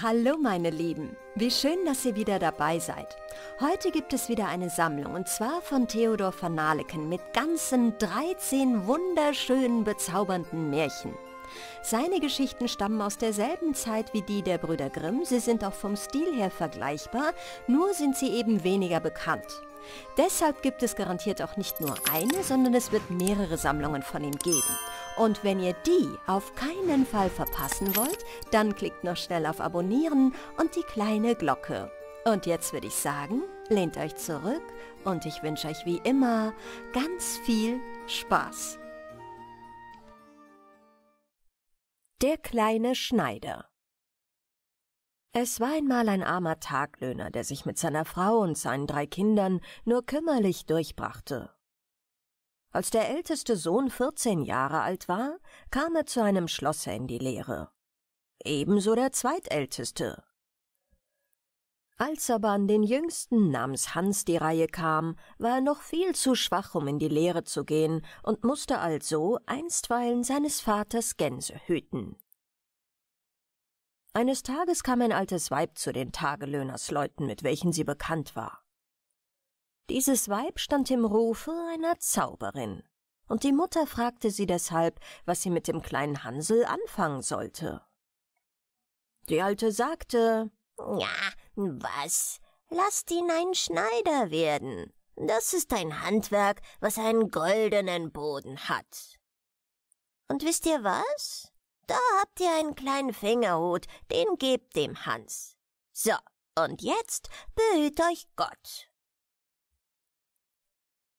Hallo meine Lieben, wie schön, dass ihr wieder dabei seid. Heute gibt es wieder eine Sammlung und zwar von Theodor van Naleken mit ganzen 13 wunderschönen, bezaubernden Märchen. Seine Geschichten stammen aus derselben Zeit wie die der Brüder Grimm, sie sind auch vom Stil her vergleichbar, nur sind sie eben weniger bekannt. Deshalb gibt es garantiert auch nicht nur eine, sondern es wird mehrere Sammlungen von ihm geben. Und wenn ihr die auf keinen Fall verpassen wollt, dann klickt noch schnell auf Abonnieren und die kleine Glocke. Und jetzt würde ich sagen, lehnt euch zurück und ich wünsche euch wie immer ganz viel Spaß. Der kleine Schneider es war einmal ein armer Taglöhner, der sich mit seiner Frau und seinen drei Kindern nur kümmerlich durchbrachte. Als der älteste Sohn vierzehn Jahre alt war, kam er zu einem Schlosser in die Lehre. Ebenso der zweitälteste. Als aber an den jüngsten namens Hans die Reihe kam, war er noch viel zu schwach, um in die Lehre zu gehen und musste also einstweilen seines Vaters Gänse hüten. Eines Tages kam ein altes Weib zu den Tagelöhnersleuten, mit welchen sie bekannt war. Dieses Weib stand im Rufe einer Zauberin, und die Mutter fragte sie deshalb, was sie mit dem kleinen Hansel anfangen sollte. Die Alte sagte, Ja, was? Lasst ihn ein Schneider werden. Das ist ein Handwerk, was einen goldenen Boden hat. Und wisst ihr was? Da habt ihr einen kleinen Fingerhut, den gebt dem Hans. So, und jetzt behüt euch Gott.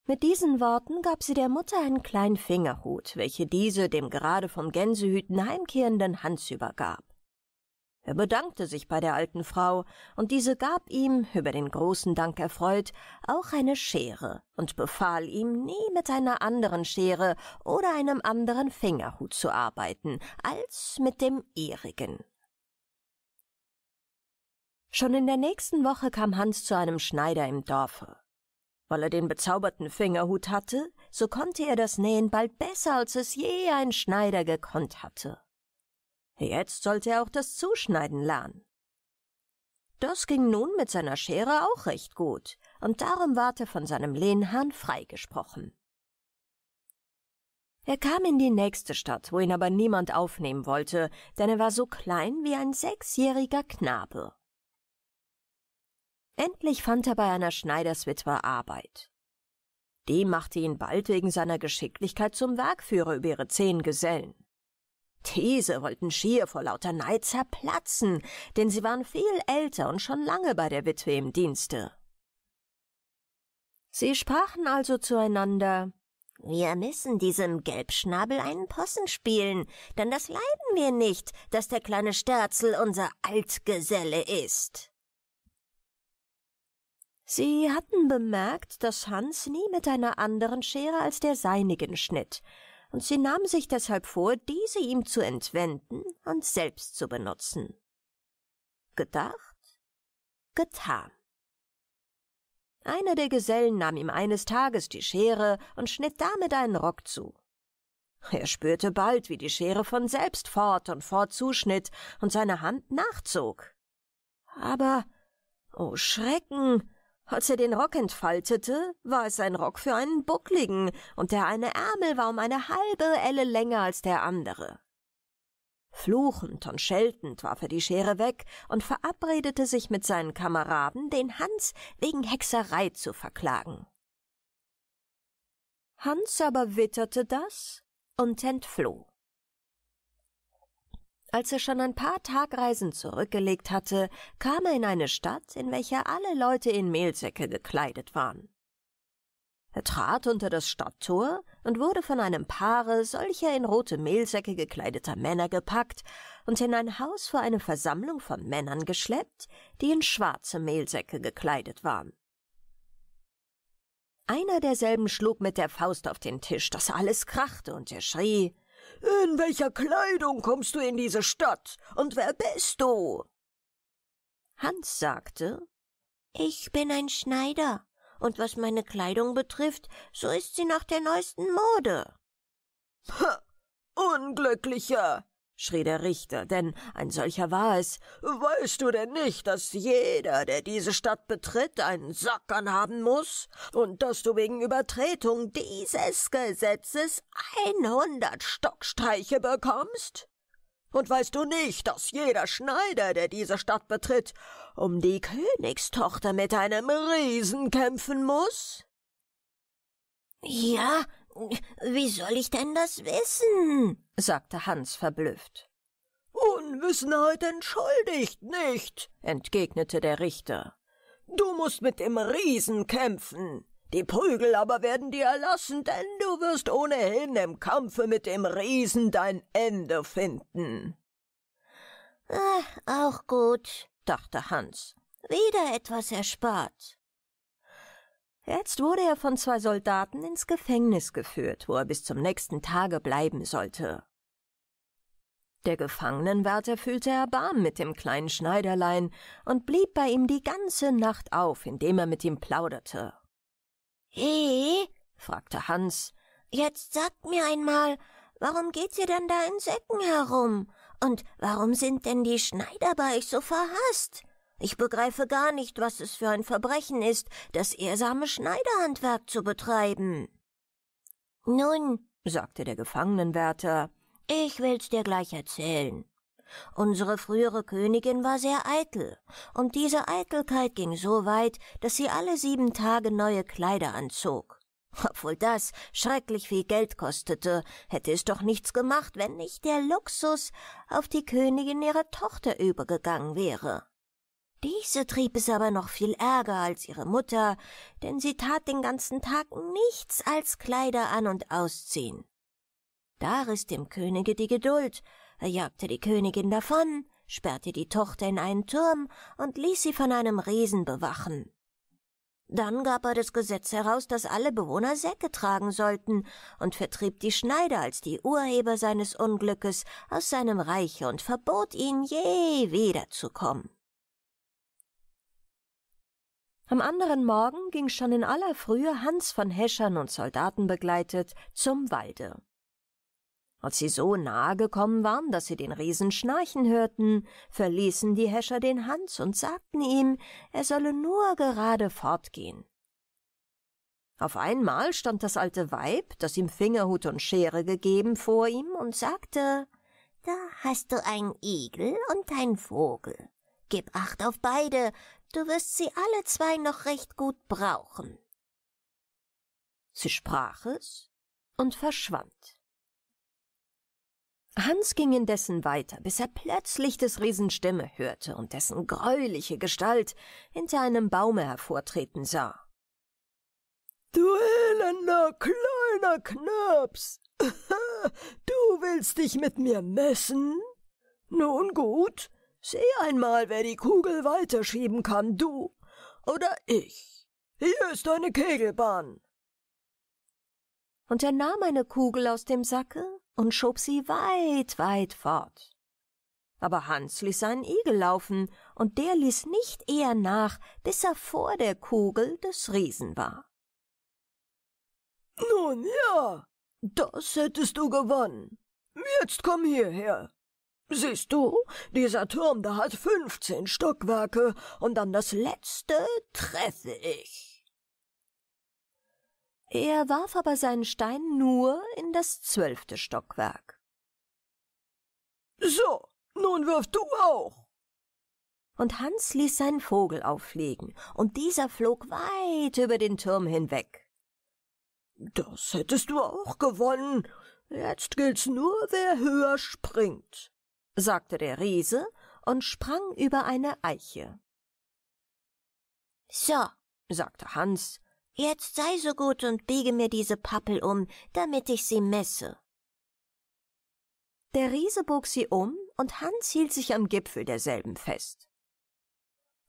Mit diesen Worten gab sie der Mutter einen kleinen Fingerhut, welche diese dem gerade vom Gänsehüten heimkehrenden Hans übergab. Er bedankte sich bei der alten Frau, und diese gab ihm, über den großen Dank erfreut, auch eine Schere und befahl ihm, nie mit einer anderen Schere oder einem anderen Fingerhut zu arbeiten, als mit dem ihrigen. Schon in der nächsten Woche kam Hans zu einem Schneider im Dorfe. Weil er den bezauberten Fingerhut hatte, so konnte er das Nähen bald besser, als es je ein Schneider gekonnt hatte. Jetzt sollte er auch das Zuschneiden lernen. Das ging nun mit seiner Schere auch recht gut, und darum ward er von seinem Lehnhahn freigesprochen. Er kam in die nächste Stadt, wo ihn aber niemand aufnehmen wollte, denn er war so klein wie ein sechsjähriger Knabe. Endlich fand er bei einer Schneiderswitwe Arbeit. Die machte ihn bald wegen seiner Geschicklichkeit zum Werkführer über ihre zehn Gesellen. Diese wollten schier vor lauter Neid zerplatzen, denn sie waren viel älter und schon lange bei der Witwe im Dienste. Sie sprachen also zueinander Wir müssen diesem Gelbschnabel einen Possen spielen, denn das leiden wir nicht, dass der kleine Sterzel unser Altgeselle ist. Sie hatten bemerkt, dass Hans nie mit einer anderen Schere als der seinigen schnitt, und sie nahmen sich deshalb vor, diese ihm zu entwenden und selbst zu benutzen. Gedacht, getan. Einer der Gesellen nahm ihm eines Tages die Schere und schnitt damit einen Rock zu. Er spürte bald, wie die Schere von selbst fort und fort zuschnitt und seine Hand nachzog. Aber, oh Schrecken, als er den Rock entfaltete, war es ein Rock für einen Buckligen, und der eine Ärmel war um eine halbe Elle länger als der andere. Fluchend und scheltend warf er die Schere weg und verabredete sich mit seinen Kameraden, den Hans wegen Hexerei zu verklagen. Hans aber witterte das und entfloh. Als er schon ein paar Tagreisen zurückgelegt hatte, kam er in eine Stadt, in welcher alle Leute in Mehlsäcke gekleidet waren. Er trat unter das Stadttor und wurde von einem Paare solcher in rote Mehlsäcke gekleideter Männer gepackt und in ein Haus vor eine Versammlung von Männern geschleppt, die in schwarze Mehlsäcke gekleidet waren. Einer derselben schlug mit der Faust auf den Tisch, dass alles krachte, und er schrie in welcher Kleidung kommst du in diese Stadt? Und wer bist du? Hans sagte Ich bin ein Schneider, und was meine Kleidung betrifft, so ist sie nach der neuesten Mode. Ha, Unglücklicher, schrie der Richter, denn ein solcher war es. Weißt du denn nicht, dass jeder, der diese Stadt betritt, einen Sack anhaben muss? Und dass du wegen Übertretung dieses Gesetzes einhundert Stockstreiche bekommst? Und weißt du nicht, dass jeder Schneider, der diese Stadt betritt, um die Königstochter mit einem Riesen kämpfen muss? Ja, wie soll ich denn das wissen? sagte Hans verblüfft. Unwissenheit entschuldigt nicht, entgegnete der Richter. Du musst mit dem Riesen kämpfen. Die Prügel aber werden dir erlassen, denn du wirst ohnehin im Kampfe mit dem Riesen dein Ende finden. Ach, äh, auch gut, dachte Hans. Wieder etwas erspart. Jetzt wurde er von zwei Soldaten ins Gefängnis geführt, wo er bis zum nächsten Tage bleiben sollte. Der Gefangenenwärter fühlte Erbarmen mit dem kleinen Schneiderlein und blieb bei ihm die ganze Nacht auf, indem er mit ihm plauderte. He? fragte Hans. Jetzt sagt mir einmal, warum geht ihr denn da in Säcken herum? Und warum sind denn die Schneider bei euch so verhasst? Ich begreife gar nicht, was es für ein Verbrechen ist, das ehrsame Schneiderhandwerk zu betreiben. Nun, sagte der Gefangenenwärter, ich will's dir gleich erzählen. Unsere frühere Königin war sehr eitel, und diese Eitelkeit ging so weit, dass sie alle sieben Tage neue Kleider anzog. Obwohl das schrecklich viel Geld kostete, hätte es doch nichts gemacht, wenn nicht der Luxus auf die Königin ihrer Tochter übergegangen wäre. Diese trieb es aber noch viel ärger als ihre Mutter, denn sie tat den ganzen Tag nichts als Kleider an und ausziehen. Da riss dem Könige die Geduld, er jagte die Königin davon, sperrte die Tochter in einen Turm und ließ sie von einem Riesen bewachen. Dann gab er das Gesetz heraus, dass alle Bewohner Säcke tragen sollten und vertrieb die Schneider als die Urheber seines Unglückes aus seinem Reiche und verbot ihnen je wiederzukommen. Am anderen Morgen ging schon in aller Frühe Hans von Häschern und Soldaten begleitet zum Walde. Als sie so nahe gekommen waren, dass sie den Riesen schnarchen hörten, verließen die Häscher den Hans und sagten ihm, er solle nur gerade fortgehen. Auf einmal stand das alte Weib, das ihm Fingerhut und Schere gegeben, vor ihm und sagte, da hast du einen Igel und einen Vogel. Gib Acht auf beide, Du wirst sie alle zwei noch recht gut brauchen. Sie sprach es und verschwand. Hans ging indessen weiter, bis er plötzlich des Riesen Stimme hörte und dessen greuliche Gestalt hinter einem Baume hervortreten sah. Du elender kleiner Knirps! Du willst dich mit mir messen? Nun gut, Sieh einmal, wer die Kugel weiterschieben kann, du oder ich. Hier ist eine Kegelbahn. Und er nahm eine Kugel aus dem Sacke und schob sie weit, weit fort. Aber Hans ließ seinen Igel laufen, und der ließ nicht eher nach, bis er vor der Kugel des Riesen war. Nun ja, das hättest du gewonnen. Jetzt komm hierher. Siehst du, dieser Turm da hat fünfzehn Stockwerke, und an das letzte treffe ich. Er warf aber seinen Stein nur in das zwölfte Stockwerk. So, nun wirf du auch. Und Hans ließ seinen Vogel auffliegen, und dieser flog weit über den Turm hinweg. Das hättest du auch gewonnen. Jetzt gilt's nur, wer höher springt sagte der Riese und sprang über eine Eiche. So, sagte Hans, jetzt sei so gut und biege mir diese Pappel um, damit ich sie messe. Der Riese bog sie um und Hans hielt sich am Gipfel derselben fest.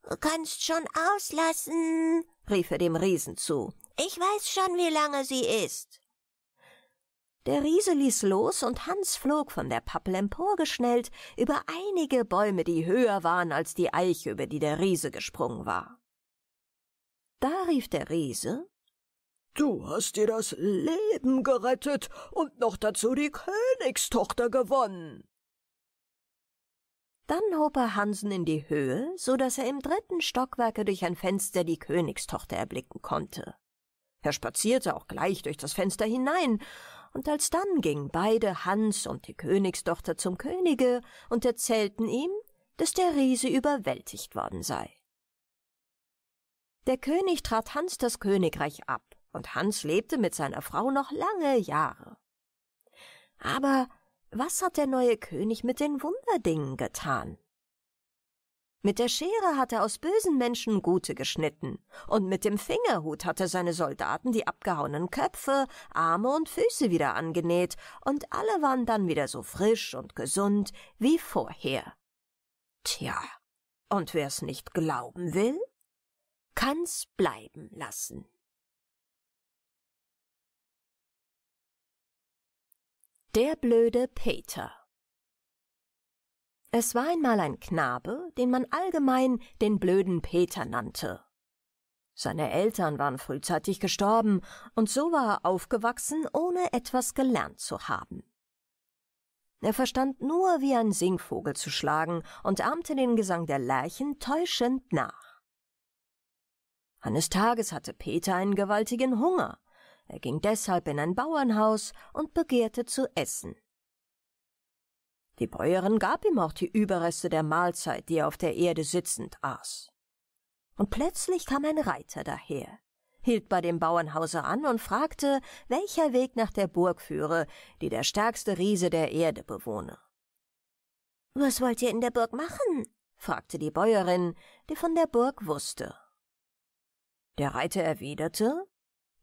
Du kannst schon auslassen, rief er dem Riesen zu. Ich weiß schon, wie lange sie ist. Der Riese ließ los und Hans flog von der Pappel emporgeschnellt über einige Bäume, die höher waren als die Eiche, über die der Riese gesprungen war. Da rief der Riese, Du hast dir das Leben gerettet und noch dazu die Königstochter gewonnen. Dann hob er Hansen in die Höhe, so daß er im dritten Stockwerke durch ein Fenster die Königstochter erblicken konnte. Er spazierte auch gleich durch das Fenster hinein und alsdann gingen beide Hans und die Königstochter zum Könige und erzählten ihm, dass der Riese überwältigt worden sei. Der König trat Hans das Königreich ab, und Hans lebte mit seiner Frau noch lange Jahre. Aber was hat der neue König mit den Wunderdingen getan? Mit der Schere hat er aus bösen Menschen gute geschnitten, und mit dem Fingerhut hat er seine Soldaten die abgehauenen Köpfe, Arme und Füße wieder angenäht, und alle waren dann wieder so frisch und gesund wie vorher. Tja, und wer's nicht glauben will, kann's bleiben lassen. Der blöde Peter es war einmal ein Knabe, den man allgemein den blöden Peter nannte. Seine Eltern waren frühzeitig gestorben, und so war er aufgewachsen, ohne etwas gelernt zu haben. Er verstand nur, wie ein Singvogel zu schlagen und ahmte den Gesang der Lerchen täuschend nach. Eines Tages hatte Peter einen gewaltigen Hunger. Er ging deshalb in ein Bauernhaus und begehrte zu essen. Die Bäuerin gab ihm auch die Überreste der Mahlzeit, die er auf der Erde sitzend aß. Und plötzlich kam ein Reiter daher, hielt bei dem Bauernhause an und fragte, welcher Weg nach der Burg führe, die der stärkste Riese der Erde bewohne. Was wollt ihr in der Burg machen? fragte die Bäuerin, die von der Burg wusste. Der Reiter erwiderte,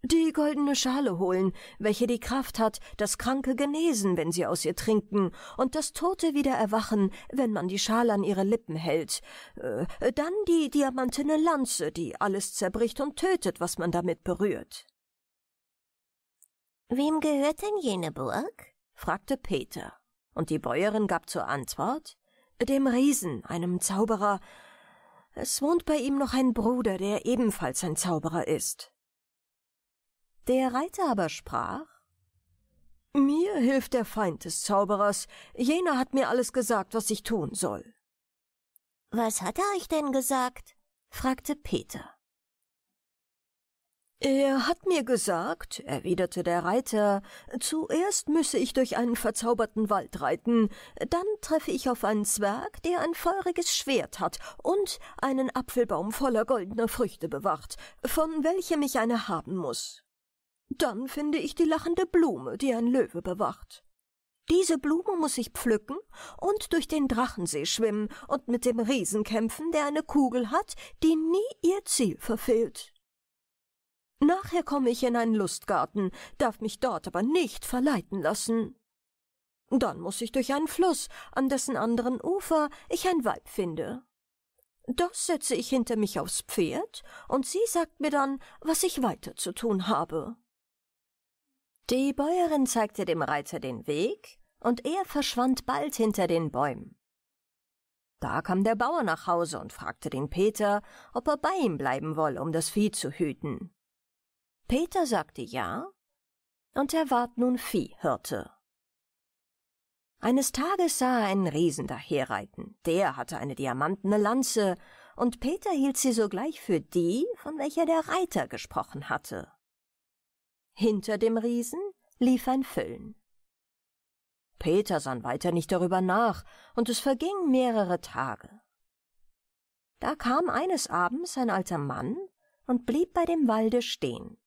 die goldene Schale holen, welche die Kraft hat, dass Kranke genesen, wenn sie aus ihr trinken, und dass Tote wieder erwachen, wenn man die Schale an ihre Lippen hält. Äh, dann die diamantene Lanze, die alles zerbricht und tötet, was man damit berührt. Wem gehört denn jene Burg? fragte Peter, und die Bäuerin gab zur Antwort Dem Riesen, einem Zauberer. Es wohnt bei ihm noch ein Bruder, der ebenfalls ein Zauberer ist. Der Reiter aber sprach Mir hilft der Feind des Zauberers, jener hat mir alles gesagt, was ich tun soll. Was hat er euch denn gesagt? fragte Peter. Er hat mir gesagt, erwiderte der Reiter, zuerst müsse ich durch einen verzauberten Wald reiten, dann treffe ich auf einen Zwerg, der ein feuriges Schwert hat und einen Apfelbaum voller goldener Früchte bewacht, von welchem ich eine haben muß. Dann finde ich die lachende Blume, die ein Löwe bewacht. Diese Blume muss ich pflücken und durch den Drachensee schwimmen und mit dem Riesen kämpfen, der eine Kugel hat, die nie ihr Ziel verfehlt. Nachher komme ich in einen Lustgarten, darf mich dort aber nicht verleiten lassen. Dann muss ich durch einen Fluss, an dessen anderen Ufer ich ein Weib finde. Das setze ich hinter mich aufs Pferd, und sie sagt mir dann, was ich weiter zu tun habe. Die Bäuerin zeigte dem Reiter den Weg, und er verschwand bald hinter den Bäumen. Da kam der Bauer nach Hause und fragte den Peter, ob er bei ihm bleiben wolle, um das Vieh zu hüten. Peter sagte ja, und er ward nun Viehhirte. Eines Tages sah er einen Riesen daherreiten, der hatte eine diamantene Lanze, und Peter hielt sie sogleich für die, von welcher der Reiter gesprochen hatte. Hinter dem Riesen lief ein Füllen. Peter sann weiter nicht darüber nach, und es verging mehrere Tage. Da kam eines Abends ein alter Mann und blieb bei dem Walde stehen.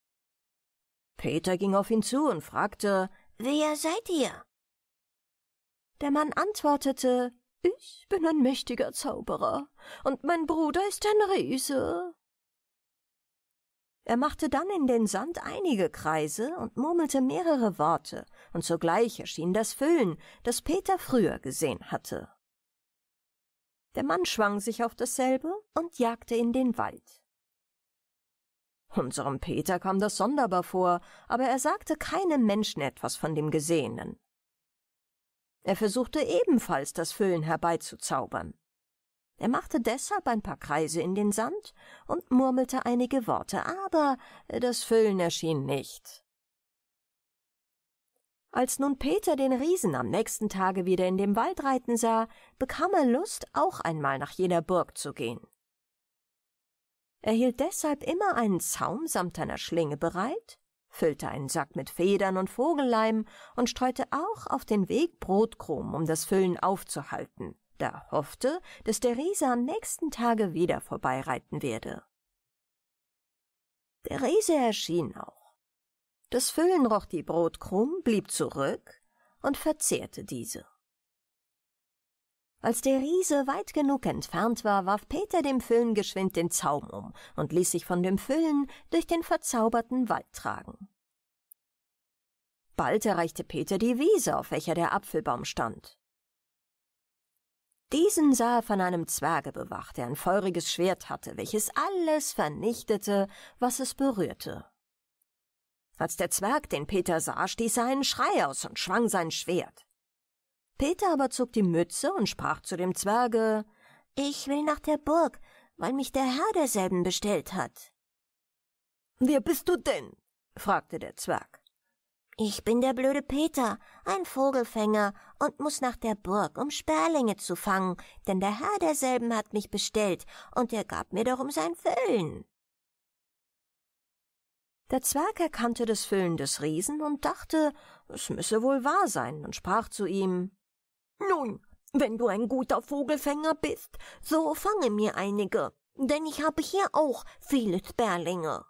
Peter ging auf ihn zu und fragte, Wer seid ihr? Der Mann antwortete, Ich bin ein mächtiger Zauberer, und mein Bruder ist ein Riese. Er machte dann in den Sand einige Kreise und murmelte mehrere Worte, und sogleich erschien das Füllen, das Peter früher gesehen hatte. Der Mann schwang sich auf dasselbe und jagte in den Wald. Unserem Peter kam das sonderbar vor, aber er sagte keinem Menschen etwas von dem Gesehenen. Er versuchte ebenfalls das Füllen herbeizuzaubern. Er machte deshalb ein paar Kreise in den Sand und murmelte einige Worte, aber das Füllen erschien nicht. Als nun Peter den Riesen am nächsten Tage wieder in dem Wald reiten sah, bekam er Lust, auch einmal nach jener Burg zu gehen. Er hielt deshalb immer einen Zaum samt einer Schlinge bereit, füllte einen Sack mit Federn und Vogelleim und streute auch auf den Weg Brotkrum, um das Füllen aufzuhalten. Da hoffte, dass der Riese am nächsten Tage wieder vorbeireiten werde. Der Riese erschien auch. Das Füllen roch die Brot blieb zurück und verzehrte diese. Als der Riese weit genug entfernt war, warf Peter dem Füllen geschwind den Zaum um und ließ sich von dem Füllen durch den verzauberten Wald tragen. Bald erreichte Peter die Wiese, auf welcher der Apfelbaum stand. Diesen sah er von einem Zwerge bewacht, der ein feuriges Schwert hatte, welches alles vernichtete, was es berührte. Als der Zwerg den Peter sah, stieß er einen Schrei aus und schwang sein Schwert. Peter aber zog die Mütze und sprach zu dem Zwerge Ich will nach der Burg, weil mich der Herr derselben bestellt hat. Wer bist du denn? fragte der Zwerg. Ich bin der blöde Peter, ein Vogelfänger, und muss nach der Burg, um Sperlinge zu fangen, denn der Herr derselben hat mich bestellt, und er gab mir darum sein Füllen. Der Zwerg erkannte das Füllen des Riesen und dachte, es müsse wohl wahr sein, und sprach zu ihm Nun, wenn du ein guter Vogelfänger bist, so fange mir einige, denn ich habe hier auch viele Sperlinge.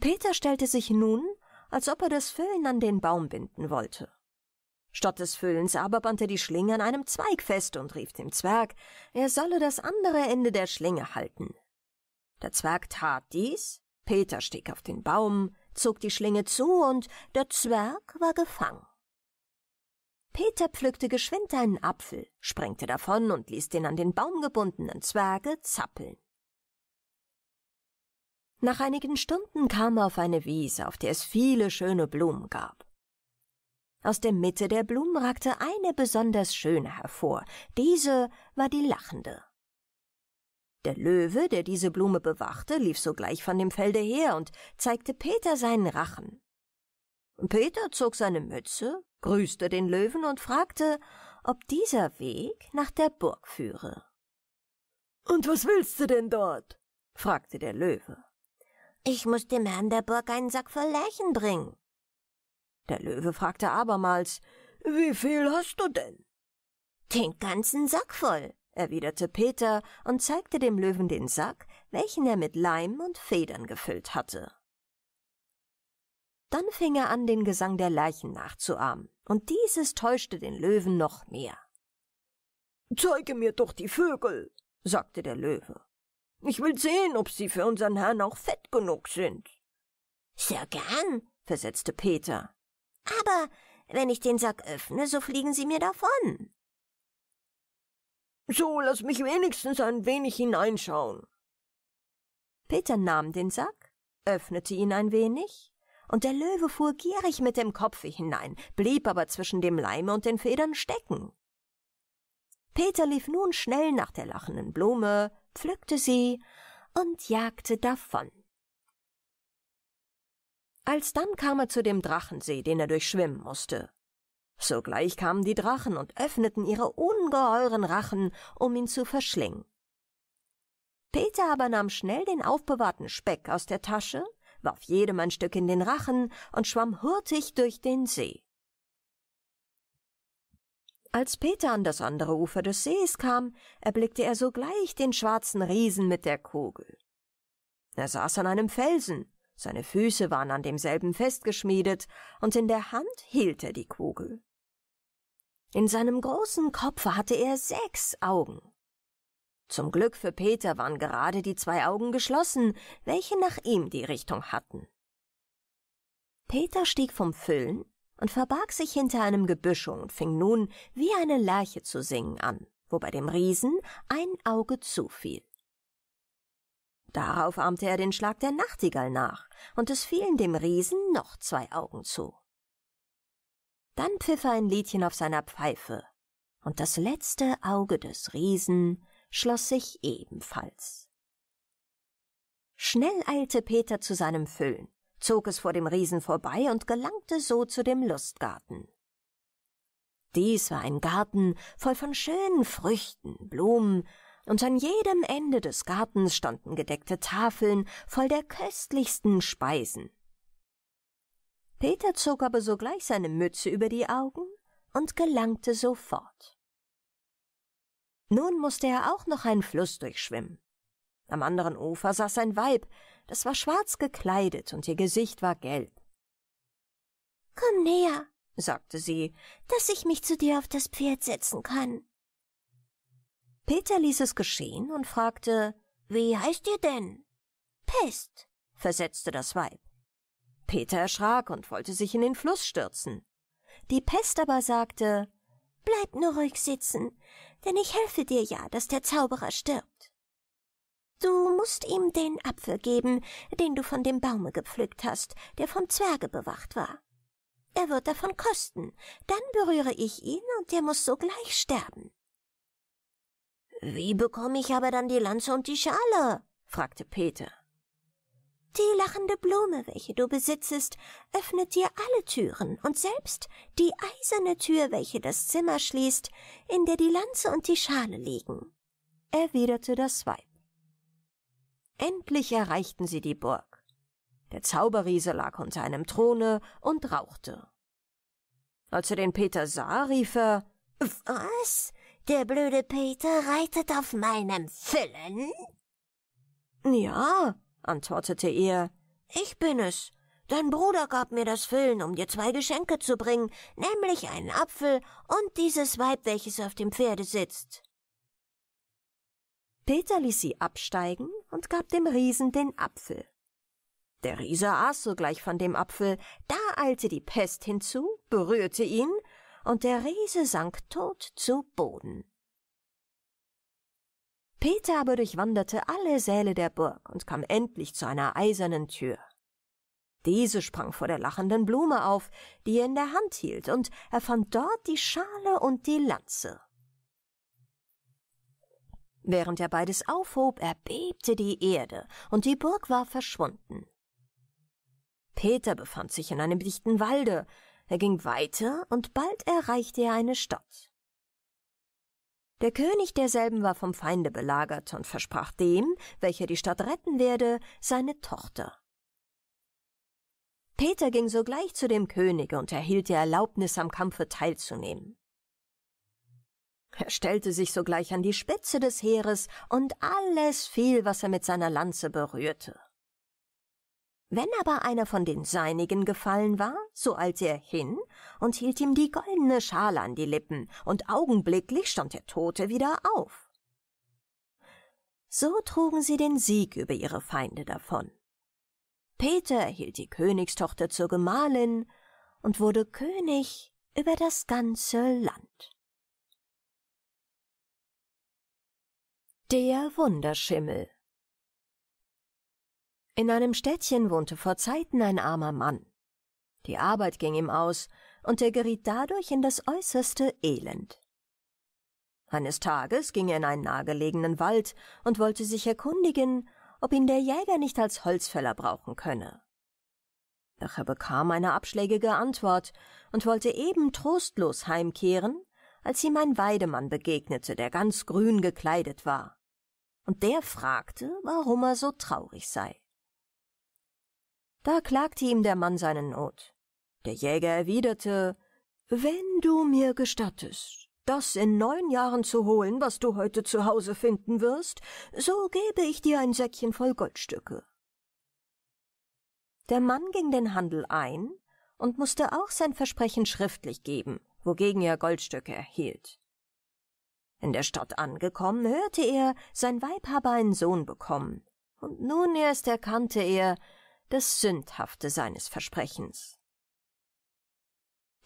Peter stellte sich nun, als ob er das Füllen an den Baum binden wollte. Statt des Füllens aber band er die Schlinge an einem Zweig fest und rief dem Zwerg, er solle das andere Ende der Schlinge halten. Der Zwerg tat dies, Peter stieg auf den Baum, zog die Schlinge zu und der Zwerg war gefangen. Peter pflückte geschwind einen Apfel, sprengte davon und ließ den an den Baum gebundenen Zwerge zappeln. Nach einigen Stunden kam er auf eine Wiese, auf der es viele schöne Blumen gab. Aus der Mitte der Blumen ragte eine besonders schöne hervor. Diese war die lachende. Der Löwe, der diese Blume bewachte, lief sogleich von dem Felde her und zeigte Peter seinen Rachen. Peter zog seine Mütze, grüßte den Löwen und fragte, ob dieser Weg nach der Burg führe. Und was willst du denn dort? fragte der Löwe. Ich muss dem Herrn der Burg einen Sack voll Lärchen bringen. Der Löwe fragte abermals, wie viel hast du denn? Den ganzen Sack voll, erwiderte Peter und zeigte dem Löwen den Sack, welchen er mit Leim und Federn gefüllt hatte. Dann fing er an, den Gesang der Leichen nachzuahmen, und dieses täuschte den Löwen noch mehr. Zeige mir doch die Vögel, sagte der Löwe. Ich will sehen, ob sie für unseren Herrn auch fett genug sind. Sehr gern, versetzte Peter. Aber wenn ich den Sack öffne, so fliegen sie mir davon. So, lass mich wenigstens ein wenig hineinschauen. Peter nahm den Sack, öffnete ihn ein wenig, und der Löwe fuhr gierig mit dem Kopfe hinein, blieb aber zwischen dem Leime und den Federn stecken. Peter lief nun schnell nach der lachenden Blume, pflückte sie und jagte davon. Alsdann kam er zu dem Drachensee, den er durchschwimmen musste. Sogleich kamen die Drachen und öffneten ihre ungeheuren Rachen, um ihn zu verschlingen. Peter aber nahm schnell den aufbewahrten Speck aus der Tasche, warf jedem ein Stück in den Rachen und schwamm hurtig durch den See. Als Peter an das andere Ufer des Sees kam, erblickte er sogleich den schwarzen Riesen mit der Kugel. Er saß an einem Felsen, seine Füße waren an demselben festgeschmiedet, und in der Hand hielt er die Kugel. In seinem großen Kopf hatte er sechs Augen. Zum Glück für Peter waren gerade die zwei Augen geschlossen, welche nach ihm die Richtung hatten. Peter stieg vom Füllen und verbarg sich hinter einem Gebüsch und fing nun wie eine Lerche zu singen an, wobei dem Riesen ein Auge zufiel. Darauf ahmte er den Schlag der Nachtigall nach, und es fielen dem Riesen noch zwei Augen zu. Dann pfiff er ein Liedchen auf seiner Pfeife, und das letzte Auge des Riesen schloss sich ebenfalls. Schnell eilte Peter zu seinem Füllen, zog es vor dem Riesen vorbei und gelangte so zu dem Lustgarten. Dies war ein Garten voll von schönen Früchten, Blumen, und an jedem Ende des Gartens standen gedeckte Tafeln voll der köstlichsten Speisen. Peter zog aber sogleich seine Mütze über die Augen und gelangte sofort. Nun musste er auch noch einen Fluss durchschwimmen. Am anderen Ufer saß ein Weib, das war schwarz gekleidet und ihr Gesicht war gelb. Komm näher, sagte sie, dass ich mich zu dir auf das Pferd setzen kann. Peter ließ es geschehen und fragte, wie heißt ihr denn? Pest, versetzte das Weib. Peter erschrak und wollte sich in den Fluss stürzen. Die Pest aber sagte, Bleib nur ruhig sitzen, denn ich helfe dir ja, dass der Zauberer stirbt. Du musst ihm den Apfel geben, den du von dem Baume gepflückt hast, der vom Zwerge bewacht war. Er wird davon kosten, dann berühre ich ihn und er muss sogleich sterben. Wie bekomme ich aber dann die Lanze und die Schale? fragte Peter. Die lachende Blume, welche du besitzest, öffnet dir alle Türen und selbst die eiserne Tür, welche das Zimmer schließt, in der die Lanze und die Schale liegen, erwiderte das Weib. Endlich erreichten sie die Burg. Der Zauberriese lag unter einem Throne und rauchte. Als er den Peter sah, rief er Was? Der blöde Peter reitet auf meinem Füllen? Ja, antwortete er. Ich bin es. Dein Bruder gab mir das Füllen, um dir zwei Geschenke zu bringen, nämlich einen Apfel und dieses Weib, welches auf dem Pferde sitzt. Peter ließ sie absteigen und gab dem Riesen den Apfel. Der Riese aß sogleich von dem Apfel, da eilte die Pest hinzu, berührte ihn, und der Riese sank tot zu Boden. Peter aber durchwanderte alle Säle der Burg und kam endlich zu einer eisernen Tür. Diese sprang vor der lachenden Blume auf, die er in der Hand hielt, und er fand dort die Schale und die Lanze. Während er beides aufhob, erbebte die Erde, und die Burg war verschwunden. Peter befand sich in einem dichten Walde, er ging weiter, und bald erreichte er eine Stadt. Der König derselben war vom Feinde belagert und versprach dem, welcher die Stadt retten werde, seine Tochter. Peter ging sogleich zu dem Könige und erhielt die Erlaubnis, am Kampfe teilzunehmen. Er stellte sich sogleich an die Spitze des Heeres, und alles fiel, was er mit seiner Lanze berührte. Wenn aber einer von den Seinigen gefallen war, so eilte er hin und hielt ihm die goldene Schale an die Lippen, und augenblicklich stand der Tote wieder auf. So trugen sie den Sieg über ihre Feinde davon. Peter erhielt die Königstochter zur Gemahlin und wurde König über das ganze Land. Der Wunderschimmel In einem Städtchen wohnte vor Zeiten ein armer Mann. Die Arbeit ging ihm aus, und er geriet dadurch in das äußerste Elend. Eines Tages ging er in einen nahegelegenen Wald und wollte sich erkundigen, ob ihn der Jäger nicht als Holzfäller brauchen könne. Doch er bekam eine abschlägige Antwort und wollte eben trostlos heimkehren, als ihm ein Weidemann begegnete, der ganz grün gekleidet war und der fragte, warum er so traurig sei. Da klagte ihm der Mann seine Not. Der Jäger erwiderte, wenn du mir gestattest, das in neun Jahren zu holen, was du heute zu Hause finden wirst, so gebe ich dir ein Säckchen voll Goldstücke. Der Mann ging den Handel ein und musste auch sein Versprechen schriftlich geben, wogegen er Goldstücke erhielt. In der Stadt angekommen, hörte er, sein Weib habe einen Sohn bekommen. Und nun erst erkannte er das Sündhafte seines Versprechens.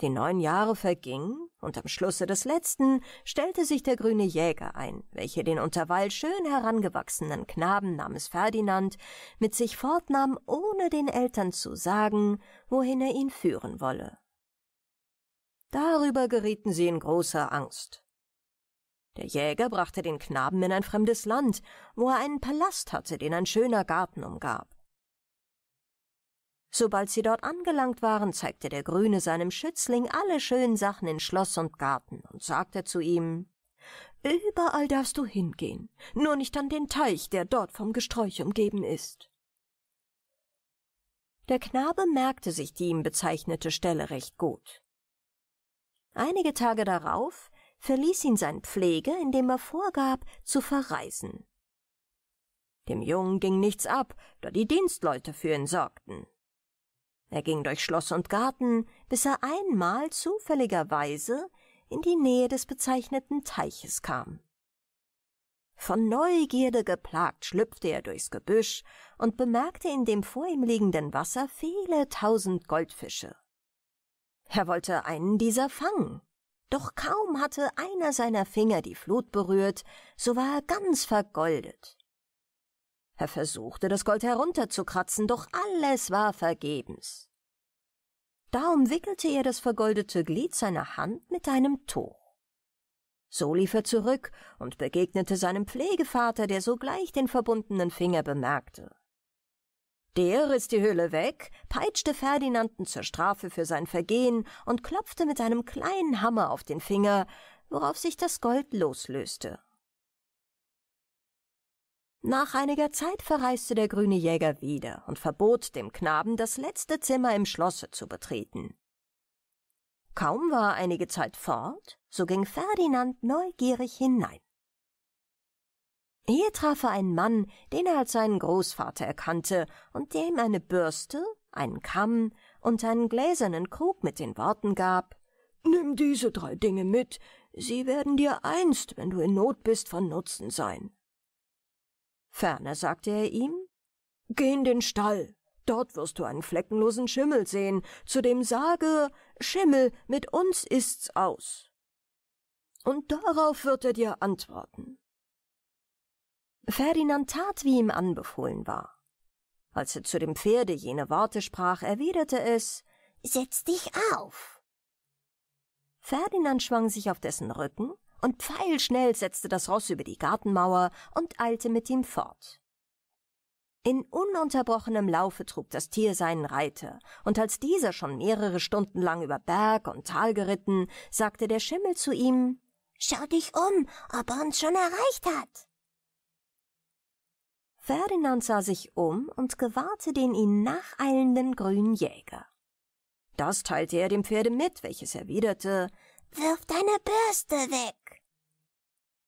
Die neun Jahre vergingen, und am Schlusse des letzten stellte sich der grüne Jäger ein, welcher den unterweil schön herangewachsenen Knaben namens Ferdinand mit sich fortnahm, ohne den Eltern zu sagen, wohin er ihn führen wolle. Darüber gerieten sie in große Angst. Der Jäger brachte den Knaben in ein fremdes Land, wo er einen Palast hatte, den ein schöner Garten umgab. Sobald sie dort angelangt waren, zeigte der Grüne seinem Schützling alle schönen Sachen in Schloss und Garten und sagte zu ihm Überall darfst du hingehen, nur nicht an den Teich, der dort vom Gesträuch umgeben ist. Der Knabe merkte sich die ihm bezeichnete Stelle recht gut. Einige Tage darauf verließ ihn sein Pflege, indem er vorgab, zu verreisen. Dem Jungen ging nichts ab, da die Dienstleute für ihn sorgten. Er ging durch Schloss und Garten, bis er einmal zufälligerweise in die Nähe des bezeichneten Teiches kam. Von Neugierde geplagt schlüpfte er durchs Gebüsch und bemerkte in dem vor ihm liegenden Wasser viele tausend Goldfische. Er wollte einen dieser fangen, doch kaum hatte einer seiner Finger die Flut berührt, so war er ganz vergoldet. Er versuchte, das Gold herunterzukratzen, doch alles war vergebens. Da umwickelte er das vergoldete Glied seiner Hand mit einem Tuch. So lief er zurück und begegnete seinem Pflegevater, der sogleich den verbundenen Finger bemerkte. Der riss die Höhle weg, peitschte Ferdinanden zur Strafe für sein Vergehen und klopfte mit einem kleinen Hammer auf den Finger, worauf sich das Gold loslöste. Nach einiger Zeit verreiste der grüne Jäger wieder und verbot dem Knaben, das letzte Zimmer im Schlosse zu betreten. Kaum war er einige Zeit fort, so ging Ferdinand neugierig hinein. Hier traf er einen Mann, den er als seinen Großvater erkannte und der ihm eine Bürste, einen Kamm und einen gläsernen Krug mit den Worten gab Nimm diese drei Dinge mit, sie werden dir einst, wenn du in Not bist, von Nutzen sein. Ferner sagte er ihm Geh in den Stall, dort wirst du einen fleckenlosen Schimmel sehen, zu dem sage Schimmel, mit uns ist's aus. Und darauf wird er dir antworten. Ferdinand tat, wie ihm anbefohlen war. Als er zu dem Pferde jene Worte sprach, erwiderte es Setz dich auf. Ferdinand schwang sich auf dessen Rücken, und pfeilschnell setzte das Ross über die Gartenmauer und eilte mit ihm fort. In ununterbrochenem Laufe trug das Tier seinen Reiter, und als dieser schon mehrere Stunden lang über Berg und Tal geritten, sagte der Schimmel zu ihm Schau dich um, ob er uns schon erreicht hat. Ferdinand sah sich um und gewahrte den ihn nacheilenden grünen Jäger. Das teilte er dem Pferde mit, welches erwiderte, Wirf deine Bürste weg!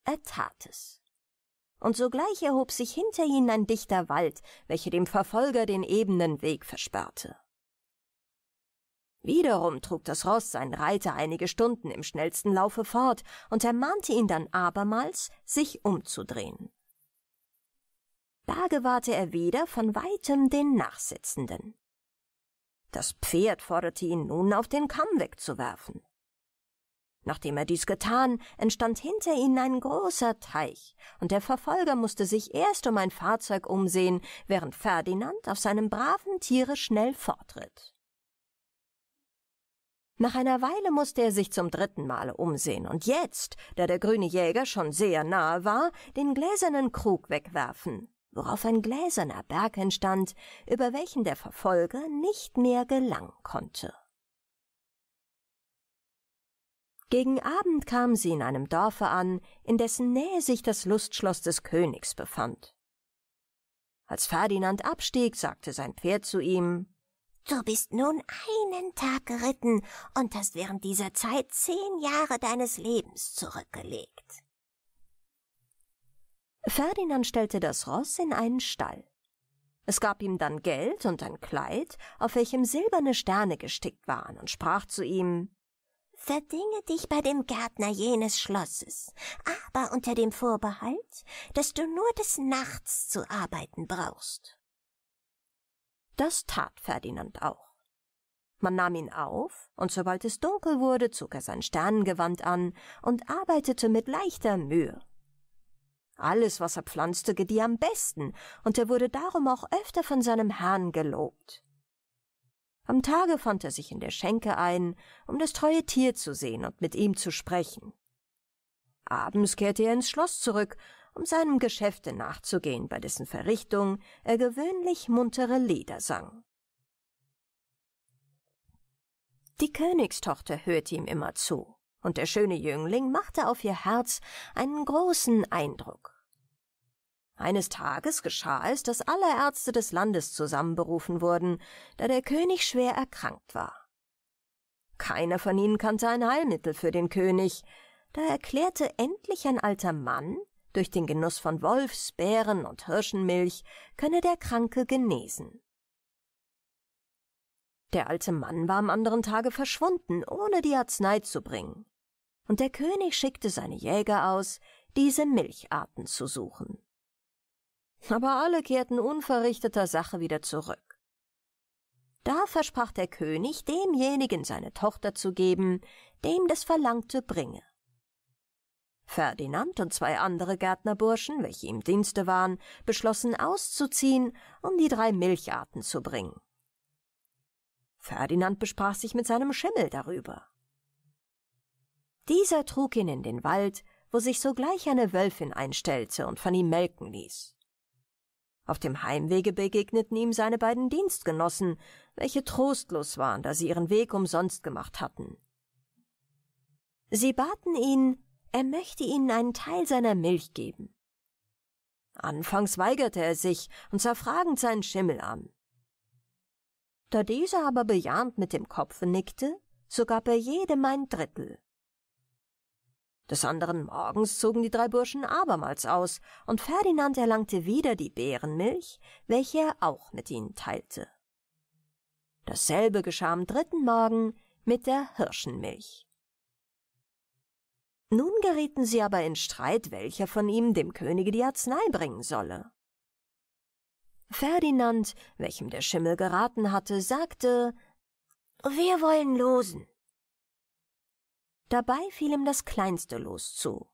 Er tat es. Und sogleich erhob sich hinter ihnen ein dichter Wald, welcher dem Verfolger den ebenen Weg versperrte. Wiederum trug das Ross seinen Reiter einige Stunden im schnellsten Laufe fort und ermahnte ihn dann abermals, sich umzudrehen. Da gewahrte er wieder von weitem den Nachsitzenden. Das Pferd forderte ihn nun auf den Kamm wegzuwerfen. Nachdem er dies getan, entstand hinter ihnen ein großer Teich, und der Verfolger musste sich erst um ein Fahrzeug umsehen, während Ferdinand auf seinem braven Tiere schnell fortritt. Nach einer Weile musste er sich zum dritten Male umsehen und jetzt, da der grüne Jäger schon sehr nahe war, den gläsernen Krug wegwerfen worauf ein gläserner Berg entstand, über welchen der Verfolger nicht mehr gelangen konnte. Gegen Abend kamen sie in einem Dorfe an, in dessen Nähe sich das Lustschloss des Königs befand. Als Ferdinand abstieg, sagte sein Pferd zu ihm Du bist nun einen Tag geritten und hast während dieser Zeit zehn Jahre deines Lebens zurückgelegt. Ferdinand stellte das Ross in einen Stall. Es gab ihm dann Geld und ein Kleid, auf welchem silberne Sterne gestickt waren, und sprach zu ihm Verdinge dich bei dem Gärtner jenes Schlosses, aber unter dem Vorbehalt, dass du nur des Nachts zu arbeiten brauchst. Das tat Ferdinand auch. Man nahm ihn auf, und sobald es dunkel wurde, zog er sein Sternengewand an und arbeitete mit leichter Mühe. Alles, was er pflanzte, gedieh am besten, und er wurde darum auch öfter von seinem Herrn gelobt. Am Tage fand er sich in der Schenke ein, um das treue Tier zu sehen und mit ihm zu sprechen. Abends kehrte er ins Schloss zurück, um seinem Geschäfte nachzugehen, bei dessen Verrichtung er gewöhnlich muntere Lieder sang. Die Königstochter hörte ihm immer zu und der schöne Jüngling machte auf ihr Herz einen großen Eindruck. Eines Tages geschah es, dass alle Ärzte des Landes zusammenberufen wurden, da der König schwer erkrankt war. Keiner von ihnen kannte ein Heilmittel für den König, da erklärte endlich ein alter Mann, durch den Genuss von Wolfs, Bären und Hirschenmilch könne der Kranke genesen. Der alte Mann war am anderen Tage verschwunden, ohne die Arznei zu bringen und der König schickte seine Jäger aus, diese Milcharten zu suchen. Aber alle kehrten unverrichteter Sache wieder zurück. Da versprach der König, demjenigen seine Tochter zu geben, dem das Verlangte bringe. Ferdinand und zwei andere Gärtnerburschen, welche im Dienste waren, beschlossen auszuziehen, um die drei Milcharten zu bringen. Ferdinand besprach sich mit seinem Schimmel darüber. Dieser trug ihn in den Wald, wo sich sogleich eine Wölfin einstellte und von ihm melken ließ. Auf dem Heimwege begegneten ihm seine beiden Dienstgenossen, welche trostlos waren, da sie ihren Weg umsonst gemacht hatten. Sie baten ihn, er möchte ihnen einen Teil seiner Milch geben. Anfangs weigerte er sich und sah fragend seinen Schimmel an. Da dieser aber bejahend mit dem Kopfe nickte, so gab er jedem ein Drittel. Des anderen Morgens zogen die drei Burschen abermals aus, und Ferdinand erlangte wieder die Bärenmilch, welche er auch mit ihnen teilte. Dasselbe geschah am dritten Morgen mit der Hirschenmilch. Nun gerieten sie aber in Streit, welcher von ihm dem Könige die Arznei bringen solle. Ferdinand, welchem der Schimmel geraten hatte, sagte, wir wollen losen. Dabei fiel ihm das kleinste Los zu,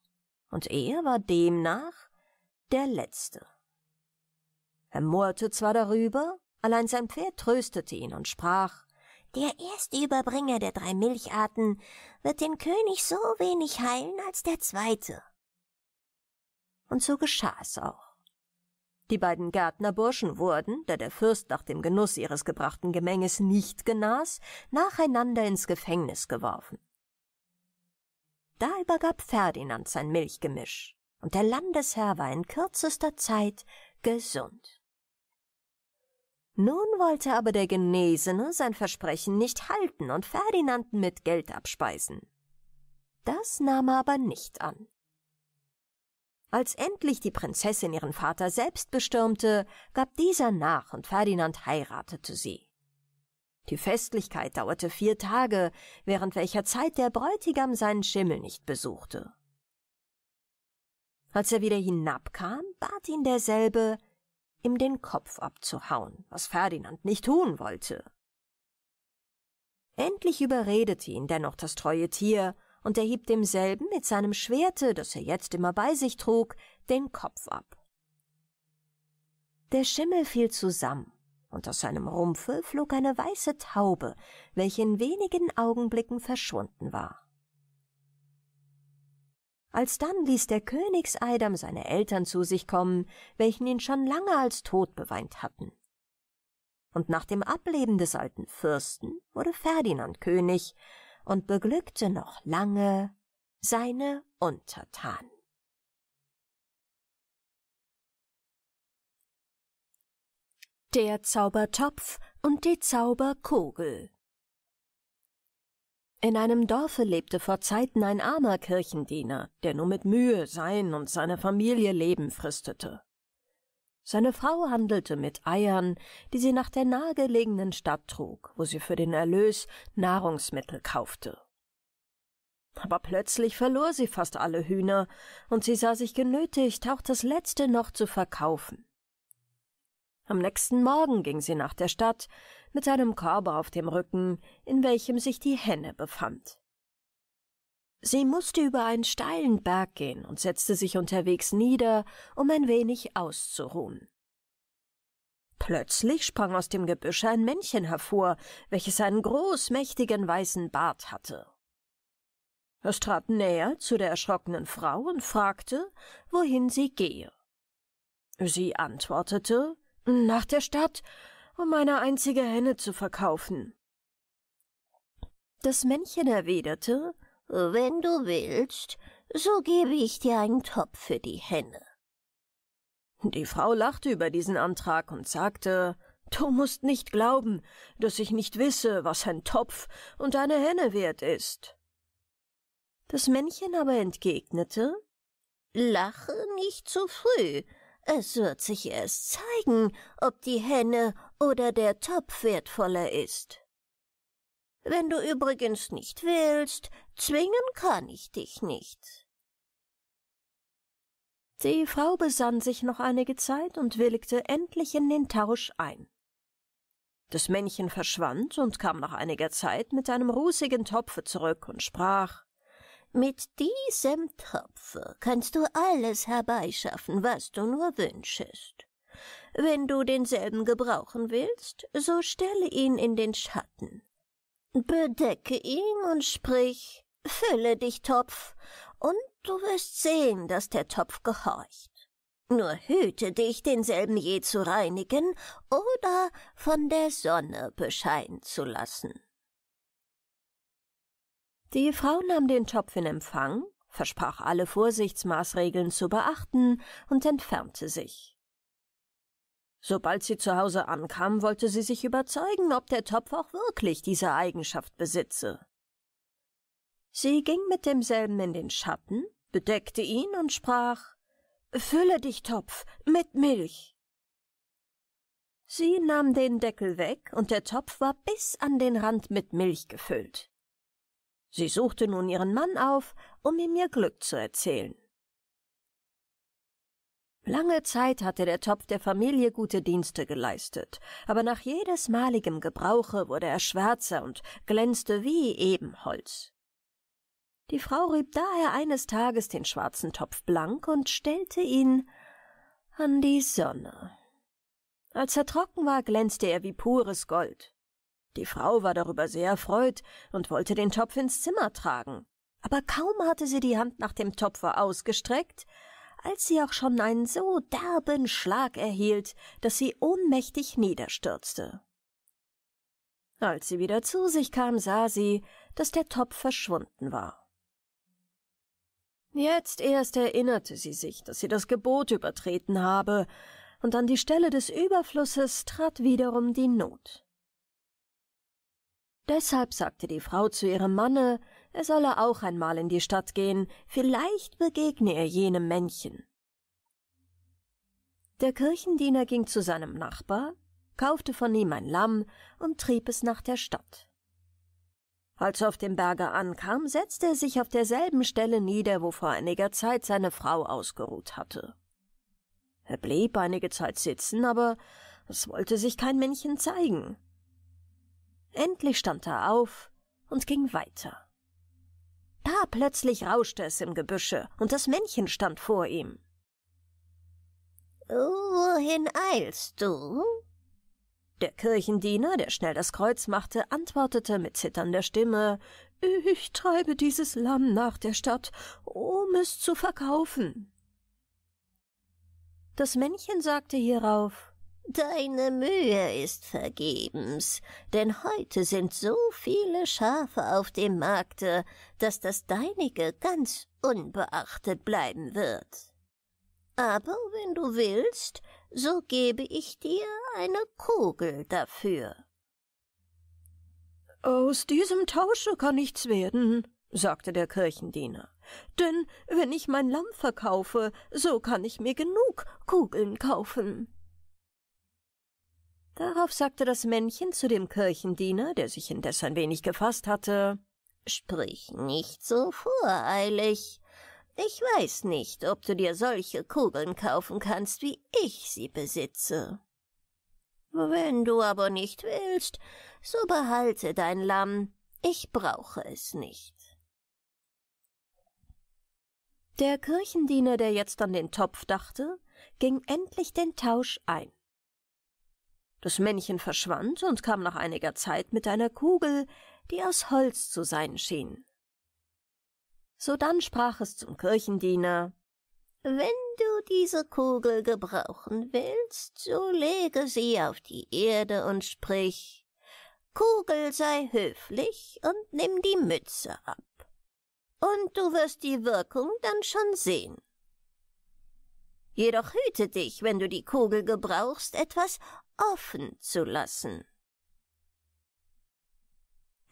und er war demnach der Letzte. Er murrte zwar darüber, allein sein Pferd tröstete ihn und sprach, der erste Überbringer der drei Milcharten wird den König so wenig heilen als der zweite. Und so geschah es auch. Die beiden Gärtnerburschen wurden, da der Fürst nach dem Genuss ihres gebrachten Gemenges nicht genas, nacheinander ins Gefängnis geworfen. Da übergab Ferdinand sein Milchgemisch, und der Landesherr war in kürzester Zeit gesund. Nun wollte aber der Genesene sein Versprechen nicht halten und Ferdinand mit Geld abspeisen. Das nahm er aber nicht an. Als endlich die Prinzessin ihren Vater selbst bestürmte, gab dieser nach und Ferdinand heiratete sie. Die Festlichkeit dauerte vier Tage, während welcher Zeit der Bräutigam seinen Schimmel nicht besuchte. Als er wieder hinabkam, bat ihn derselbe, ihm den Kopf abzuhauen, was Ferdinand nicht tun wollte. Endlich überredete ihn dennoch das treue Tier, und er hieb demselben mit seinem Schwerte, das er jetzt immer bei sich trug, den Kopf ab. Der Schimmel fiel zusammen und aus seinem Rumpfe flog eine weiße Taube, welche in wenigen Augenblicken verschwunden war. Alsdann ließ der Königseidam seine Eltern zu sich kommen, welchen ihn schon lange als tot beweint hatten. Und nach dem Ableben des alten Fürsten wurde Ferdinand König und beglückte noch lange seine Untertanen. der Zaubertopf und die Zauberkugel. In einem Dorfe lebte vor Zeiten ein armer Kirchendiener, der nur mit Mühe sein und seiner Familie Leben fristete. Seine Frau handelte mit Eiern, die sie nach der nahegelegenen Stadt trug, wo sie für den Erlös Nahrungsmittel kaufte. Aber plötzlich verlor sie fast alle Hühner, und sie sah sich genötigt, auch das letzte noch zu verkaufen. Am nächsten Morgen ging sie nach der Stadt mit einem Korb auf dem Rücken, in welchem sich die Henne befand. Sie musste über einen steilen Berg gehen und setzte sich unterwegs nieder, um ein wenig auszuruhen. Plötzlich sprang aus dem Gebüsch ein Männchen hervor, welches einen großmächtigen weißen Bart hatte. Es trat näher zu der erschrockenen Frau und fragte, wohin sie gehe. Sie antwortete, nach der Stadt, um meine einzige Henne zu verkaufen. Das Männchen erwiderte Wenn du willst, so gebe ich dir einen Topf für die Henne. Die Frau lachte über diesen Antrag und sagte Du musst nicht glauben, dass ich nicht wisse, was ein Topf und eine Henne wert ist. Das Männchen aber entgegnete Lache nicht zu früh, es wird sich erst zeigen, ob die Henne oder der Topf wertvoller ist. Wenn du übrigens nicht willst, zwingen kann ich dich nicht. Die Frau besann sich noch einige Zeit und willigte endlich in den Tausch ein. Das Männchen verschwand und kam nach einiger Zeit mit einem rußigen Topfe zurück und sprach mit diesem Topfe kannst du alles herbeischaffen, was du nur wünschest. Wenn du denselben gebrauchen willst, so stelle ihn in den Schatten. Bedecke ihn und sprich, fülle dich, Topf, und du wirst sehen, dass der Topf gehorcht. Nur hüte dich, denselben je zu reinigen oder von der Sonne bescheiden zu lassen. Die Frau nahm den Topf in Empfang, versprach alle Vorsichtsmaßregeln zu beachten und entfernte sich. Sobald sie zu Hause ankam, wollte sie sich überzeugen, ob der Topf auch wirklich diese Eigenschaft besitze. Sie ging mit demselben in den Schatten, bedeckte ihn und sprach Fülle dich, Topf, mit Milch. Sie nahm den Deckel weg, und der Topf war bis an den Rand mit Milch gefüllt. Sie suchte nun ihren Mann auf, um ihm ihr Glück zu erzählen. Lange Zeit hatte der Topf der Familie gute Dienste geleistet, aber nach jedesmaligem Gebrauche wurde er schwärzer und glänzte wie Ebenholz. Die Frau rieb daher eines Tages den schwarzen Topf blank und stellte ihn an die Sonne. Als er trocken war, glänzte er wie pures Gold. Die Frau war darüber sehr erfreut und wollte den Topf ins Zimmer tragen. Aber kaum hatte sie die Hand nach dem Topfer ausgestreckt, als sie auch schon einen so derben Schlag erhielt, dass sie ohnmächtig niederstürzte. Als sie wieder zu sich kam, sah sie, dass der Topf verschwunden war. Jetzt erst erinnerte sie sich, dass sie das Gebot übertreten habe, und an die Stelle des Überflusses trat wiederum die Not. Deshalb sagte die Frau zu ihrem Manne, er solle auch einmal in die Stadt gehen, vielleicht begegne er jenem Männchen. Der Kirchendiener ging zu seinem Nachbar, kaufte von ihm ein Lamm und trieb es nach der Stadt. Als er auf dem Berge ankam, setzte er sich auf derselben Stelle nieder, wo vor einiger Zeit seine Frau ausgeruht hatte. Er blieb einige Zeit sitzen, aber es wollte sich kein Männchen zeigen. Endlich stand er auf und ging weiter. Da plötzlich rauschte es im Gebüsche, und das Männchen stand vor ihm. Oh, wohin eilst du? Der Kirchendiener, der schnell das Kreuz machte, antwortete mit zitternder Stimme Ich treibe dieses Lamm nach der Stadt, um es zu verkaufen. Das Männchen sagte hierauf Deine Mühe ist vergebens, denn heute sind so viele Schafe auf dem Markte, dass das deinige ganz unbeachtet bleiben wird. Aber wenn du willst, so gebe ich dir eine Kugel dafür. Aus diesem Tausche kann nichts werden, sagte der Kirchendiener. Denn wenn ich mein Lamm verkaufe, so kann ich mir genug Kugeln kaufen. Darauf sagte das Männchen zu dem Kirchendiener, der sich indes ein wenig gefasst hatte Sprich nicht so voreilig. Ich weiß nicht, ob du dir solche Kugeln kaufen kannst, wie ich sie besitze. Wenn du aber nicht willst, so behalte dein Lamm, ich brauche es nicht. Der Kirchendiener, der jetzt an den Topf dachte, ging endlich den Tausch ein. Das Männchen verschwand und kam nach einiger Zeit mit einer Kugel, die aus Holz zu sein schien. Sodann sprach es zum Kirchendiener Wenn du diese Kugel gebrauchen willst, so lege sie auf die Erde und sprich Kugel sei höflich und nimm die Mütze ab. Und du wirst die Wirkung dann schon sehen. Jedoch hüte dich, wenn du die Kugel gebrauchst, etwas offen zu lassen.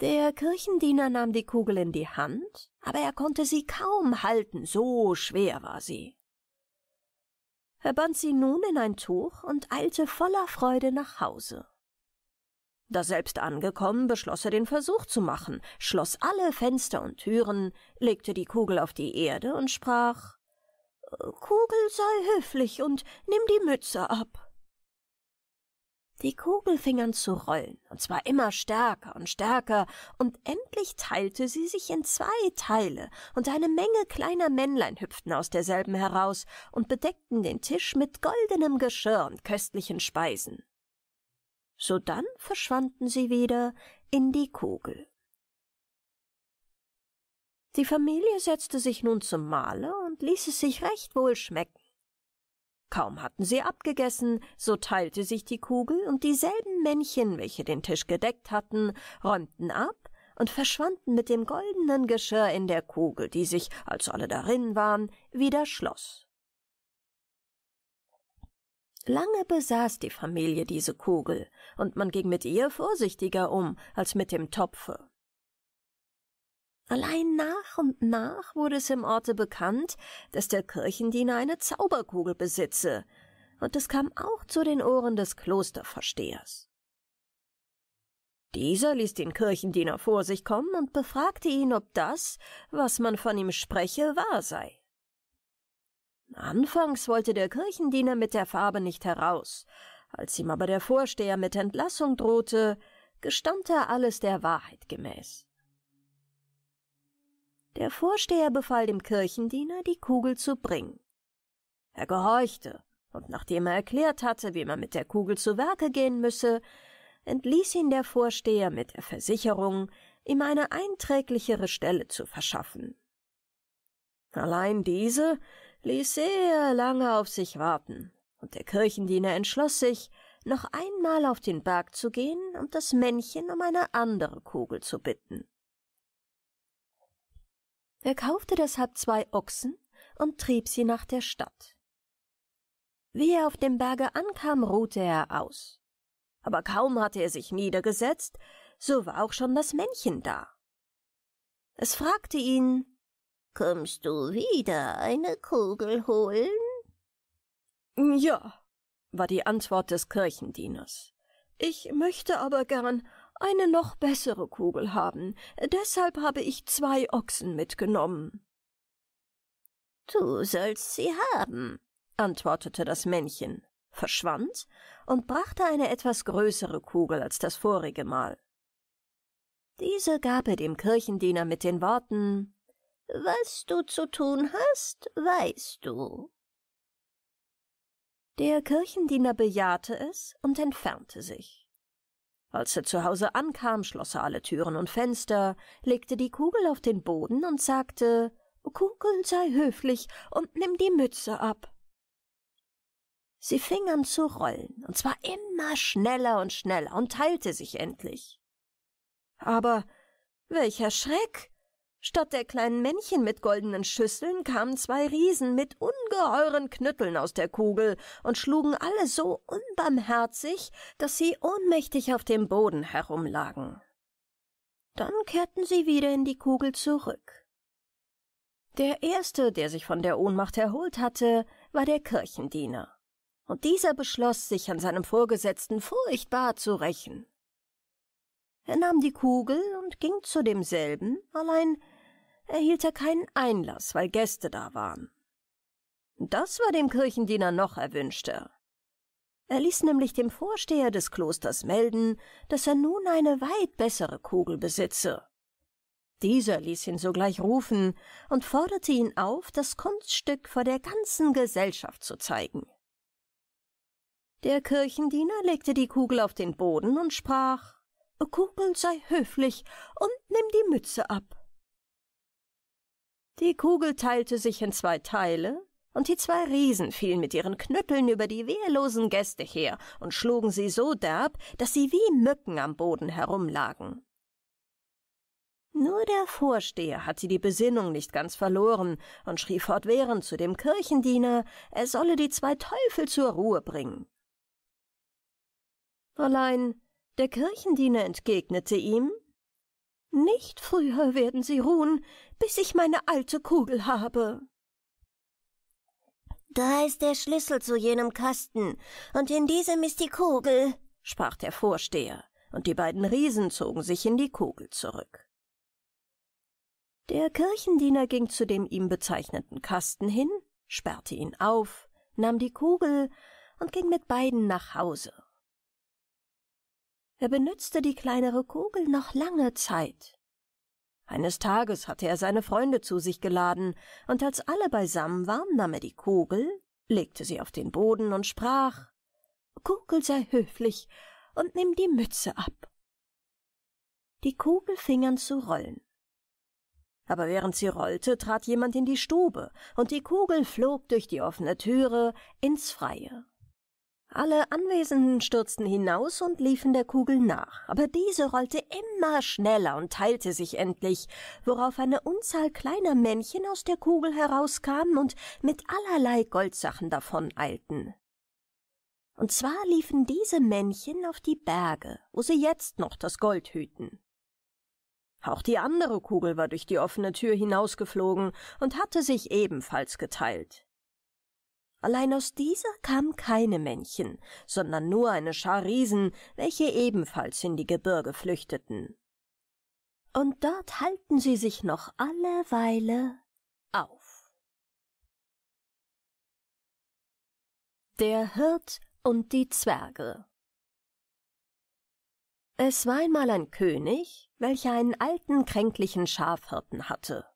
Der Kirchendiener nahm die Kugel in die Hand, aber er konnte sie kaum halten, so schwer war sie. Er band sie nun in ein Tuch und eilte voller Freude nach Hause. Daselbst angekommen, beschloss er den Versuch zu machen, schloss alle Fenster und Türen, legte die Kugel auf die Erde und sprach Kugel sei höflich und nimm die Mütze ab. Die Kugel fing an zu rollen, und zwar immer stärker und stärker, und endlich teilte sie sich in zwei Teile, und eine Menge kleiner Männlein hüpften aus derselben heraus und bedeckten den Tisch mit goldenem Geschirr und köstlichen Speisen. Sodann verschwanden sie wieder in die Kugel. Die Familie setzte sich nun zum Mahle und ließ es sich recht wohl schmecken. Kaum hatten sie abgegessen, so teilte sich die Kugel, und dieselben Männchen, welche den Tisch gedeckt hatten, räumten ab und verschwanden mit dem goldenen Geschirr in der Kugel, die sich, als alle darin waren, wieder schloss. Lange besaß die Familie diese Kugel, und man ging mit ihr vorsichtiger um als mit dem Topfe. Allein nach und nach wurde es im Orte bekannt, dass der Kirchendiener eine Zauberkugel besitze, und es kam auch zu den Ohren des Klosterverstehers. Dieser ließ den Kirchendiener vor sich kommen und befragte ihn, ob das, was man von ihm spreche, wahr sei. Anfangs wollte der Kirchendiener mit der Farbe nicht heraus, als ihm aber der Vorsteher mit Entlassung drohte, gestand er alles der Wahrheit gemäß. Der Vorsteher befahl dem Kirchendiener, die Kugel zu bringen. Er gehorchte, und nachdem er erklärt hatte, wie man mit der Kugel zu Werke gehen müsse, entließ ihn der Vorsteher mit der Versicherung, ihm eine einträglichere Stelle zu verschaffen. Allein diese ließ sehr lange auf sich warten, und der Kirchendiener entschloss sich, noch einmal auf den Berg zu gehen und das Männchen um eine andere Kugel zu bitten. Er kaufte deshalb zwei Ochsen und trieb sie nach der Stadt. Wie er auf dem Berge ankam, ruhte er aus. Aber kaum hatte er sich niedergesetzt, so war auch schon das Männchen da. Es fragte ihn, Kommst du wieder eine Kugel holen? Ja, war die Antwort des Kirchendieners. Ich möchte aber gern eine noch bessere Kugel haben, deshalb habe ich zwei Ochsen mitgenommen. Du sollst sie haben, antwortete das Männchen, verschwand und brachte eine etwas größere Kugel als das vorige Mal. Diese gab er dem Kirchendiener mit den Worten Was du zu tun hast, weißt du. Der Kirchendiener bejahte es und entfernte sich. Als er zu Hause ankam, schloss er alle Türen und Fenster, legte die Kugel auf den Boden und sagte Kugel sei höflich und nimm die Mütze ab. Sie fing an zu rollen, und zwar immer schneller und schneller, und teilte sich endlich. Aber welcher Schreck! Statt der kleinen Männchen mit goldenen Schüsseln kamen zwei Riesen mit ungeheuren Knütteln aus der Kugel und schlugen alle so unbarmherzig, dass sie ohnmächtig auf dem Boden herumlagen. Dann kehrten sie wieder in die Kugel zurück. Der erste, der sich von der Ohnmacht erholt hatte, war der Kirchendiener, und dieser beschloss, sich an seinem Vorgesetzten furchtbar zu rächen. Er nahm die Kugel und ging zu demselben, allein erhielt er keinen Einlass, weil Gäste da waren. Das war dem Kirchendiener noch erwünschter. Er ließ nämlich dem Vorsteher des Klosters melden, dass er nun eine weit bessere Kugel besitze. Dieser ließ ihn sogleich rufen und forderte ihn auf, das Kunststück vor der ganzen Gesellschaft zu zeigen. Der Kirchendiener legte die Kugel auf den Boden und sprach Kugel sei höflich und nimm die Mütze ab. Die Kugel teilte sich in zwei Teile, und die zwei Riesen fielen mit ihren Knüppeln über die wehrlosen Gäste her und schlugen sie so derb, dass sie wie Mücken am Boden herumlagen. Nur der Vorsteher hatte die Besinnung nicht ganz verloren und schrie fortwährend zu dem Kirchendiener, er solle die zwei Teufel zur Ruhe bringen. Allein der Kirchendiener entgegnete ihm, nicht früher werden sie ruhen, bis ich meine alte Kugel habe. Da ist der Schlüssel zu jenem Kasten, und in diesem ist die Kugel, sprach der Vorsteher, und die beiden Riesen zogen sich in die Kugel zurück. Der Kirchendiener ging zu dem ihm bezeichneten Kasten hin, sperrte ihn auf, nahm die Kugel und ging mit beiden nach Hause. Er benützte die kleinere Kugel noch lange Zeit. Eines Tages hatte er seine Freunde zu sich geladen, und als alle beisammen waren, nahm er die Kugel, legte sie auf den Boden und sprach Kugel sei höflich und nimm die Mütze ab. Die Kugel fing an zu rollen. Aber während sie rollte, trat jemand in die Stube, und die Kugel flog durch die offene Türe ins Freie. Alle Anwesenden stürzten hinaus und liefen der Kugel nach, aber diese rollte immer schneller und teilte sich endlich, worauf eine Unzahl kleiner Männchen aus der Kugel herauskamen und mit allerlei Goldsachen davon eilten. Und zwar liefen diese Männchen auf die Berge, wo sie jetzt noch das Gold hüten. Auch die andere Kugel war durch die offene Tür hinausgeflogen und hatte sich ebenfalls geteilt. Allein aus dieser kamen keine Männchen, sondern nur eine Schar Riesen, welche ebenfalls in die Gebirge flüchteten. Und dort halten sie sich noch alle Weile auf. Der Hirt und die Zwerge Es war einmal ein König, welcher einen alten kränklichen Schafhirten hatte.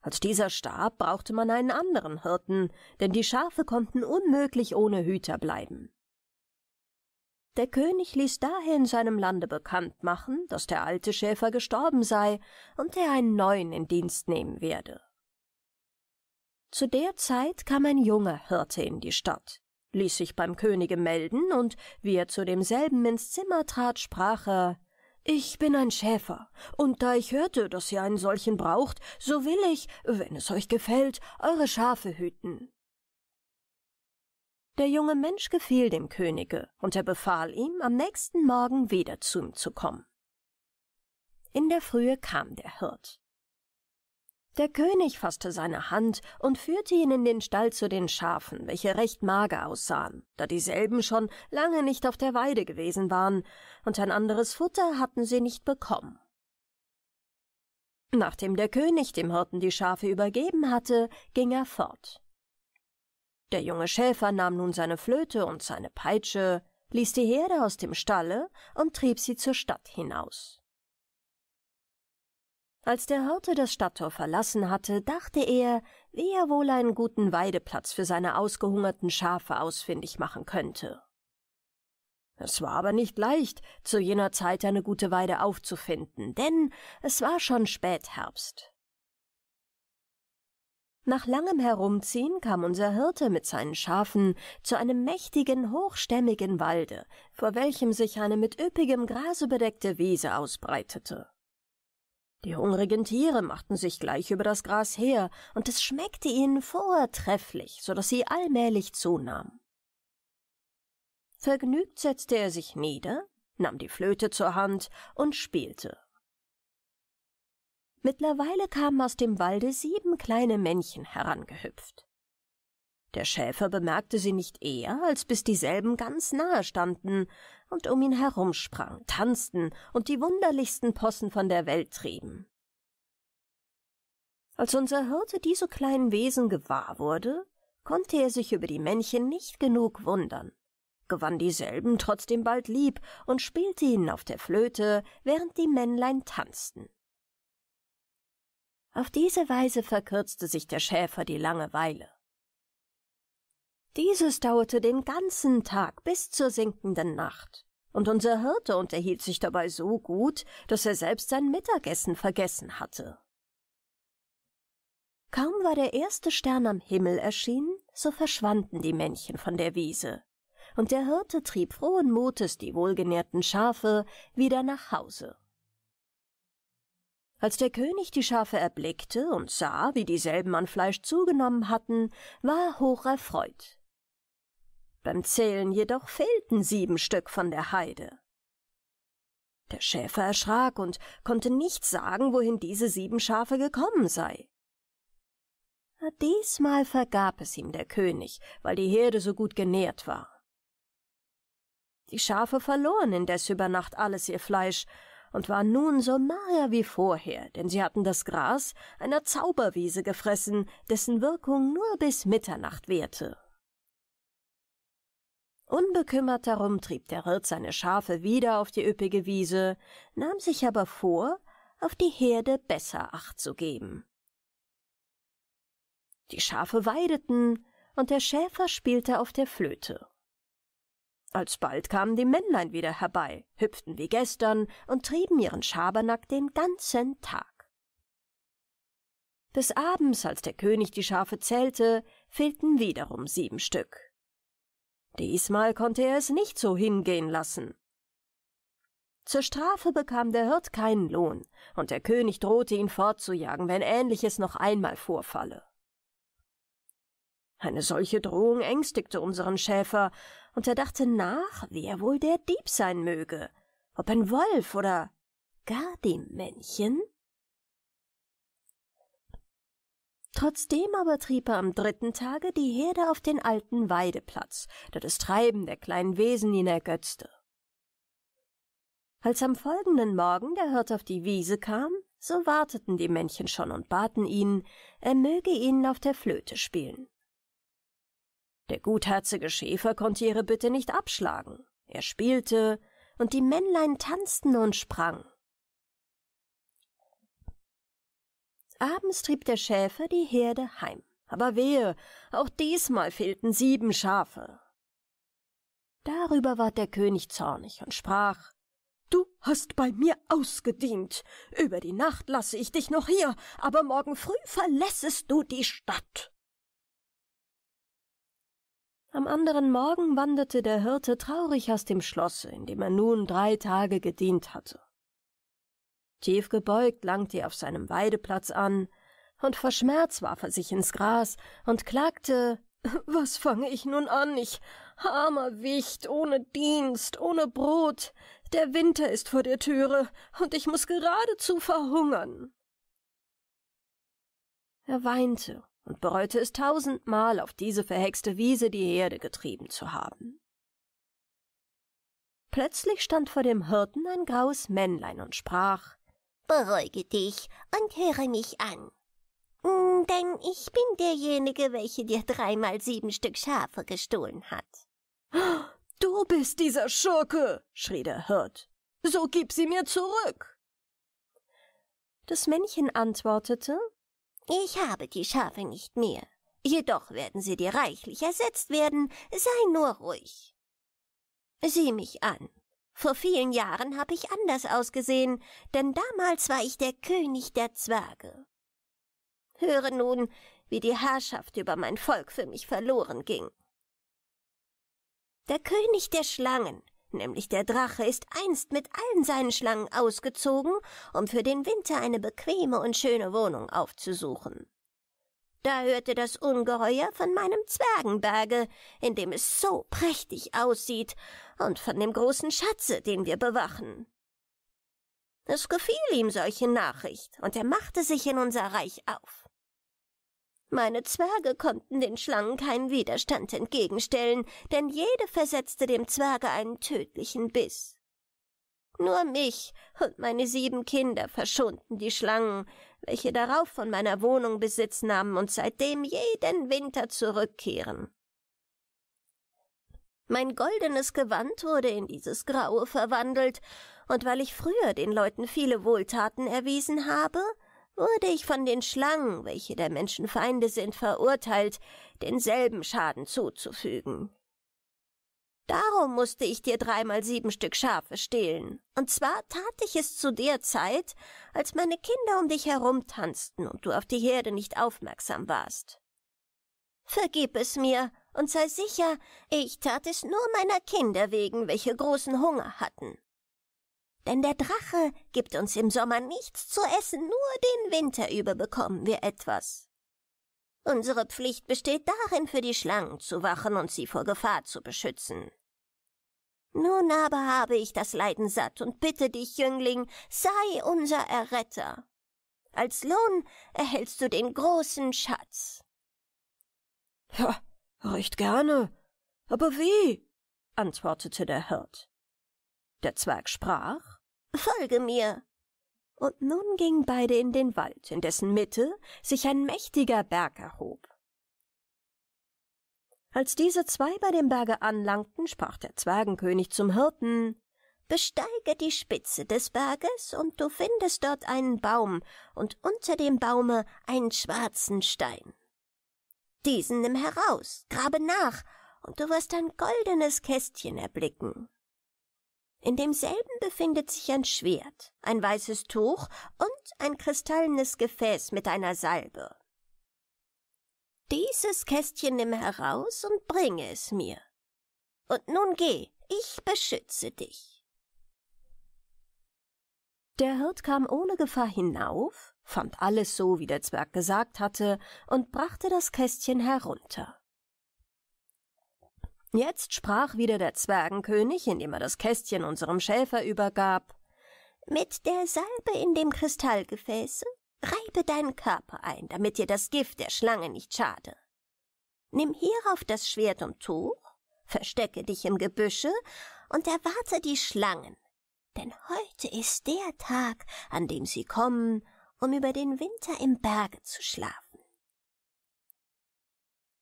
Als dieser starb, brauchte man einen anderen Hirten, denn die Schafe konnten unmöglich ohne Hüter bleiben. Der König ließ daher in seinem Lande bekannt machen, dass der alte Schäfer gestorben sei und er einen neuen in Dienst nehmen werde. Zu der Zeit kam ein junger Hirte in die Stadt, ließ sich beim Könige melden, und wie er zu demselben ins Zimmer trat, sprach er ich bin ein Schäfer, und da ich hörte, dass ihr einen solchen braucht, so will ich, wenn es euch gefällt, eure Schafe hüten. Der junge Mensch gefiel dem Könige, und er befahl ihm, am nächsten Morgen wieder zu ihm zu kommen. In der Frühe kam der Hirt. Der König faßte seine Hand und führte ihn in den Stall zu den Schafen, welche recht mager aussahen, da dieselben schon lange nicht auf der Weide gewesen waren, und ein anderes Futter hatten sie nicht bekommen. Nachdem der König dem Hirten die Schafe übergeben hatte, ging er fort. Der junge Schäfer nahm nun seine Flöte und seine Peitsche, ließ die Herde aus dem Stalle und trieb sie zur Stadt hinaus. Als der Hirte das Stadttor verlassen hatte, dachte er, wie er wohl einen guten Weideplatz für seine ausgehungerten Schafe ausfindig machen könnte. Es war aber nicht leicht, zu jener Zeit eine gute Weide aufzufinden, denn es war schon Spätherbst. Nach langem Herumziehen kam unser Hirte mit seinen Schafen zu einem mächtigen, hochstämmigen Walde, vor welchem sich eine mit üppigem Gras bedeckte Wiese ausbreitete. Die hungrigen Tiere machten sich gleich über das Gras her, und es schmeckte ihnen vortrefflich, so daß sie allmählich zunahm. Vergnügt setzte er sich nieder, nahm die Flöte zur Hand und spielte. Mittlerweile kamen aus dem Walde sieben kleine Männchen herangehüpft. Der Schäfer bemerkte sie nicht eher, als bis dieselben ganz nahe standen und um ihn herumsprangen, tanzten und die wunderlichsten Possen von der Welt trieben. Als unser Hirte diese kleinen Wesen gewahr wurde, konnte er sich über die Männchen nicht genug wundern, gewann dieselben trotzdem bald lieb und spielte ihnen auf der Flöte, während die Männlein tanzten. Auf diese Weise verkürzte sich der Schäfer die Langeweile. Dieses dauerte den ganzen Tag bis zur sinkenden Nacht. Und unser Hirte unterhielt sich dabei so gut, dass er selbst sein Mittagessen vergessen hatte. Kaum war der erste Stern am Himmel erschienen, so verschwanden die Männchen von der Wiese, und der Hirte trieb frohen Mutes die wohlgenährten Schafe wieder nach Hause. Als der König die Schafe erblickte und sah, wie dieselben an Fleisch zugenommen hatten, war er hoch erfreut. Beim Zählen jedoch fehlten sieben Stück von der Heide. Der Schäfer erschrak und konnte nicht sagen, wohin diese sieben Schafe gekommen sei. Diesmal vergab es ihm der König, weil die Herde so gut genährt war. Die Schafe verloren indes über Nacht alles ihr Fleisch und waren nun so mager wie vorher, denn sie hatten das Gras einer Zauberwiese gefressen, dessen Wirkung nur bis Mitternacht währte. Unbekümmert darum trieb der Hirt seine Schafe wieder auf die üppige Wiese, nahm sich aber vor, auf die Herde besser Acht zu geben. Die Schafe weideten, und der Schäfer spielte auf der Flöte. Alsbald kamen die Männlein wieder herbei, hüpften wie gestern und trieben ihren Schabernack den ganzen Tag. Bis abends, als der König die Schafe zählte, fehlten wiederum sieben Stück. Diesmal konnte er es nicht so hingehen lassen. Zur Strafe bekam der Hirt keinen Lohn, und der König drohte ihn fortzujagen, wenn ähnliches noch einmal vorfalle. Eine solche Drohung ängstigte unseren Schäfer, und er dachte nach, wer wohl der Dieb sein möge, ob ein Wolf oder gar dem Männchen? Trotzdem aber trieb er am dritten Tage die Herde auf den alten Weideplatz, da das Treiben der kleinen Wesen ihn ergötzte. Als am folgenden Morgen der Hirt auf die Wiese kam, so warteten die Männchen schon und baten ihn, er möge ihnen auf der Flöte spielen. Der gutherzige Schäfer konnte ihre Bitte nicht abschlagen. Er spielte, und die Männlein tanzten und sprangen. Abends trieb der Schäfer die Herde heim. Aber wehe, auch diesmal fehlten sieben Schafe. Darüber ward der König zornig und sprach Du hast bei mir ausgedient. Über die Nacht lasse ich dich noch hier, aber morgen früh verlässest du die Stadt. Am anderen Morgen wanderte der Hirte traurig aus dem Schlosse, in dem er nun drei Tage gedient hatte. Tief gebeugt langte er auf seinem Weideplatz an, und vor Schmerz warf er sich ins Gras und klagte Was fange ich nun an? Ich armer Wicht, ohne Dienst, ohne Brot. Der Winter ist vor der Türe, und ich muß geradezu verhungern. Er weinte und bereute es tausendmal, auf diese verhexte Wiese die Herde getrieben zu haben. Plötzlich stand vor dem Hirten ein graues Männlein und sprach Beruhige dich und höre mich an. Hm, denn ich bin derjenige, welche dir dreimal sieben Stück Schafe gestohlen hat. Du bist dieser Schurke, schrie der Hirt. So gib sie mir zurück. Das Männchen antwortete, Ich habe die Schafe nicht mehr. Jedoch werden sie dir reichlich ersetzt werden. Sei nur ruhig. Sieh mich an. Vor vielen Jahren habe ich anders ausgesehen, denn damals war ich der König der Zwerge. Höre nun, wie die Herrschaft über mein Volk für mich verloren ging. Der König der Schlangen, nämlich der Drache, ist einst mit allen seinen Schlangen ausgezogen, um für den Winter eine bequeme und schöne Wohnung aufzusuchen. Da hörte das Ungeheuer von meinem Zwergenberge, in dem es so prächtig aussieht, und von dem großen Schatze, den wir bewachen. Es gefiel ihm solche Nachricht, und er machte sich in unser Reich auf. Meine Zwerge konnten den Schlangen keinen Widerstand entgegenstellen, denn jede versetzte dem Zwerge einen tödlichen Biss. Nur mich und meine sieben Kinder verschonten die Schlangen, welche darauf von meiner Wohnung Besitz nahmen und seitdem jeden Winter zurückkehren. Mein goldenes Gewand wurde in dieses Graue verwandelt, und weil ich früher den Leuten viele Wohltaten erwiesen habe, wurde ich von den Schlangen, welche der Menschen Feinde sind, verurteilt, denselben Schaden zuzufügen. Darum musste ich dir dreimal sieben Stück Schafe stehlen. Und zwar tat ich es zu der Zeit, als meine Kinder um dich herum tanzten und du auf die Herde nicht aufmerksam warst. Vergib es mir und sei sicher, ich tat es nur meiner Kinder wegen, welche großen Hunger hatten. Denn der Drache gibt uns im Sommer nichts zu essen, nur den Winter über bekommen wir etwas. Unsere Pflicht besteht darin, für die Schlangen zu wachen und sie vor Gefahr zu beschützen. Nun aber habe ich das Leiden satt und bitte dich, Jüngling, sei unser Erretter. Als Lohn erhältst du den großen Schatz. Ja, recht gerne. Aber wie? antwortete der Hirt. Der Zwerg sprach Folge mir und nun gingen beide in den Wald, in dessen Mitte sich ein mächtiger Berg erhob. Als diese zwei bei dem Berge anlangten, sprach der Zwergenkönig zum Hirten Besteige die Spitze des Berges, und du findest dort einen Baum und unter dem Baume einen schwarzen Stein. Diesen nimm heraus, grabe nach, und du wirst ein goldenes Kästchen erblicken. In demselben befindet sich ein Schwert, ein weißes Tuch und ein kristallenes Gefäß mit einer Salbe. Dieses Kästchen nimm heraus und bringe es mir. Und nun geh, ich beschütze dich. Der Hirt kam ohne Gefahr hinauf, fand alles so, wie der Zwerg gesagt hatte, und brachte das Kästchen herunter. Jetzt sprach wieder der Zwergenkönig, indem er das Kästchen unserem Schäfer übergab. Mit der Salbe in dem Kristallgefäße reibe deinen Körper ein, damit dir das Gift der Schlange nicht schade. Nimm hierauf das Schwert und Tuch, verstecke dich im Gebüsche und erwarte die Schlangen. Denn heute ist der Tag, an dem sie kommen, um über den Winter im Berge zu schlafen.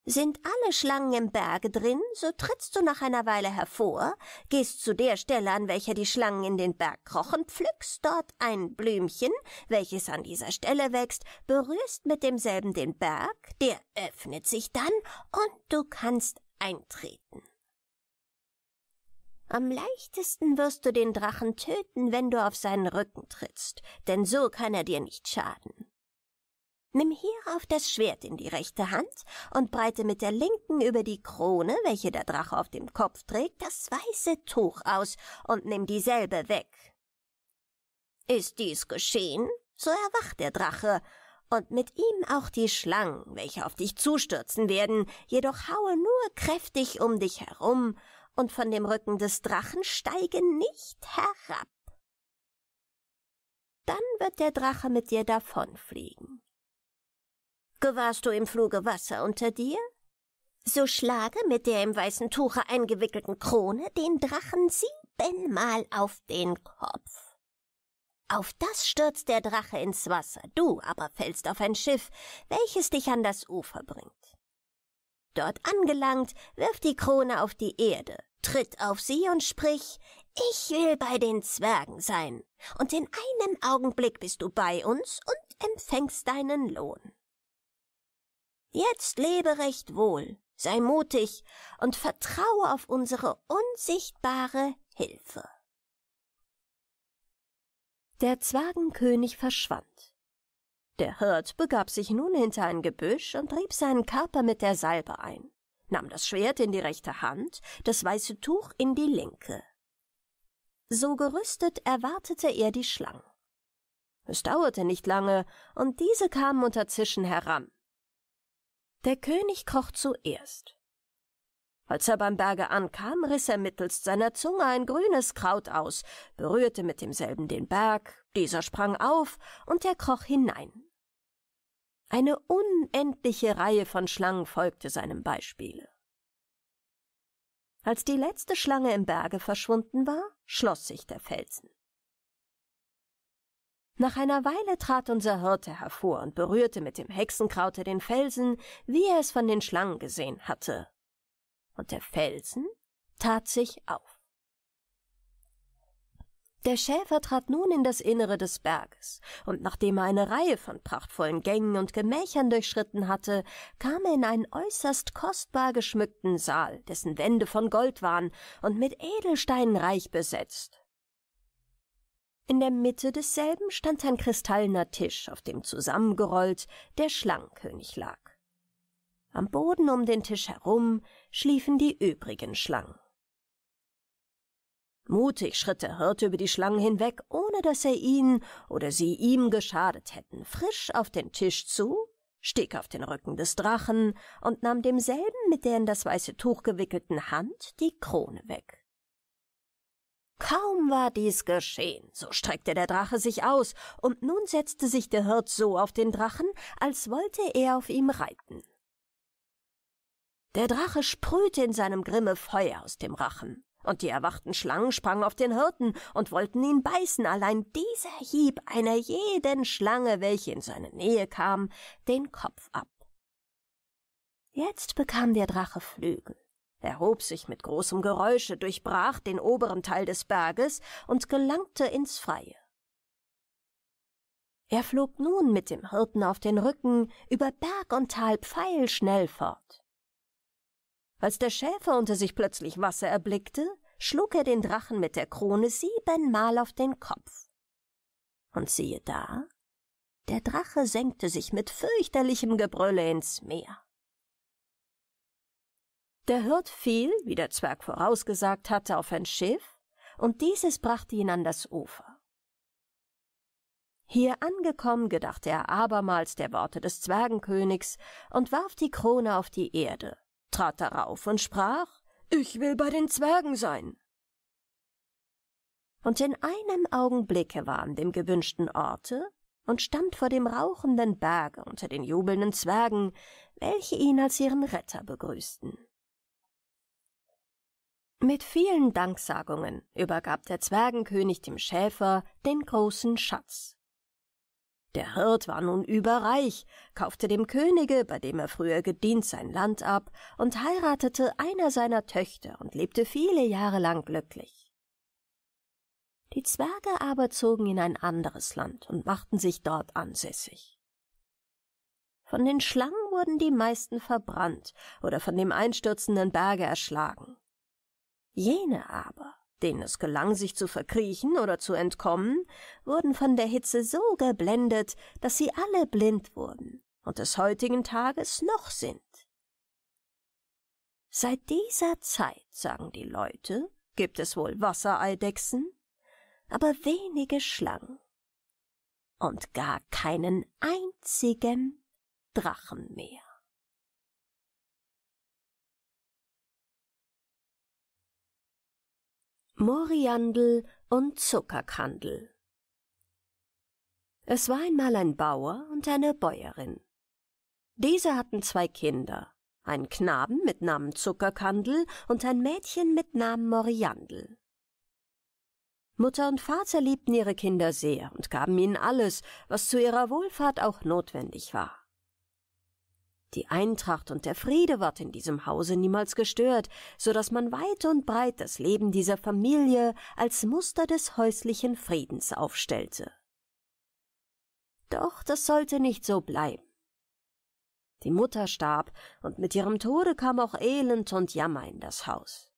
Sind alle Schlangen im Berge drin, so trittst du nach einer Weile hervor, gehst zu der Stelle, an welcher die Schlangen in den Berg krochen, pflückst dort ein Blümchen, welches an dieser Stelle wächst, berührst mit demselben den Berg, der öffnet sich dann und du kannst eintreten. Am leichtesten wirst du den Drachen töten, wenn du auf seinen Rücken trittst, denn so kann er dir nicht schaden. Nimm hierauf das Schwert in die rechte Hand und breite mit der linken über die Krone, welche der Drache auf dem Kopf trägt, das weiße Tuch aus und nimm dieselbe weg. Ist dies geschehen, so erwacht der Drache, und mit ihm auch die Schlangen, welche auf dich zustürzen werden, jedoch haue nur kräftig um dich herum, und von dem Rücken des Drachen steige nicht herab. Dann wird der Drache mit dir davonfliegen. Gewahrst du im Fluge Wasser unter dir? So schlage mit der im weißen Tuche eingewickelten Krone den Drachen siebenmal auf den Kopf. Auf das stürzt der Drache ins Wasser, du aber fällst auf ein Schiff, welches dich an das Ufer bringt. Dort angelangt, wirf die Krone auf die Erde, tritt auf sie und sprich, ich will bei den Zwergen sein, und in einem Augenblick bist du bei uns und empfängst deinen Lohn. Jetzt lebe recht wohl, sei mutig und vertraue auf unsere unsichtbare Hilfe. Der Zwergenkönig verschwand. Der Hirt begab sich nun hinter ein Gebüsch und rieb seinen Körper mit der Salbe ein, nahm das Schwert in die rechte Hand, das weiße Tuch in die linke. So gerüstet erwartete er die Schlangen. Es dauerte nicht lange, und diese kamen unter Zischen heran, der König kocht zuerst. Als er beim Berge ankam, riss er mittelst seiner Zunge ein grünes Kraut aus, berührte mit demselben den Berg, dieser sprang auf und er kroch hinein. Eine unendliche Reihe von Schlangen folgte seinem Beispiele. Als die letzte Schlange im Berge verschwunden war, schloss sich der Felsen. Nach einer Weile trat unser Hirte hervor und berührte mit dem Hexenkraute den Felsen, wie er es von den Schlangen gesehen hatte. Und der Felsen tat sich auf. Der Schäfer trat nun in das Innere des Berges, und nachdem er eine Reihe von prachtvollen Gängen und Gemächern durchschritten hatte, kam er in einen äußerst kostbar geschmückten Saal, dessen Wände von Gold waren und mit Edelsteinen reich besetzt. In der Mitte desselben stand ein kristallener Tisch, auf dem zusammengerollt der Schlangenkönig lag. Am Boden um den Tisch herum schliefen die übrigen Schlangen. Mutig schritt der Hirte über die Schlangen hinweg, ohne dass er ihnen oder sie ihm geschadet hätten, frisch auf den Tisch zu, stieg auf den Rücken des Drachen und nahm demselben mit der in das weiße Tuch gewickelten Hand die Krone weg. Kaum war dies geschehen, so streckte der Drache sich aus, und nun setzte sich der Hirt so auf den Drachen, als wollte er auf ihm reiten. Der Drache sprühte in seinem Grimme Feuer aus dem Rachen, und die erwachten Schlangen sprangen auf den Hirten und wollten ihn beißen, allein dieser hieb einer jeden Schlange, welche in seine Nähe kam, den Kopf ab. Jetzt bekam der Drache Flügel, erhob sich mit großem Geräusche, durchbrach den oberen Teil des Berges und gelangte ins Freie. Er flog nun mit dem Hirten auf den Rücken über Berg und Tal pfeilschnell fort. Als der Schäfer unter sich plötzlich Wasser erblickte, schlug er den Drachen mit der Krone siebenmal auf den Kopf. Und siehe da, der Drache senkte sich mit fürchterlichem Gebrülle ins Meer. Der Hirt fiel, wie der Zwerg vorausgesagt hatte, auf ein Schiff, und dieses brachte ihn an das Ufer. Hier angekommen gedachte er abermals der Worte des Zwergenkönigs und warf die Krone auf die Erde, trat darauf und sprach Ich will bei den Zwergen sein. Und in einem Augenblicke war an dem gewünschten Orte und stand vor dem rauchenden Berge unter den jubelnden Zwergen, welche ihn als ihren Retter begrüßten. Mit vielen Danksagungen übergab der Zwergenkönig dem Schäfer den großen Schatz. Der Hirt war nun überreich, kaufte dem Könige, bei dem er früher gedient, sein Land ab und heiratete einer seiner Töchter und lebte viele Jahre lang glücklich. Die Zwerge aber zogen in ein anderes Land und machten sich dort ansässig. Von den Schlangen wurden die meisten verbrannt oder von dem einstürzenden Berge erschlagen. Jene aber, denen es gelang, sich zu verkriechen oder zu entkommen, wurden von der Hitze so geblendet, dass sie alle blind wurden und des heutigen Tages noch sind. Seit dieser Zeit, sagen die Leute, gibt es wohl Wassereidechsen, aber wenige Schlangen und gar keinen einzigen Drachen mehr. Moriandel und Zuckerkandel Es war einmal ein Bauer und eine Bäuerin. Diese hatten zwei Kinder, einen Knaben mit Namen Zuckerkandel und ein Mädchen mit Namen Moriandel. Mutter und Vater liebten ihre Kinder sehr und gaben ihnen alles, was zu ihrer Wohlfahrt auch notwendig war. Die Eintracht und der Friede ward in diesem Hause niemals gestört, so dass man weit und breit das Leben dieser Familie als Muster des häuslichen Friedens aufstellte. Doch das sollte nicht so bleiben. Die Mutter starb, und mit ihrem Tode kam auch Elend und Jammer in das Haus.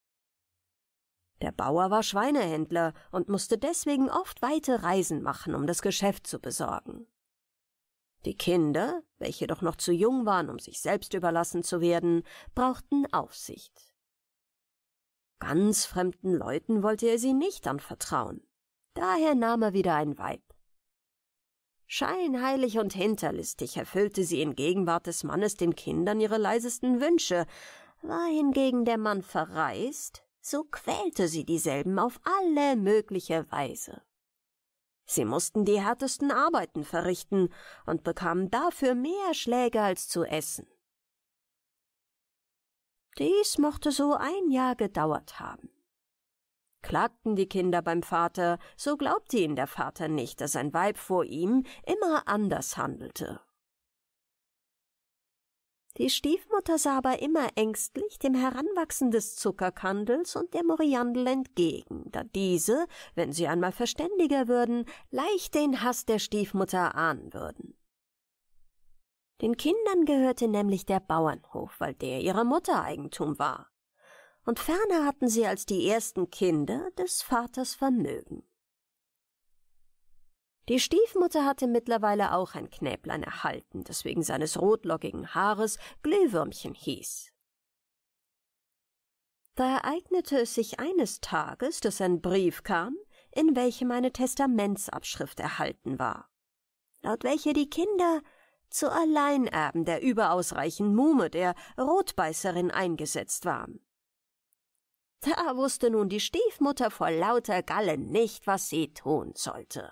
Der Bauer war Schweinehändler und musste deswegen oft weite Reisen machen, um das Geschäft zu besorgen. Die Kinder, welche doch noch zu jung waren, um sich selbst überlassen zu werden, brauchten Aufsicht. Ganz fremden Leuten wollte er sie nicht anvertrauen. Daher nahm er wieder ein Weib. Scheinheilig und hinterlistig erfüllte sie in Gegenwart des Mannes den Kindern ihre leisesten Wünsche, war hingegen der Mann verreist, so quälte sie dieselben auf alle mögliche Weise. Sie mussten die härtesten Arbeiten verrichten und bekamen dafür mehr Schläge als zu essen. Dies mochte so ein Jahr gedauert haben. Klagten die Kinder beim Vater, so glaubte ihm der Vater nicht, dass ein Weib vor ihm immer anders handelte. Die Stiefmutter sah aber immer ängstlich dem Heranwachsen des Zuckerkandels und der Moriandel entgegen, da diese, wenn sie einmal verständiger würden, leicht den Hass der Stiefmutter ahnen würden. Den Kindern gehörte nämlich der Bauernhof, weil der ihrer Mutter Eigentum war. Und ferner hatten sie als die ersten Kinder des Vaters Vermögen. Die Stiefmutter hatte mittlerweile auch ein Knäblein erhalten, das wegen seines rotlockigen Haares Glühwürmchen hieß. Da ereignete es sich eines Tages, dass ein Brief kam, in welchem eine Testamentsabschrift erhalten war, laut welcher die Kinder zu Alleinerben der überaus reichen Mume, der Rotbeißerin, eingesetzt waren. Da wusste nun die Stiefmutter vor lauter Galle nicht, was sie tun sollte.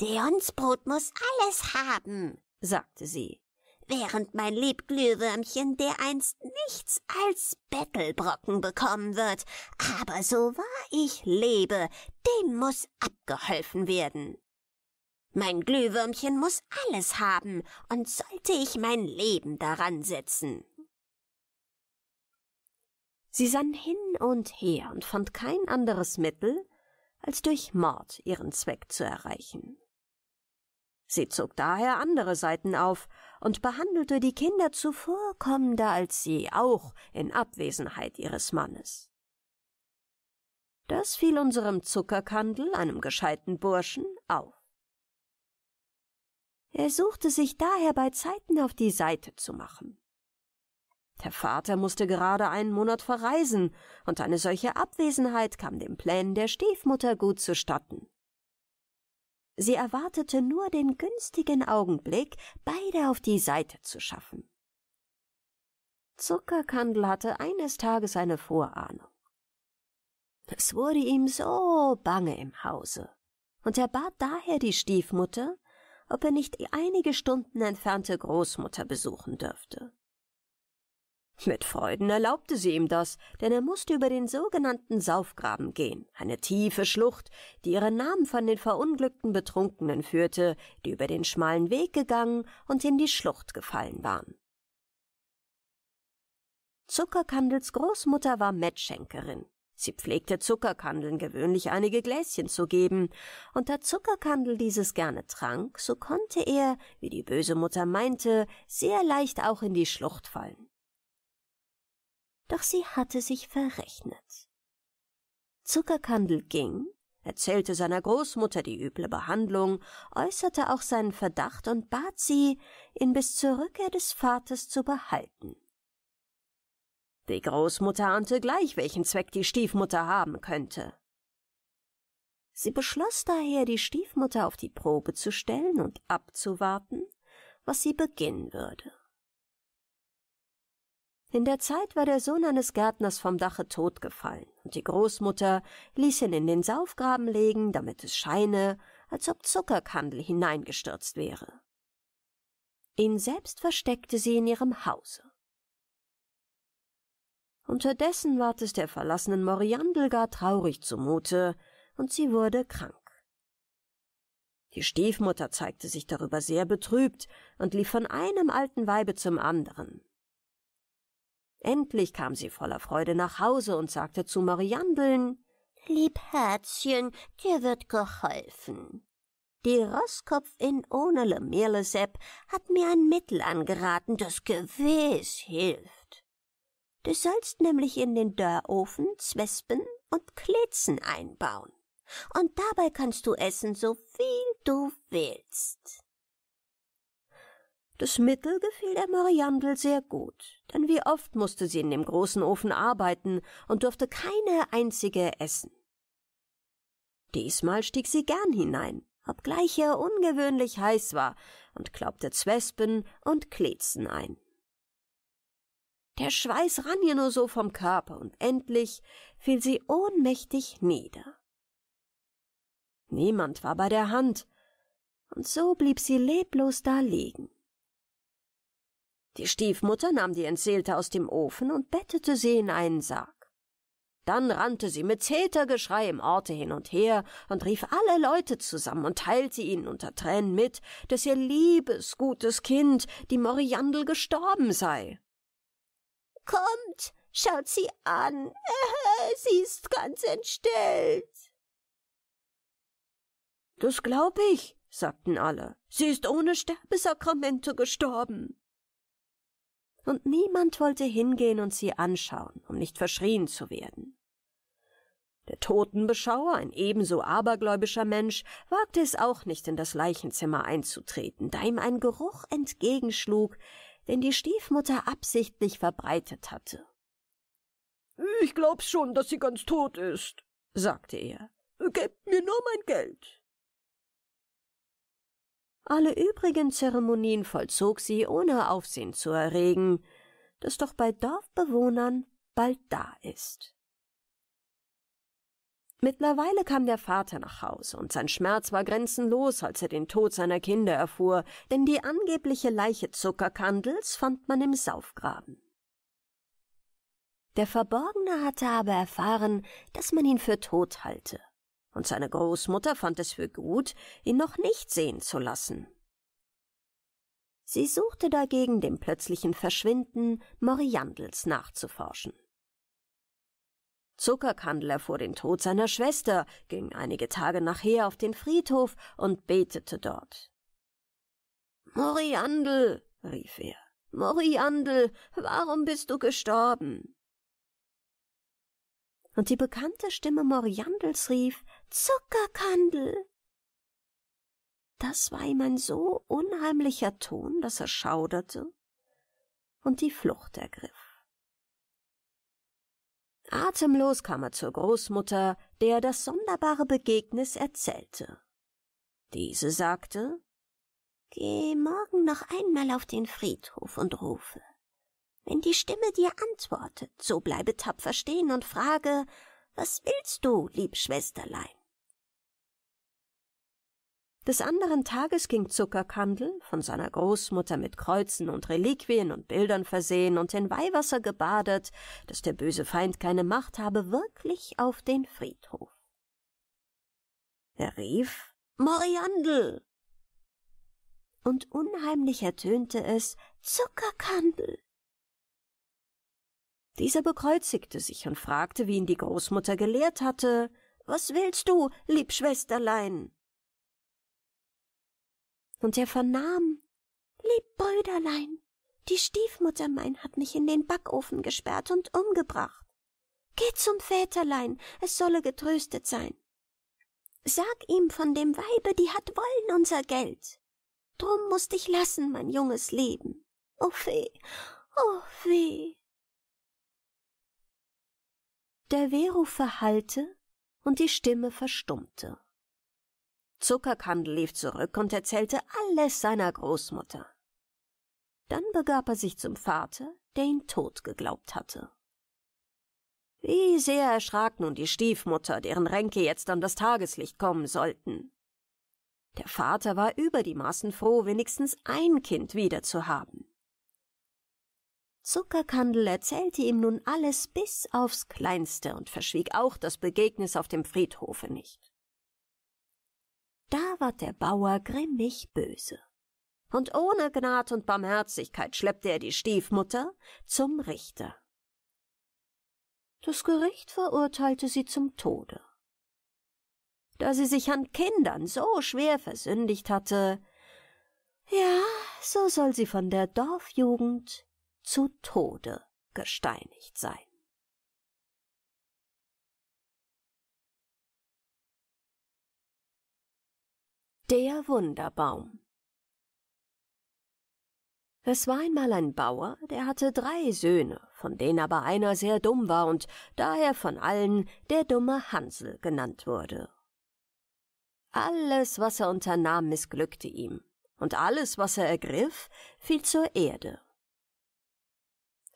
Deonsbrot muss alles haben, sagte sie, während mein Liebglühwürmchen dereinst nichts als Bettelbrocken bekommen wird. Aber so wahr ich lebe, dem muss abgeholfen werden. Mein Glühwürmchen muss alles haben, und sollte ich mein Leben daran setzen. Sie sann hin und her und fand kein anderes Mittel, als durch Mord ihren Zweck zu erreichen. Sie zog daher andere Seiten auf und behandelte die Kinder zuvorkommender als sie, auch in Abwesenheit ihres Mannes. Das fiel unserem Zuckerkandel, einem gescheiten Burschen, auf. Er suchte sich daher bei Zeiten auf die Seite zu machen. Der Vater musste gerade einen Monat verreisen, und eine solche Abwesenheit kam den Plänen der Stiefmutter gut zustatten. Sie erwartete nur den günstigen Augenblick, beide auf die Seite zu schaffen. Zuckerkandel hatte eines Tages eine Vorahnung. Es wurde ihm so bange im Hause, und er bat daher die Stiefmutter, ob er nicht die einige Stunden entfernte Großmutter besuchen dürfte. Mit Freuden erlaubte sie ihm das, denn er musste über den sogenannten Saufgraben gehen, eine tiefe Schlucht, die ihren Namen von den verunglückten Betrunkenen führte, die über den schmalen Weg gegangen und in die Schlucht gefallen waren. Zuckerkandels Großmutter war Metschenkerin. Sie pflegte Zuckerkandeln gewöhnlich einige Gläschen zu geben, und da Zuckerkandel dieses gerne trank, so konnte er, wie die böse Mutter meinte, sehr leicht auch in die Schlucht fallen doch sie hatte sich verrechnet. Zuckerkandel ging, erzählte seiner Großmutter die üble Behandlung, äußerte auch seinen Verdacht und bat sie, ihn bis zur Rückkehr des Vaters zu behalten. Die Großmutter ahnte gleich, welchen Zweck die Stiefmutter haben könnte. Sie beschloss daher, die Stiefmutter auf die Probe zu stellen und abzuwarten, was sie beginnen würde. In der Zeit war der Sohn eines Gärtners vom Dache totgefallen, und die Großmutter ließ ihn in den Saufgraben legen, damit es scheine, als ob Zuckerkandel hineingestürzt wäre. Ihn selbst versteckte sie in ihrem Hause. Unterdessen ward es der verlassenen Moriandel gar traurig zumute, und sie wurde krank. Die Stiefmutter zeigte sich darüber sehr betrübt und lief von einem alten Weibe zum anderen. Endlich kam sie voller Freude nach Hause und sagte zu Mariandeln, Lieb Herzchen, dir wird geholfen. Die Rosskopf in Onele Mirlesepp hat mir ein Mittel angeraten, das gewiss hilft. Du sollst nämlich in den Dörrofen Zwespen und Kletzen einbauen. Und dabei kannst du essen, so viel du willst. Das Mittel gefiel der Moriandel sehr gut, denn wie oft musste sie in dem großen Ofen arbeiten und durfte keine einzige essen. Diesmal stieg sie gern hinein, obgleich er ungewöhnlich heiß war, und glaubte Zwespen und Kletzen ein. Der Schweiß rann ihr nur so vom Körper, und endlich fiel sie ohnmächtig nieder. Niemand war bei der Hand, und so blieb sie leblos da liegen. Die Stiefmutter nahm die Entseelte aus dem Ofen und bettete sie in einen Sarg. Dann rannte sie mit Zetergeschrei im Orte hin und her und rief alle Leute zusammen und teilte ihnen unter Tränen mit, dass ihr liebes, gutes Kind, die Moriandel, gestorben sei. Kommt, schaut sie an, sie ist ganz entstellt. Das glaub ich, sagten alle. Sie ist ohne Sterbesakramente gestorben und niemand wollte hingehen und sie anschauen, um nicht verschrien zu werden. Der Totenbeschauer, ein ebenso abergläubischer Mensch, wagte es auch nicht, in das Leichenzimmer einzutreten, da ihm ein Geruch entgegenschlug, den die Stiefmutter absichtlich verbreitet hatte. Ich glaub's schon, dass sie ganz tot ist, sagte er. Gebt mir nur mein Geld. Alle übrigen Zeremonien vollzog sie, ohne Aufsehen zu erregen, das doch bei Dorfbewohnern bald da ist. Mittlerweile kam der Vater nach Hause, und sein Schmerz war grenzenlos, als er den Tod seiner Kinder erfuhr, denn die angebliche Leiche Zuckerkandels fand man im Saufgraben. Der Verborgene hatte aber erfahren, dass man ihn für tot halte und seine Großmutter fand es für gut, ihn noch nicht sehen zu lassen. Sie suchte dagegen dem plötzlichen Verschwinden Moriandels nachzuforschen. Zuckerkandel erfuhr den Tod seiner Schwester, ging einige Tage nachher auf den Friedhof und betete dort. Moriandel, rief er, Moriandel, warum bist du gestorben? Und die bekannte Stimme Moriandels rief, Zuckerkandel. Das war ihm ein so unheimlicher Ton, dass er schauderte und die Flucht ergriff. Atemlos kam er zur Großmutter, der das sonderbare Begegnis erzählte. Diese sagte, Geh morgen noch einmal auf den Friedhof und rufe. Wenn die Stimme dir antwortet, so bleibe tapfer stehen und frage, was willst du, lieb Schwesterlein? Des anderen Tages ging Zuckerkandel, von seiner Großmutter mit Kreuzen und Reliquien und Bildern versehen und in Weihwasser gebadet, dass der böse Feind keine Macht habe, wirklich auf den Friedhof. Er rief Moriandel. Und unheimlich ertönte es Zuckerkandel. Dieser bekreuzigte sich und fragte, wie ihn die Großmutter gelehrt hatte, Was willst du, lieb Schwesterlein? und er vernahm, Lieb Bäuderlein, die Stiefmutter mein hat mich in den Backofen gesperrt und umgebracht. Geh zum Väterlein, es solle getröstet sein. Sag ihm von dem Weibe, die hat wollen unser Geld. Drum mußt ich lassen, mein junges Leben. O oh weh, o oh weh. Der Vero verhallte und die Stimme verstummte. Zuckerkandel lief zurück und erzählte alles seiner Großmutter. Dann begab er sich zum Vater, der ihn tot geglaubt hatte. Wie sehr erschrak nun die Stiefmutter, deren Ränke jetzt an das Tageslicht kommen sollten. Der Vater war über die Maßen froh, wenigstens ein Kind wieder zu haben. Zuckerkandel erzählte ihm nun alles bis aufs Kleinste und verschwieg auch das Begegnis auf dem Friedhofe nicht. Da ward der Bauer grimmig böse. Und ohne Gnad und Barmherzigkeit schleppte er die Stiefmutter zum Richter. Das Gericht verurteilte sie zum Tode. Da sie sich an Kindern so schwer versündigt hatte, ja, so soll sie von der Dorfjugend zu Tode gesteinigt sein. Der Wunderbaum Es war einmal ein Bauer, der hatte drei Söhne, von denen aber einer sehr dumm war und daher von allen der dumme Hansel genannt wurde. Alles, was er unternahm, missglückte ihm, und alles, was er ergriff, fiel zur Erde.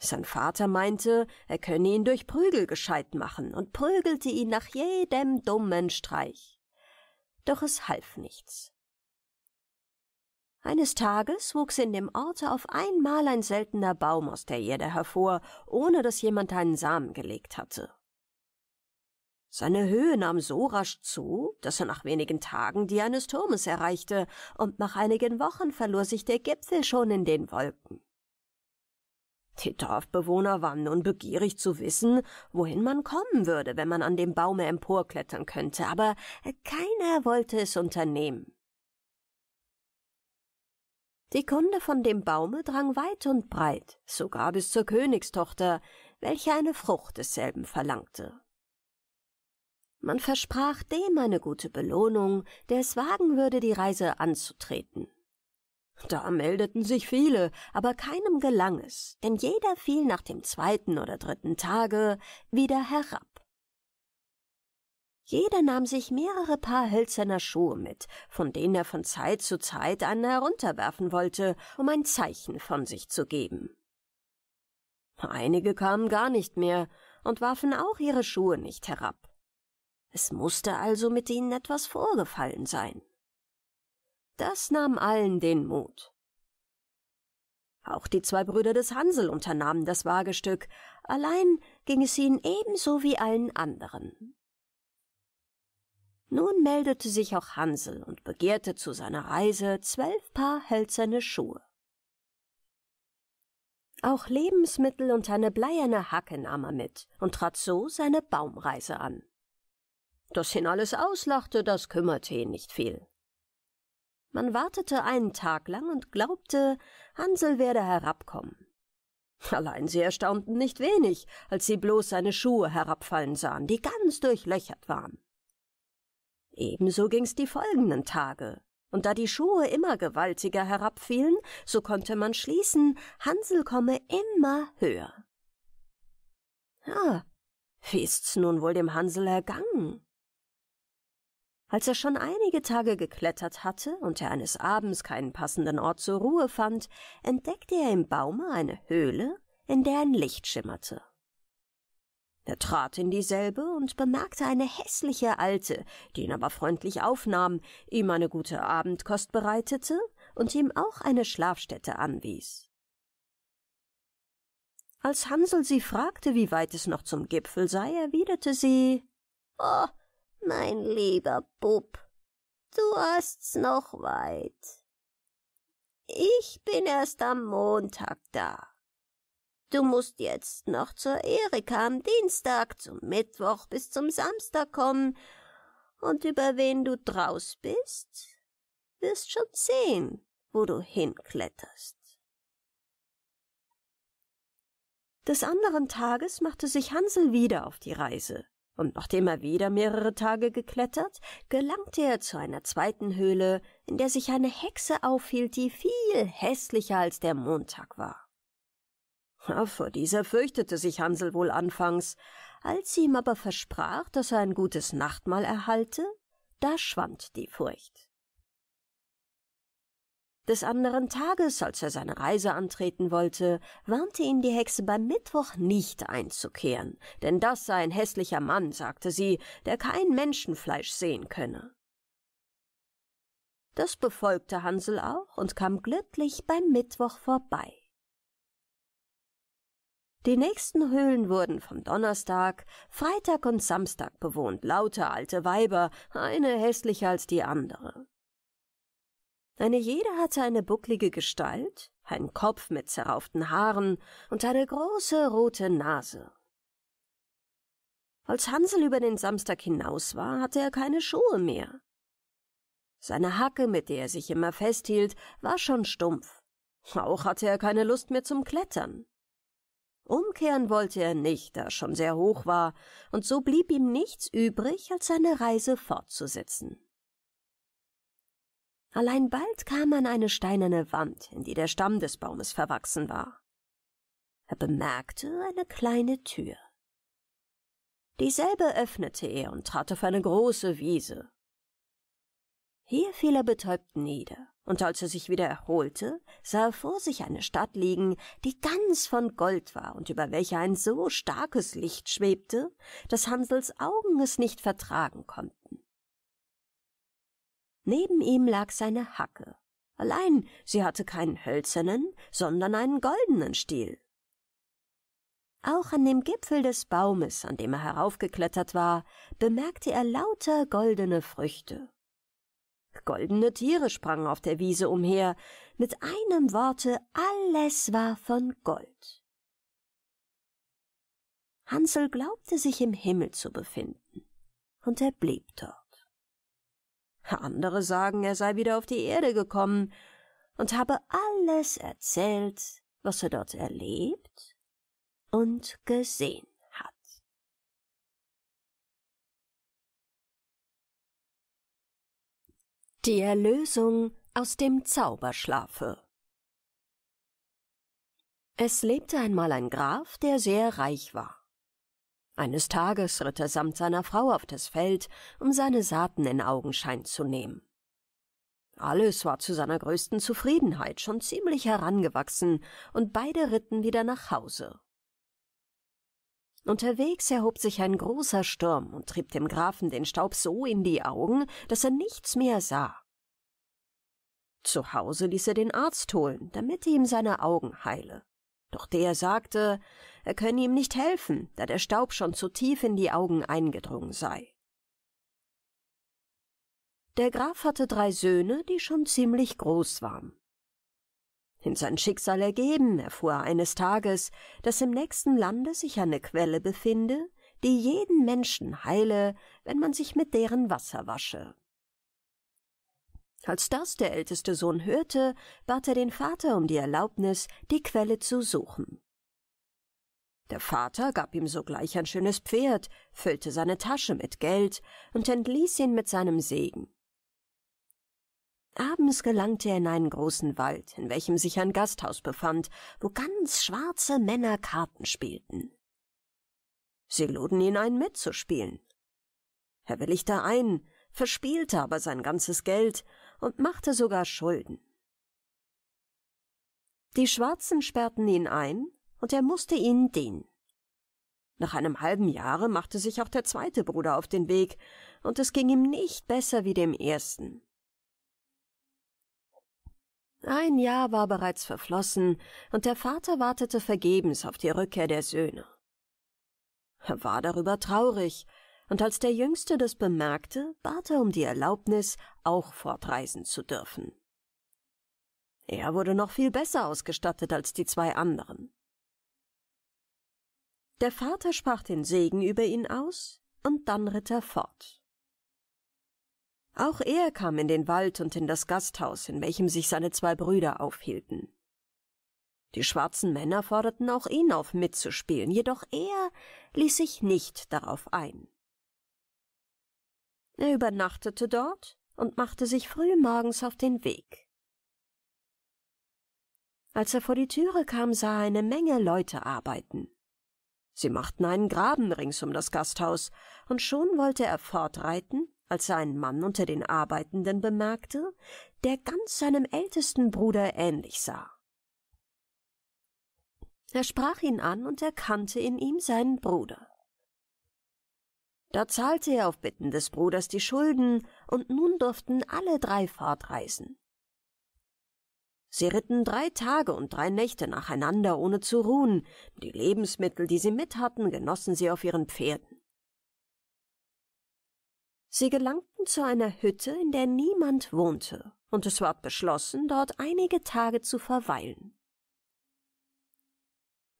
Sein Vater meinte, er könne ihn durch Prügel gescheit machen und prügelte ihn nach jedem dummen Streich doch es half nichts. Eines Tages wuchs in dem Orte auf einmal ein seltener Baum aus der Erde hervor, ohne dass jemand einen Samen gelegt hatte. Seine Höhe nahm so rasch zu, dass er nach wenigen Tagen die eines Turmes erreichte, und nach einigen Wochen verlor sich der Gipfel schon in den Wolken. Die Dorfbewohner waren nun begierig zu wissen, wohin man kommen würde, wenn man an dem Baume emporklettern könnte, aber keiner wollte es unternehmen. Die Kunde von dem Baume drang weit und breit, sogar bis zur Königstochter, welche eine Frucht desselben verlangte. Man versprach dem eine gute Belohnung, der es wagen würde, die Reise anzutreten. Da meldeten sich viele, aber keinem gelang es, denn jeder fiel nach dem zweiten oder dritten Tage wieder herab. Jeder nahm sich mehrere Paar hölzerner Schuhe mit, von denen er von Zeit zu Zeit einen herunterwerfen wollte, um ein Zeichen von sich zu geben. Einige kamen gar nicht mehr und warfen auch ihre Schuhe nicht herab. Es musste also mit ihnen etwas vorgefallen sein. Das nahm allen den Mut. Auch die zwei Brüder des Hansel unternahmen das Wagestück, allein ging es ihnen ebenso wie allen anderen. Nun meldete sich auch Hansel und begehrte zu seiner Reise zwölf Paar hölzerne Schuhe. Auch Lebensmittel und eine bleierne Hacke nahm er mit und trat so seine Baumreise an. Dass ihn alles auslachte, das kümmerte ihn nicht viel. Man wartete einen Tag lang und glaubte, Hansel werde herabkommen. Allein sie erstaunten nicht wenig, als sie bloß seine Schuhe herabfallen sahen, die ganz durchlöchert waren. Ebenso ging's die folgenden Tage, und da die Schuhe immer gewaltiger herabfielen, so konnte man schließen, Hansel komme immer höher. Ja, ah, wie ist's nun wohl dem Hansel ergangen? Als er schon einige Tage geklettert hatte und er eines Abends keinen passenden Ort zur Ruhe fand, entdeckte er im Baume eine Höhle, in der ein Licht schimmerte. Er trat in dieselbe und bemerkte eine hässliche Alte, die ihn aber freundlich aufnahm, ihm eine gute Abendkost bereitete und ihm auch eine Schlafstätte anwies. Als Hansel sie fragte, wie weit es noch zum Gipfel sei, erwiderte sie, Oh, mein lieber Bub, du hast's noch weit. Ich bin erst am Montag da. Du musst jetzt noch zur Erika am Dienstag, zum Mittwoch bis zum Samstag kommen, und über wen du draus bist, wirst schon sehen, wo du hinkletterst. Des anderen Tages machte sich Hansel wieder auf die Reise. Und nachdem er wieder mehrere Tage geklettert, gelangte er zu einer zweiten Höhle, in der sich eine Hexe aufhielt, die viel hässlicher als der Montag war. Vor dieser fürchtete sich Hansel wohl anfangs. Als sie ihm aber versprach, dass er ein gutes Nachtmahl erhalte, da schwand die Furcht. Des anderen Tages, als er seine Reise antreten wollte, warnte ihn die Hexe beim Mittwoch nicht einzukehren, denn das sei ein hässlicher Mann, sagte sie, der kein Menschenfleisch sehen könne. Das befolgte Hansel auch und kam glücklich beim Mittwoch vorbei. Die nächsten Höhlen wurden vom Donnerstag, Freitag und Samstag bewohnt, lauter alte Weiber, eine hässlicher als die andere. Eine jede hatte eine bucklige Gestalt, einen Kopf mit zerrauften Haaren und eine große rote Nase. Als Hansel über den Samstag hinaus war, hatte er keine Schuhe mehr. Seine Hacke, mit der er sich immer festhielt, war schon stumpf. Auch hatte er keine Lust mehr zum Klettern. Umkehren wollte er nicht, da er schon sehr hoch war, und so blieb ihm nichts übrig, als seine Reise fortzusetzen allein bald kam er an eine steinerne Wand, in die der Stamm des Baumes verwachsen war. Er bemerkte eine kleine Tür. Dieselbe öffnete er und trat auf eine große Wiese. Hier fiel er betäubt nieder, und als er sich wieder erholte, sah er vor sich eine Stadt liegen, die ganz von Gold war und über welche ein so starkes Licht schwebte, dass Hansels Augen es nicht vertragen konnten. Neben ihm lag seine Hacke. Allein sie hatte keinen hölzernen, sondern einen goldenen Stiel. Auch an dem Gipfel des Baumes, an dem er heraufgeklettert war, bemerkte er lauter goldene Früchte. Goldene Tiere sprangen auf der Wiese umher, mit einem Worte alles war von Gold. Hansel glaubte sich im Himmel zu befinden, und er blieb dort andere sagen, er sei wieder auf die Erde gekommen und habe alles erzählt, was er dort erlebt und gesehen hat. Die Erlösung aus dem Zauberschlafe Es lebte einmal ein Graf, der sehr reich war. Eines Tages ritt er samt seiner Frau auf das Feld, um seine Saaten in Augenschein zu nehmen. Alles war zu seiner größten Zufriedenheit schon ziemlich herangewachsen, und beide ritten wieder nach Hause. Unterwegs erhob sich ein großer Sturm und trieb dem Grafen den Staub so in die Augen, dass er nichts mehr sah. Zu Hause ließ er den Arzt holen, damit er ihm seine Augen heile. Doch der sagte, er könne ihm nicht helfen, da der Staub schon zu tief in die Augen eingedrungen sei. Der Graf hatte drei Söhne, die schon ziemlich groß waren. In sein Schicksal ergeben erfuhr er eines Tages, dass im nächsten Lande sich eine Quelle befinde, die jeden Menschen heile, wenn man sich mit deren Wasser wasche. Als das der älteste Sohn hörte, bat er den Vater um die Erlaubnis, die Quelle zu suchen. Der Vater gab ihm sogleich ein schönes Pferd, füllte seine Tasche mit Geld und entließ ihn mit seinem Segen. Abends gelangte er in einen großen Wald, in welchem sich ein Gasthaus befand, wo ganz schwarze Männer Karten spielten. Sie luden ihn ein, mitzuspielen. Er willigte ein, verspielte aber sein ganzes Geld und machte sogar Schulden. Die Schwarzen sperrten ihn ein, und er musste ihnen dienen. Nach einem halben Jahre machte sich auch der zweite Bruder auf den Weg, und es ging ihm nicht besser wie dem ersten. Ein Jahr war bereits verflossen, und der Vater wartete vergebens auf die Rückkehr der Söhne. Er war darüber traurig, und als der Jüngste das bemerkte, bat er um die Erlaubnis, auch fortreisen zu dürfen. Er wurde noch viel besser ausgestattet als die zwei anderen. Der Vater sprach den Segen über ihn aus, und dann ritt er fort. Auch er kam in den Wald und in das Gasthaus, in welchem sich seine zwei Brüder aufhielten. Die schwarzen Männer forderten auch ihn auf mitzuspielen, jedoch er ließ sich nicht darauf ein. Er übernachtete dort und machte sich früh morgens auf den Weg. Als er vor die Türe kam, sah er eine Menge Leute arbeiten. Sie machten einen Graben rings um das Gasthaus, und schon wollte er fortreiten, als er einen Mann unter den Arbeitenden bemerkte, der ganz seinem ältesten Bruder ähnlich sah. Er sprach ihn an und erkannte in ihm seinen Bruder. Da zahlte er auf Bitten des Bruders die Schulden, und nun durften alle drei fortreisen. Sie ritten drei Tage und drei Nächte nacheinander, ohne zu ruhen, die Lebensmittel, die sie mit hatten, genossen sie auf ihren Pferden. Sie gelangten zu einer Hütte, in der niemand wohnte, und es ward beschlossen, dort einige Tage zu verweilen.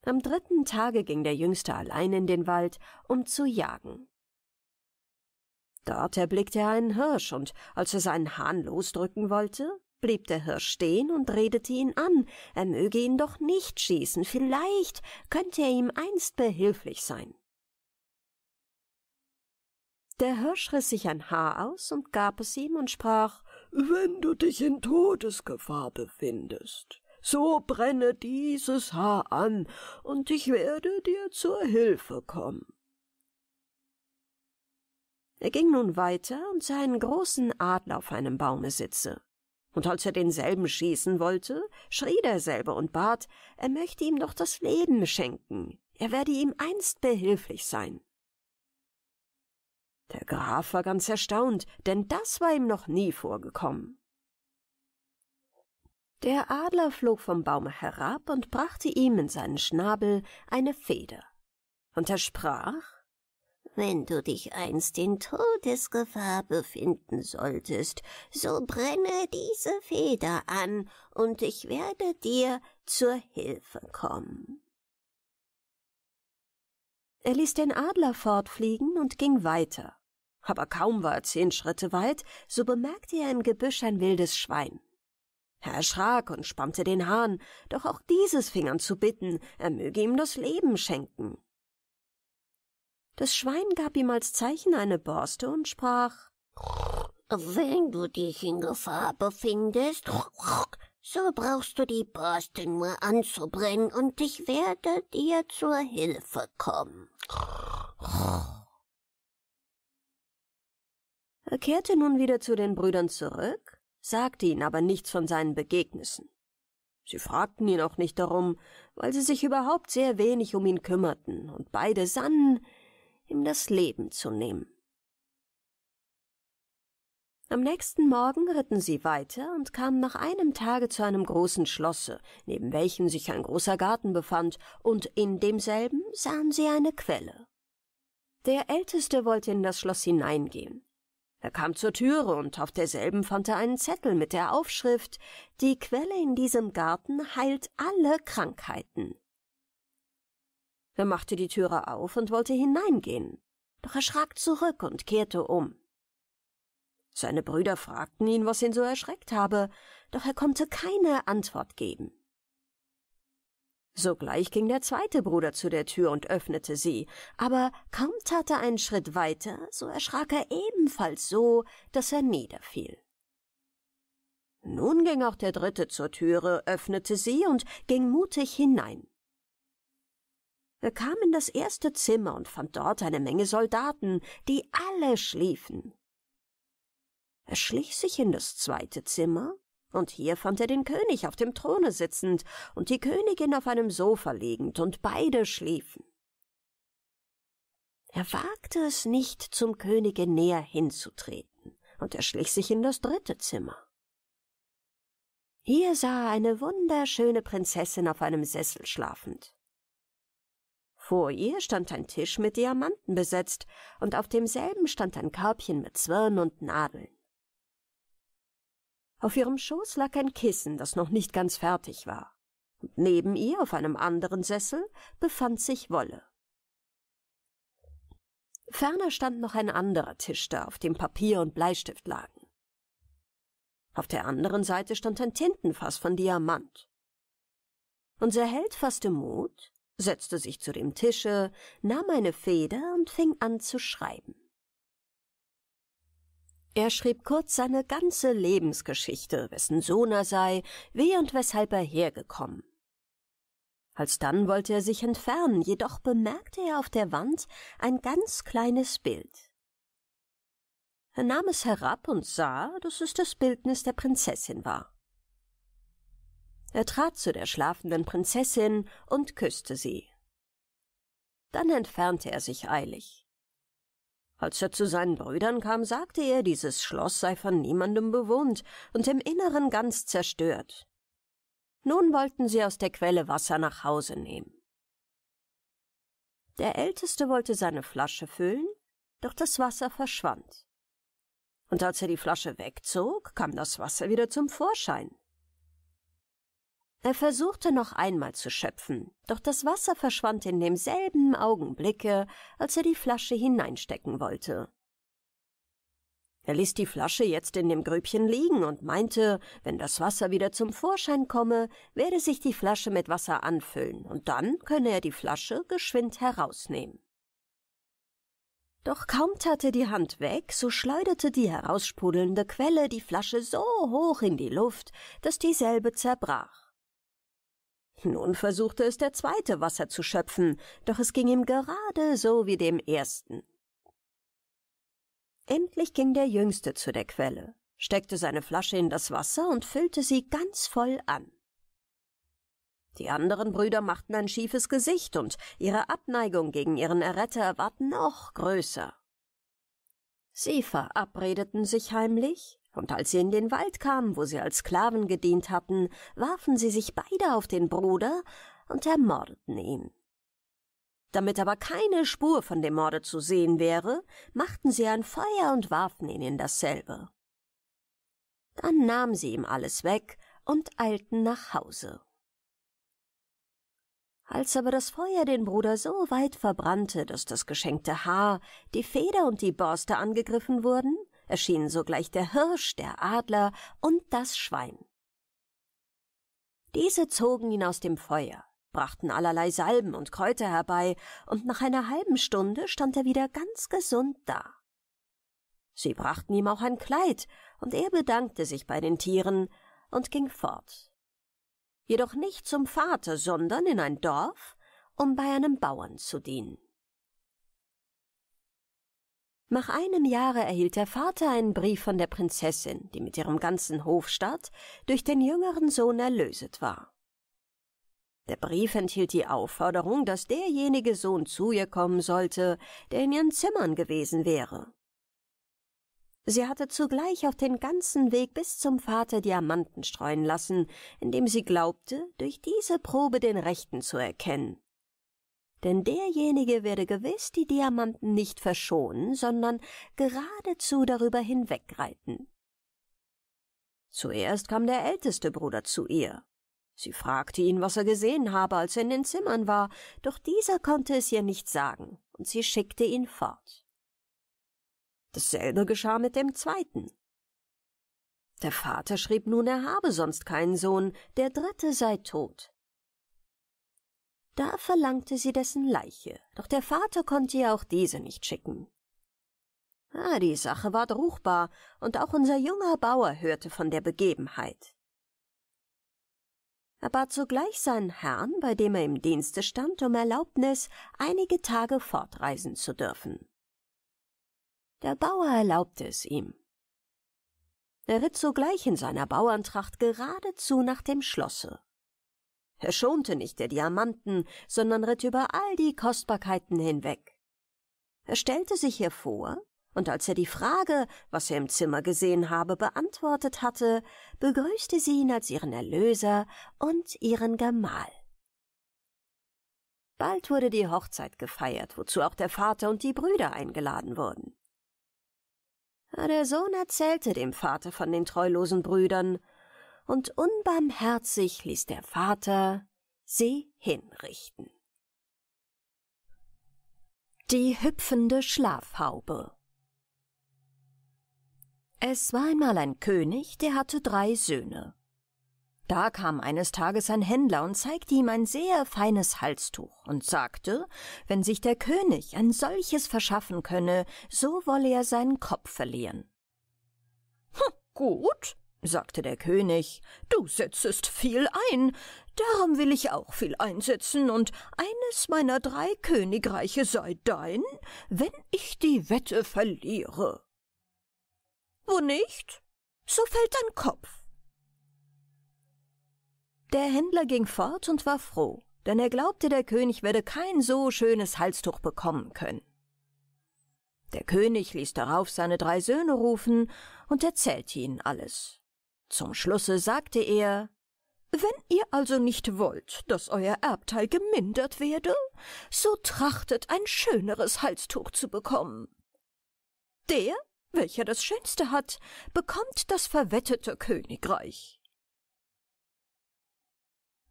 Am dritten Tage ging der Jüngste allein in den Wald, um zu jagen. Dort erblickte er einen Hirsch, und als er seinen Hahn losdrücken wollte, blieb der Hirsch stehen und redete ihn an, er möge ihn doch nicht schießen, vielleicht könnte er ihm einst behilflich sein. Der Hirsch riss sich ein Haar aus und gab es ihm und sprach Wenn du dich in Todesgefahr befindest, so brenne dieses Haar an, und ich werde dir zur Hilfe kommen. Er ging nun weiter und sah einen großen Adler auf einem Baume sitze. Und als er denselben schießen wollte, schrie derselbe und bat, er möchte ihm doch das Leben schenken, er werde ihm einst behilflich sein. Der Graf war ganz erstaunt, denn das war ihm noch nie vorgekommen. Der Adler flog vom Baume herab und brachte ihm in seinen Schnabel eine Feder. Und er sprach wenn du dich einst in Todesgefahr befinden solltest, so brenne diese Feder an, und ich werde dir zur Hilfe kommen. Er ließ den Adler fortfliegen und ging weiter. Aber kaum war er zehn Schritte weit, so bemerkte er im Gebüsch ein wildes Schwein. Er erschrak und spannte den Hahn, doch auch dieses fing an zu bitten, er möge ihm das Leben schenken. Das Schwein gab ihm als Zeichen eine Borste und sprach Wenn du dich in Gefahr befindest, so brauchst du die Borste nur anzubrennen, und ich werde dir zur Hilfe kommen. Er kehrte nun wieder zu den Brüdern zurück, sagte ihnen aber nichts von seinen Begegnissen. Sie fragten ihn auch nicht darum, weil sie sich überhaupt sehr wenig um ihn kümmerten, und beide sannen, ihm das Leben zu nehmen. Am nächsten Morgen ritten sie weiter und kamen nach einem Tage zu einem großen Schlosse, neben welchem sich ein großer Garten befand, und in demselben sahen sie eine Quelle. Der Älteste wollte in das Schloss hineingehen. Er kam zur Türe und auf derselben fand er einen Zettel mit der Aufschrift Die Quelle in diesem Garten heilt alle Krankheiten. Er machte die Türe auf und wollte hineingehen, doch er schrak zurück und kehrte um. Seine Brüder fragten ihn, was ihn so erschreckt habe, doch er konnte keine Antwort geben. Sogleich ging der zweite Bruder zu der Tür und öffnete sie, aber kaum tat er einen Schritt weiter, so erschrak er ebenfalls so, dass er niederfiel. Nun ging auch der dritte zur Türe, öffnete sie und ging mutig hinein. Er kam in das erste Zimmer und fand dort eine Menge Soldaten, die alle schliefen. Er schlich sich in das zweite Zimmer, und hier fand er den König auf dem Throne sitzend und die Königin auf einem Sofa liegend, und beide schliefen. Er wagte es nicht, zum Könige näher hinzutreten, und er schlich sich in das dritte Zimmer. Hier sah er eine wunderschöne Prinzessin auf einem Sessel schlafend. Vor ihr stand ein Tisch mit Diamanten besetzt, und auf demselben stand ein Körbchen mit Zwirn und Nadeln. Auf ihrem Schoß lag ein Kissen, das noch nicht ganz fertig war, und neben ihr auf einem anderen Sessel befand sich Wolle. Ferner stand noch ein anderer Tisch da, auf dem Papier und Bleistift lagen. Auf der anderen Seite stand ein Tintenfass von Diamant. Unser Held fasste Mut setzte sich zu dem Tische, nahm eine Feder und fing an zu schreiben. Er schrieb kurz seine ganze Lebensgeschichte, wessen Sohn er sei, wie und weshalb er hergekommen. Alsdann wollte er sich entfernen, jedoch bemerkte er auf der Wand ein ganz kleines Bild. Er nahm es herab und sah, dass es das Bildnis der Prinzessin war. Er trat zu der schlafenden Prinzessin und küsste sie. Dann entfernte er sich eilig. Als er zu seinen Brüdern kam, sagte er, dieses Schloss sei von niemandem bewohnt und im Inneren ganz zerstört. Nun wollten sie aus der Quelle Wasser nach Hause nehmen. Der Älteste wollte seine Flasche füllen, doch das Wasser verschwand. Und als er die Flasche wegzog, kam das Wasser wieder zum Vorschein. Er versuchte noch einmal zu schöpfen, doch das Wasser verschwand in demselben Augenblicke, als er die Flasche hineinstecken wollte. Er ließ die Flasche jetzt in dem Grübchen liegen und meinte, wenn das Wasser wieder zum Vorschein komme, werde sich die Flasche mit Wasser anfüllen, und dann könne er die Flasche geschwind herausnehmen. Doch kaum tat er die Hand weg, so schleuderte die heraussprudelnde Quelle die Flasche so hoch in die Luft, dass dieselbe zerbrach nun versuchte es der zweite Wasser zu schöpfen, doch es ging ihm gerade so wie dem ersten. Endlich ging der Jüngste zu der Quelle, steckte seine Flasche in das Wasser und füllte sie ganz voll an. Die anderen Brüder machten ein schiefes Gesicht und ihre Abneigung gegen ihren Erretter ward noch größer. Sie verabredeten sich heimlich, und als sie in den Wald kamen, wo sie als Sklaven gedient hatten, warfen sie sich beide auf den Bruder und ermordeten ihn. Damit aber keine Spur von dem Morde zu sehen wäre, machten sie ein Feuer und warfen ihn in dasselbe. Dann nahmen sie ihm alles weg und eilten nach Hause. Als aber das Feuer den Bruder so weit verbrannte, dass das geschenkte Haar, die Feder und die Borste angegriffen wurden, erschienen sogleich der Hirsch, der Adler und das Schwein. Diese zogen ihn aus dem Feuer, brachten allerlei Salben und Kräuter herbei, und nach einer halben Stunde stand er wieder ganz gesund da. Sie brachten ihm auch ein Kleid, und er bedankte sich bei den Tieren und ging fort. Jedoch nicht zum Vater, sondern in ein Dorf, um bei einem Bauern zu dienen. Nach einem Jahre erhielt der Vater einen Brief von der Prinzessin, die mit ihrem ganzen Hofstaat durch den jüngeren Sohn erlöset war. Der Brief enthielt die Aufforderung, dass derjenige Sohn zu ihr kommen sollte, der in ihren Zimmern gewesen wäre. Sie hatte zugleich auf den ganzen Weg bis zum Vater Diamanten streuen lassen, indem sie glaubte, durch diese Probe den Rechten zu erkennen denn derjenige werde gewiss die Diamanten nicht verschonen, sondern geradezu darüber hinwegreiten. Zuerst kam der älteste Bruder zu ihr. Sie fragte ihn, was er gesehen habe, als er in den Zimmern war, doch dieser konnte es ihr nicht sagen, und sie schickte ihn fort. Dasselbe geschah mit dem zweiten. Der Vater schrieb nun, er habe sonst keinen Sohn, der dritte sei tot, da verlangte sie dessen Leiche, doch der Vater konnte ihr auch diese nicht schicken. Ah, die Sache war ruchbar, und auch unser junger Bauer hörte von der Begebenheit. Er bat sogleich seinen Herrn, bei dem er im Dienste stand, um Erlaubnis, einige Tage fortreisen zu dürfen. Der Bauer erlaubte es ihm. Er ritt sogleich in seiner Bauerntracht geradezu nach dem Schlosse. Er schonte nicht der Diamanten, sondern ritt über all die Kostbarkeiten hinweg. Er stellte sich ihr vor, und als er die Frage, was er im Zimmer gesehen habe, beantwortet hatte, begrüßte sie ihn als ihren Erlöser und ihren Gemahl. Bald wurde die Hochzeit gefeiert, wozu auch der Vater und die Brüder eingeladen wurden. Der Sohn erzählte dem Vater von den treulosen Brüdern, und unbarmherzig ließ der Vater sie hinrichten. Die hüpfende Schlafhaube Es war einmal ein König, der hatte drei Söhne. Da kam eines Tages ein Händler und zeigte ihm ein sehr feines Halstuch und sagte, wenn sich der König ein solches verschaffen könne, so wolle er seinen Kopf verlieren. Hm, gut, sagte der König, du setzest viel ein, darum will ich auch viel einsetzen, und eines meiner drei Königreiche sei dein, wenn ich die Wette verliere. Wo nicht, so fällt dein Kopf. Der Händler ging fort und war froh, denn er glaubte, der König werde kein so schönes Halstuch bekommen können. Der König ließ darauf seine drei Söhne rufen und erzählte ihnen alles. Zum Schlusse sagte er Wenn ihr also nicht wollt, dass euer Erbteil gemindert werde, so trachtet ein schöneres Halstuch zu bekommen. Der, welcher das Schönste hat, bekommt das verwettete Königreich.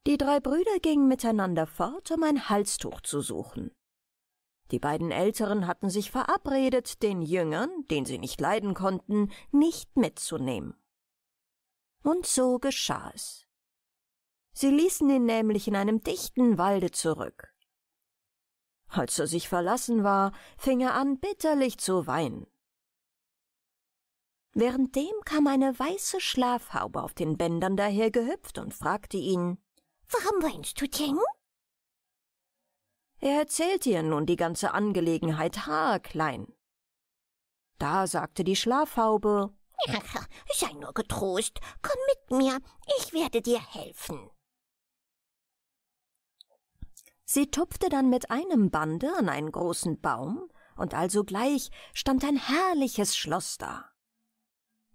Die drei Brüder gingen miteinander fort, um ein Halstuch zu suchen. Die beiden Älteren hatten sich verabredet, den Jüngern, den sie nicht leiden konnten, nicht mitzunehmen. Und so geschah es. Sie ließen ihn nämlich in einem dichten Walde zurück. Als er sich verlassen war, fing er an, bitterlich zu weinen. Währenddem kam eine weiße Schlafhaube auf den Bändern dahergehüpft und fragte ihn, Warum weinst du denn? Er erzählte ihr nun die ganze Angelegenheit haarklein. Da sagte die Schlafhaube, sei nur getrost, komm mit mir, ich werde dir helfen. Sie tupfte dann mit einem Bande an einen großen Baum, und alsogleich stand ein herrliches Schloss da.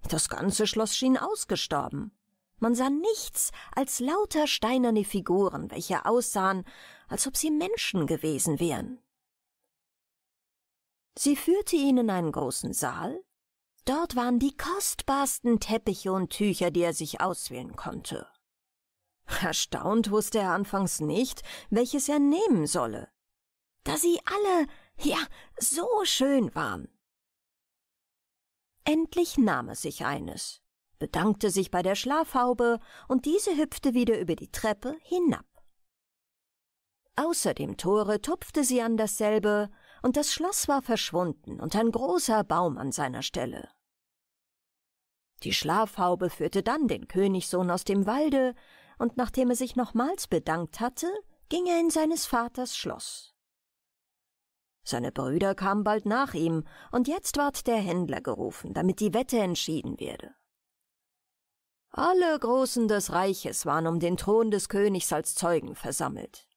Das ganze Schloss schien ausgestorben. Man sah nichts als lauter steinerne Figuren, welche aussahen, als ob sie Menschen gewesen wären. Sie führte ihn in einen großen Saal, Dort waren die kostbarsten Teppiche und Tücher, die er sich auswählen konnte. Erstaunt wusste er anfangs nicht, welches er nehmen solle, da sie alle, ja, so schön waren. Endlich nahm er sich eines, bedankte sich bei der Schlafhaube, und diese hüpfte wieder über die Treppe hinab. Außer dem Tore tupfte sie an dasselbe, und das Schloss war verschwunden und ein großer Baum an seiner Stelle. Die Schlafhaube führte dann den Königssohn aus dem Walde, und nachdem er sich nochmals bedankt hatte, ging er in seines Vaters Schloss. Seine Brüder kamen bald nach ihm, und jetzt ward der Händler gerufen, damit die Wette entschieden werde. Alle Großen des Reiches waren um den Thron des Königs als Zeugen versammelt.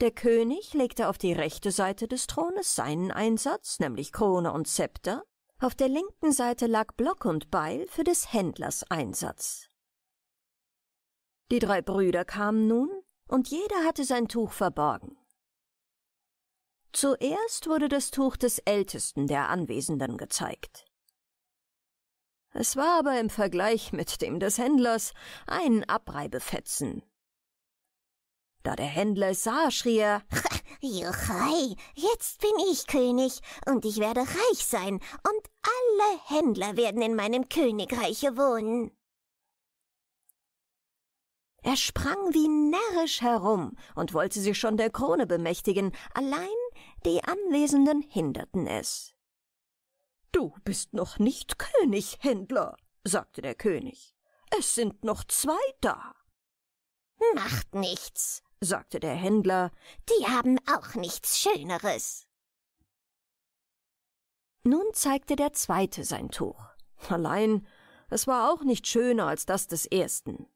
Der König legte auf die rechte Seite des Thrones seinen Einsatz, nämlich Krone und Zepter, auf der linken Seite lag Block und Beil für des Händlers Einsatz. Die drei Brüder kamen nun, und jeder hatte sein Tuch verborgen. Zuerst wurde das Tuch des Ältesten der Anwesenden gezeigt. Es war aber im Vergleich mit dem des Händlers ein Abreibefetzen. Da der Händler es sah, schrie er Juchai, jetzt bin ich König und ich werde reich sein und alle Händler werden in meinem Königreiche wohnen. Er sprang wie närrisch herum und wollte sich schon der Krone bemächtigen, allein die Anwesenden hinderten es. Du bist noch nicht König, Händler, sagte der König. Es sind noch zwei da. Macht nichts, sagte der Händler, die haben auch nichts Schöneres. Nun zeigte der zweite sein Tuch. Allein, es war auch nicht schöner als das des ersten.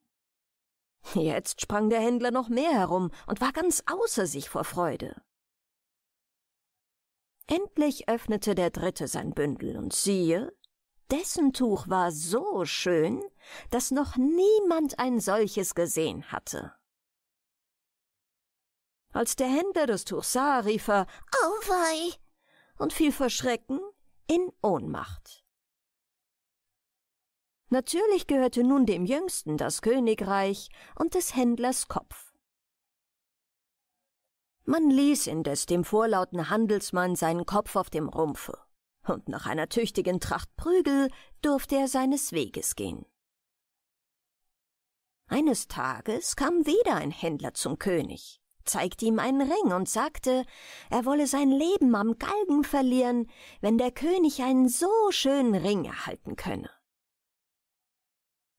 Jetzt sprang der Händler noch mehr herum und war ganz außer sich vor Freude. Endlich öffnete der dritte sein Bündel und siehe, dessen Tuch war so schön, dass noch niemand ein solches gesehen hatte als der Händler das Tuch sah, rief er Auwei und fiel vor Schrecken in Ohnmacht. Natürlich gehörte nun dem Jüngsten das Königreich und des Händlers Kopf. Man ließ indes dem vorlauten Handelsmann seinen Kopf auf dem Rumpfe, und nach einer tüchtigen Tracht Prügel durfte er seines Weges gehen. Eines Tages kam wieder ein Händler zum König zeigte ihm einen Ring und sagte, er wolle sein Leben am Galgen verlieren, wenn der König einen so schönen Ring erhalten könne.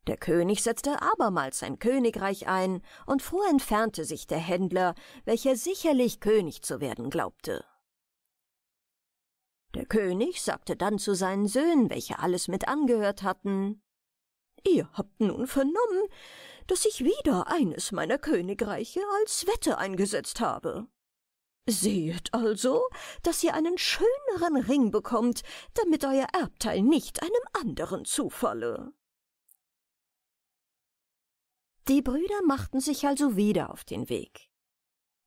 Der König setzte abermals sein Königreich ein, und froh entfernte sich der Händler, welcher sicherlich König zu werden glaubte. Der König sagte dann zu seinen Söhnen, welche alles mit angehört hatten, Ihr habt nun vernommen, dass ich wieder eines meiner Königreiche als Wette eingesetzt habe. Sehet also, dass ihr einen schöneren Ring bekommt, damit euer Erbteil nicht einem anderen zufalle. Die Brüder machten sich also wieder auf den Weg.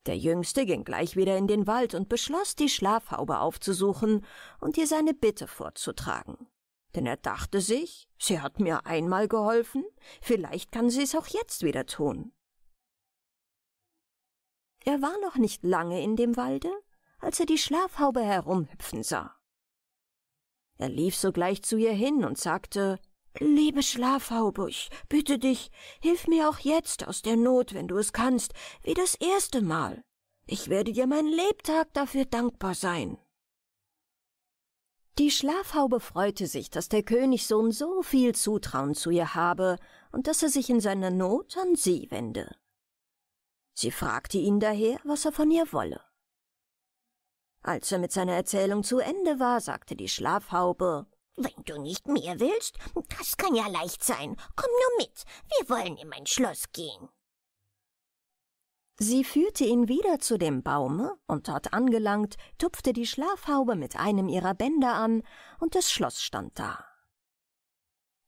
Der Jüngste ging gleich wieder in den Wald und beschloss, die Schlafhaube aufzusuchen und ihr seine Bitte vorzutragen denn er dachte sich, sie hat mir einmal geholfen, vielleicht kann sie es auch jetzt wieder tun. Er war noch nicht lange in dem Walde, als er die Schlafhaube herumhüpfen sah. Er lief sogleich zu ihr hin und sagte Liebe Schlafhaube, ich bitte dich, hilf mir auch jetzt aus der Not, wenn du es kannst, wie das erste Mal. Ich werde dir mein Lebtag dafür dankbar sein. Die Schlafhaube freute sich, dass der Königssohn so viel Zutrauen zu ihr habe und dass er sich in seiner Not an sie wende. Sie fragte ihn daher, was er von ihr wolle. Als er mit seiner Erzählung zu Ende war, sagte die Schlafhaube Wenn du nicht mehr willst, das kann ja leicht sein. Komm nur mit, wir wollen in mein Schloss gehen. Sie führte ihn wieder zu dem Baume, und dort angelangt, tupfte die Schlafhaube mit einem ihrer Bänder an, und das Schloss stand da.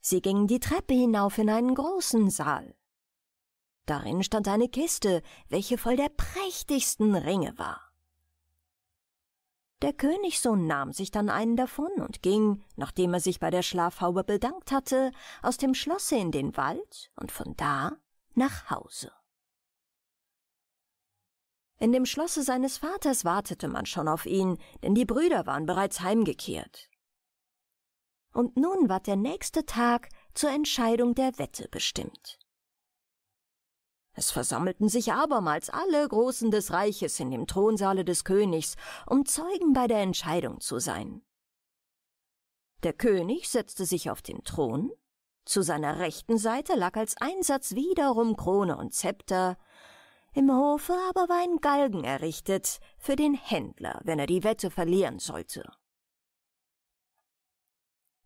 Sie gingen die Treppe hinauf in einen großen Saal. Darin stand eine Kiste, welche voll der prächtigsten Ringe war. Der Königssohn nahm sich dann einen davon und ging, nachdem er sich bei der Schlafhaube bedankt hatte, aus dem Schlosse in den Wald und von da nach Hause. In dem Schlosse seines Vaters wartete man schon auf ihn, denn die Brüder waren bereits heimgekehrt. Und nun ward der nächste Tag zur Entscheidung der Wette bestimmt. Es versammelten sich abermals alle Großen des Reiches in dem Thronsaale des Königs, um Zeugen bei der Entscheidung zu sein. Der König setzte sich auf den Thron, zu seiner rechten Seite lag als Einsatz wiederum Krone und Zepter, im Hofe aber war ein Galgen errichtet für den Händler, wenn er die Wette verlieren sollte.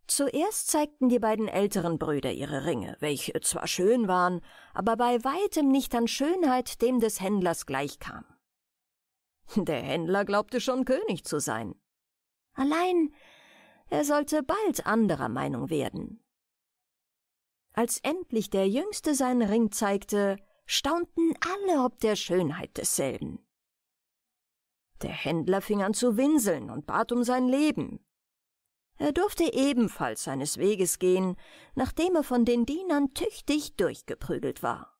Zuerst zeigten die beiden älteren Brüder ihre Ringe, welche zwar schön waren, aber bei weitem nicht an Schönheit dem des Händlers gleichkam. Der Händler glaubte schon König zu sein. Allein er sollte bald anderer Meinung werden. Als endlich der Jüngste seinen Ring zeigte, staunten alle ob der Schönheit desselben. Der Händler fing an zu winseln und bat um sein Leben. Er durfte ebenfalls seines Weges gehen, nachdem er von den Dienern tüchtig durchgeprügelt war.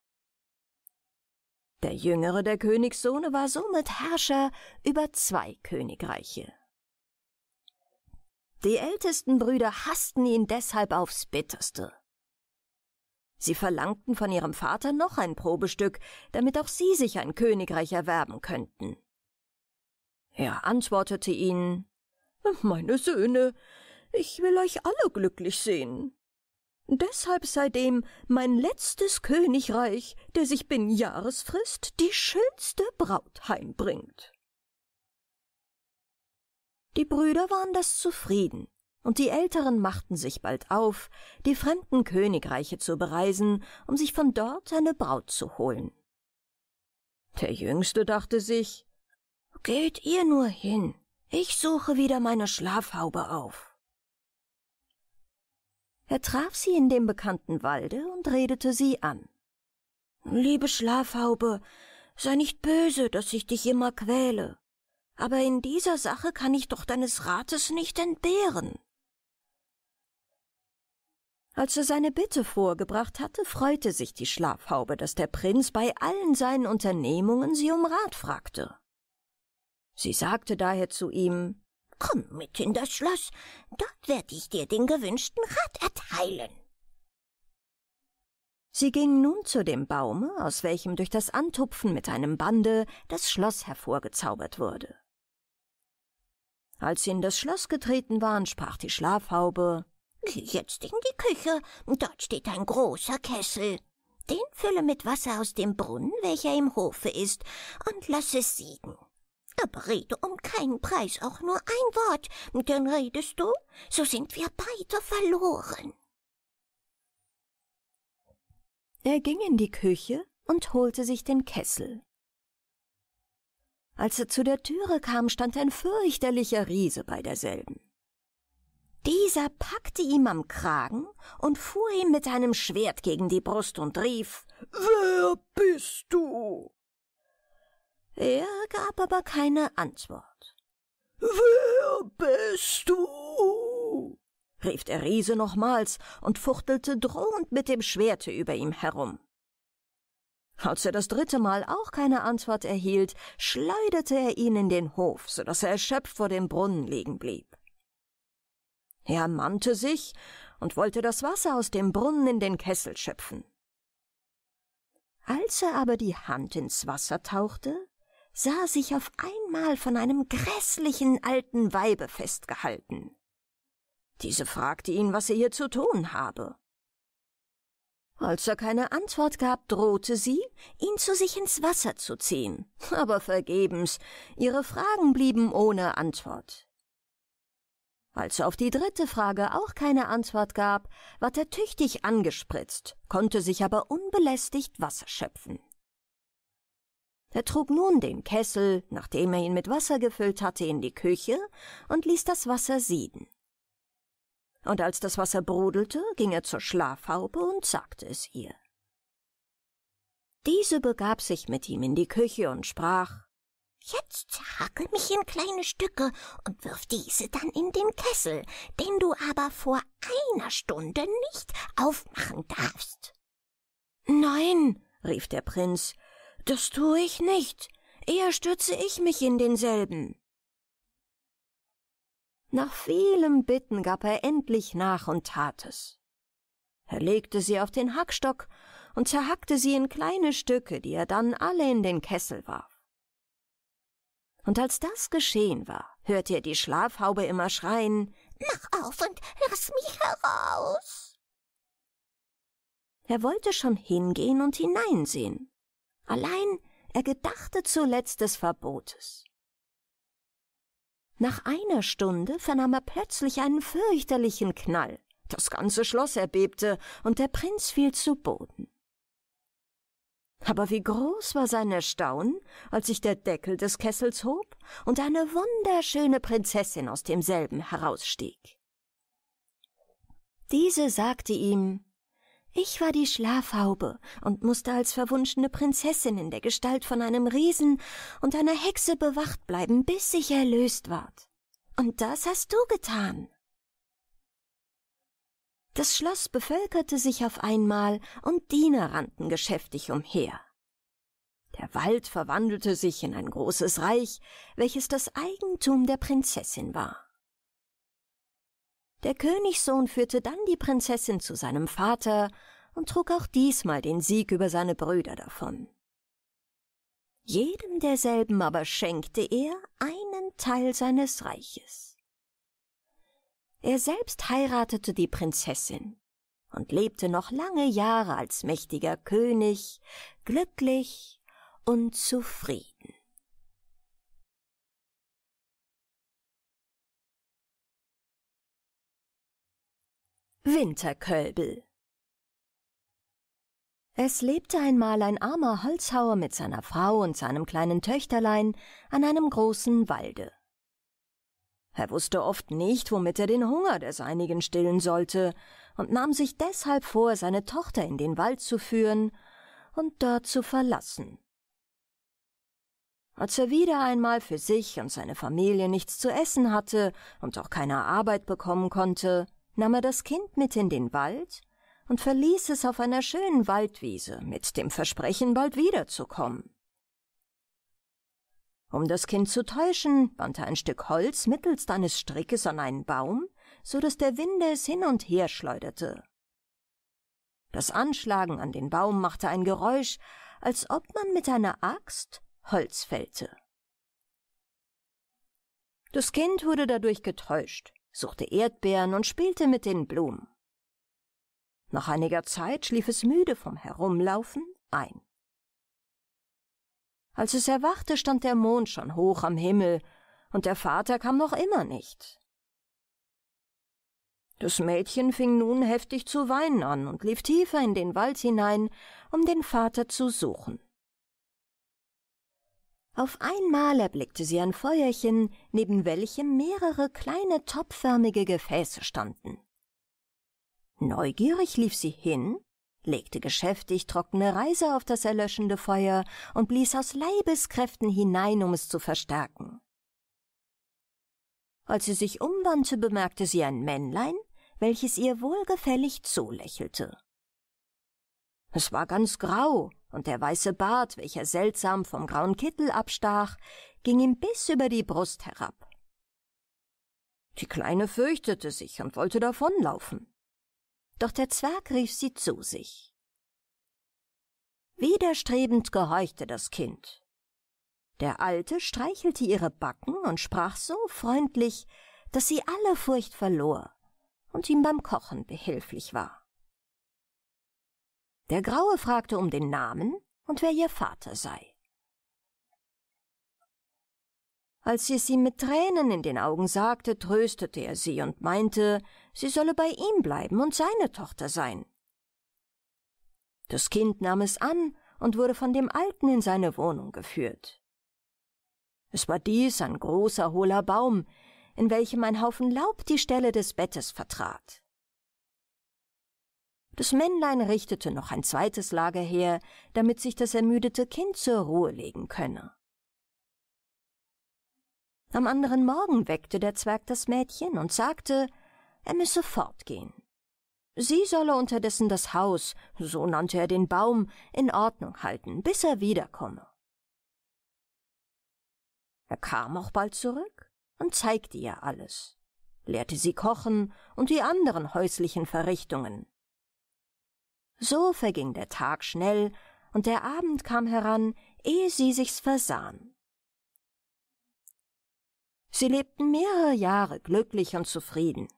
Der jüngere der Königssohne war somit Herrscher über zwei Königreiche. Die ältesten Brüder hassten ihn deshalb aufs bitterste. Sie verlangten von ihrem Vater noch ein Probestück, damit auch sie sich ein Königreich erwerben könnten. Er antwortete ihnen Meine Söhne, ich will euch alle glücklich sehen. Deshalb sei dem mein letztes Königreich, der sich binnen Jahresfrist die schönste Braut heimbringt. Die Brüder waren das zufrieden und die Älteren machten sich bald auf, die fremden Königreiche zu bereisen, um sich von dort eine Braut zu holen. Der Jüngste dachte sich, Geht ihr nur hin, ich suche wieder meine Schlafhaube auf. Er traf sie in dem bekannten Walde und redete sie an. Liebe Schlafhaube, sei nicht böse, dass ich dich immer quäle, aber in dieser Sache kann ich doch deines Rates nicht entbehren. Als er seine Bitte vorgebracht hatte, freute sich die Schlafhaube, dass der Prinz bei allen seinen Unternehmungen sie um Rat fragte. Sie sagte daher zu ihm Komm mit in das Schloss, dort werde ich dir den gewünschten Rat erteilen. Sie ging nun zu dem Baume, aus welchem durch das Antupfen mit einem Bande das Schloss hervorgezaubert wurde. Als sie in das Schloss getreten waren, sprach die Schlafhaube Jetzt in die Küche. Dort steht ein großer Kessel. Den fülle mit Wasser aus dem Brunnen, welcher im Hofe ist, und lass es sieden. Aber rede um keinen Preis auch nur ein Wort, denn redest du, so sind wir beide verloren. Er ging in die Küche und holte sich den Kessel. Als er zu der Türe kam, stand ein fürchterlicher Riese bei derselben. Dieser packte ihn am Kragen und fuhr ihm mit einem Schwert gegen die Brust und rief Wer bist du? Er gab aber keine Antwort. Wer bist du? rief der Riese nochmals und fuchtelte drohend mit dem Schwerte über ihm herum. Als er das dritte Mal auch keine Antwort erhielt, schleuderte er ihn in den Hof, so daß er erschöpft vor dem Brunnen liegen blieb. Er mannte sich und wollte das Wasser aus dem Brunnen in den Kessel schöpfen. Als er aber die Hand ins Wasser tauchte, sah er sich auf einmal von einem grässlichen alten Weibe festgehalten. Diese fragte ihn, was er hier zu tun habe. Als er keine Antwort gab, drohte sie, ihn zu sich ins Wasser zu ziehen, aber vergebens, ihre Fragen blieben ohne Antwort. Als er auf die dritte Frage auch keine Antwort gab, ward er tüchtig angespritzt, konnte sich aber unbelästigt Wasser schöpfen. Er trug nun den Kessel, nachdem er ihn mit Wasser gefüllt hatte, in die Küche und ließ das Wasser sieden. Und als das Wasser brodelte, ging er zur Schlafhaube und sagte es ihr. Diese begab sich mit ihm in die Küche und sprach Jetzt zerhacke mich in kleine Stücke und wirf diese dann in den Kessel, den du aber vor einer Stunde nicht aufmachen darfst. Nein, rief der Prinz, das tue ich nicht. Eher stürze ich mich in denselben. Nach vielem Bitten gab er endlich nach und tat es. Er legte sie auf den Hackstock und zerhackte sie in kleine Stücke, die er dann alle in den Kessel warf. Und als das geschehen war, hörte er die Schlafhaube immer schreien Mach auf und lass mich heraus. Er wollte schon hingehen und hineinsehen. Allein er gedachte zuletzt des Verbotes. Nach einer Stunde vernahm er plötzlich einen fürchterlichen Knall. Das ganze Schloss erbebte, und der Prinz fiel zu Boden. Aber wie groß war sein Erstaunen, als sich der Deckel des Kessels hob und eine wunderschöne Prinzessin aus demselben herausstieg. Diese sagte ihm, ich war die Schlafhaube und musste als verwunschene Prinzessin in der Gestalt von einem Riesen und einer Hexe bewacht bleiben, bis ich erlöst ward. Und das hast du getan. Das Schloss bevölkerte sich auf einmal und Diener rannten geschäftig umher. Der Wald verwandelte sich in ein großes Reich, welches das Eigentum der Prinzessin war. Der Königssohn führte dann die Prinzessin zu seinem Vater und trug auch diesmal den Sieg über seine Brüder davon. Jedem derselben aber schenkte er einen Teil seines Reiches. Er selbst heiratete die Prinzessin und lebte noch lange Jahre als mächtiger König, glücklich und zufrieden. Winterkölbel es lebte einmal ein armer Holzhauer mit seiner Frau und seinem kleinen Töchterlein an einem großen Walde. Er wusste oft nicht, womit er den Hunger der Seinigen stillen sollte, und nahm sich deshalb vor, seine Tochter in den Wald zu führen und dort zu verlassen. Als er wieder einmal für sich und seine Familie nichts zu essen hatte und auch keine Arbeit bekommen konnte, nahm er das Kind mit in den Wald und verließ es auf einer schönen Waldwiese mit dem Versprechen, bald wiederzukommen. Um das Kind zu täuschen, band er ein Stück Holz mittelst eines Strickes an einen Baum, so daß der Wind es hin und her schleuderte. Das Anschlagen an den Baum machte ein Geräusch, als ob man mit einer Axt Holz fällte. Das Kind wurde dadurch getäuscht, suchte Erdbeeren und spielte mit den Blumen. Nach einiger Zeit schlief es müde vom Herumlaufen ein. Als es erwachte, stand der Mond schon hoch am Himmel, und der Vater kam noch immer nicht. Das Mädchen fing nun heftig zu weinen an und lief tiefer in den Wald hinein, um den Vater zu suchen. Auf einmal erblickte sie ein Feuerchen, neben welchem mehrere kleine topförmige Gefäße standen. Neugierig lief sie hin legte geschäftig trockene Reise auf das erlöschende Feuer und blies aus Leibeskräften hinein, um es zu verstärken. Als sie sich umwandte, bemerkte sie ein Männlein, welches ihr wohlgefällig zulächelte. Es war ganz grau, und der weiße Bart, welcher seltsam vom grauen Kittel abstach, ging ihm bis über die Brust herab. Die Kleine fürchtete sich und wollte davonlaufen. Doch der Zwerg rief sie zu sich. Widerstrebend gehorchte das Kind. Der Alte streichelte ihre Backen und sprach so freundlich, dass sie alle Furcht verlor und ihm beim Kochen behilflich war. Der Graue fragte um den Namen und wer ihr Vater sei. Als sie es ihm mit Tränen in den Augen sagte, tröstete er sie und meinte, sie solle bei ihm bleiben und seine Tochter sein. Das Kind nahm es an und wurde von dem Alten in seine Wohnung geführt. Es war dies ein großer, hohler Baum, in welchem ein Haufen Laub die Stelle des Bettes vertrat. Das Männlein richtete noch ein zweites Lager her, damit sich das ermüdete Kind zur Ruhe legen könne. Am anderen Morgen weckte der Zwerg das Mädchen und sagte, er müsse fortgehen. Sie solle unterdessen das Haus, so nannte er den Baum, in Ordnung halten, bis er wiederkomme. Er kam auch bald zurück und zeigte ihr alles, lehrte sie kochen und die anderen häuslichen Verrichtungen. So verging der Tag schnell, und der Abend kam heran, ehe sie sich's versahen. Sie lebten mehrere Jahre glücklich und zufrieden.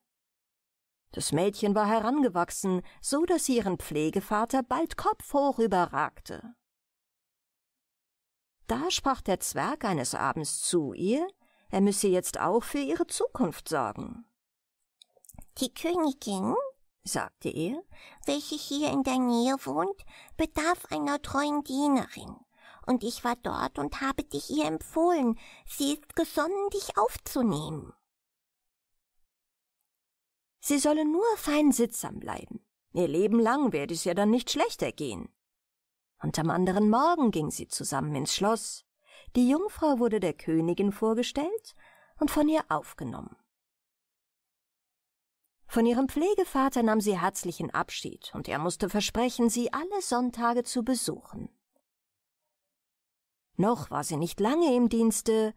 Das Mädchen war herangewachsen, so dass sie ihren Pflegevater bald kopfhoch überragte. Da sprach der Zwerg eines Abends zu ihr, er müsse jetzt auch für ihre Zukunft sorgen. Die Königin, sagte er, welche hier in der Nähe wohnt, bedarf einer treuen Dienerin. Und ich war dort und habe dich ihr empfohlen, sie ist gesonnen, dich aufzunehmen. Sie solle nur fein sittsam bleiben. Ihr Leben lang werde es ihr dann nicht schlechter gehen. Und am anderen Morgen ging sie zusammen ins Schloss. Die Jungfrau wurde der Königin vorgestellt und von ihr aufgenommen. Von ihrem Pflegevater nahm sie herzlichen Abschied, und er musste versprechen, sie alle Sonntage zu besuchen. Noch war sie nicht lange im Dienste,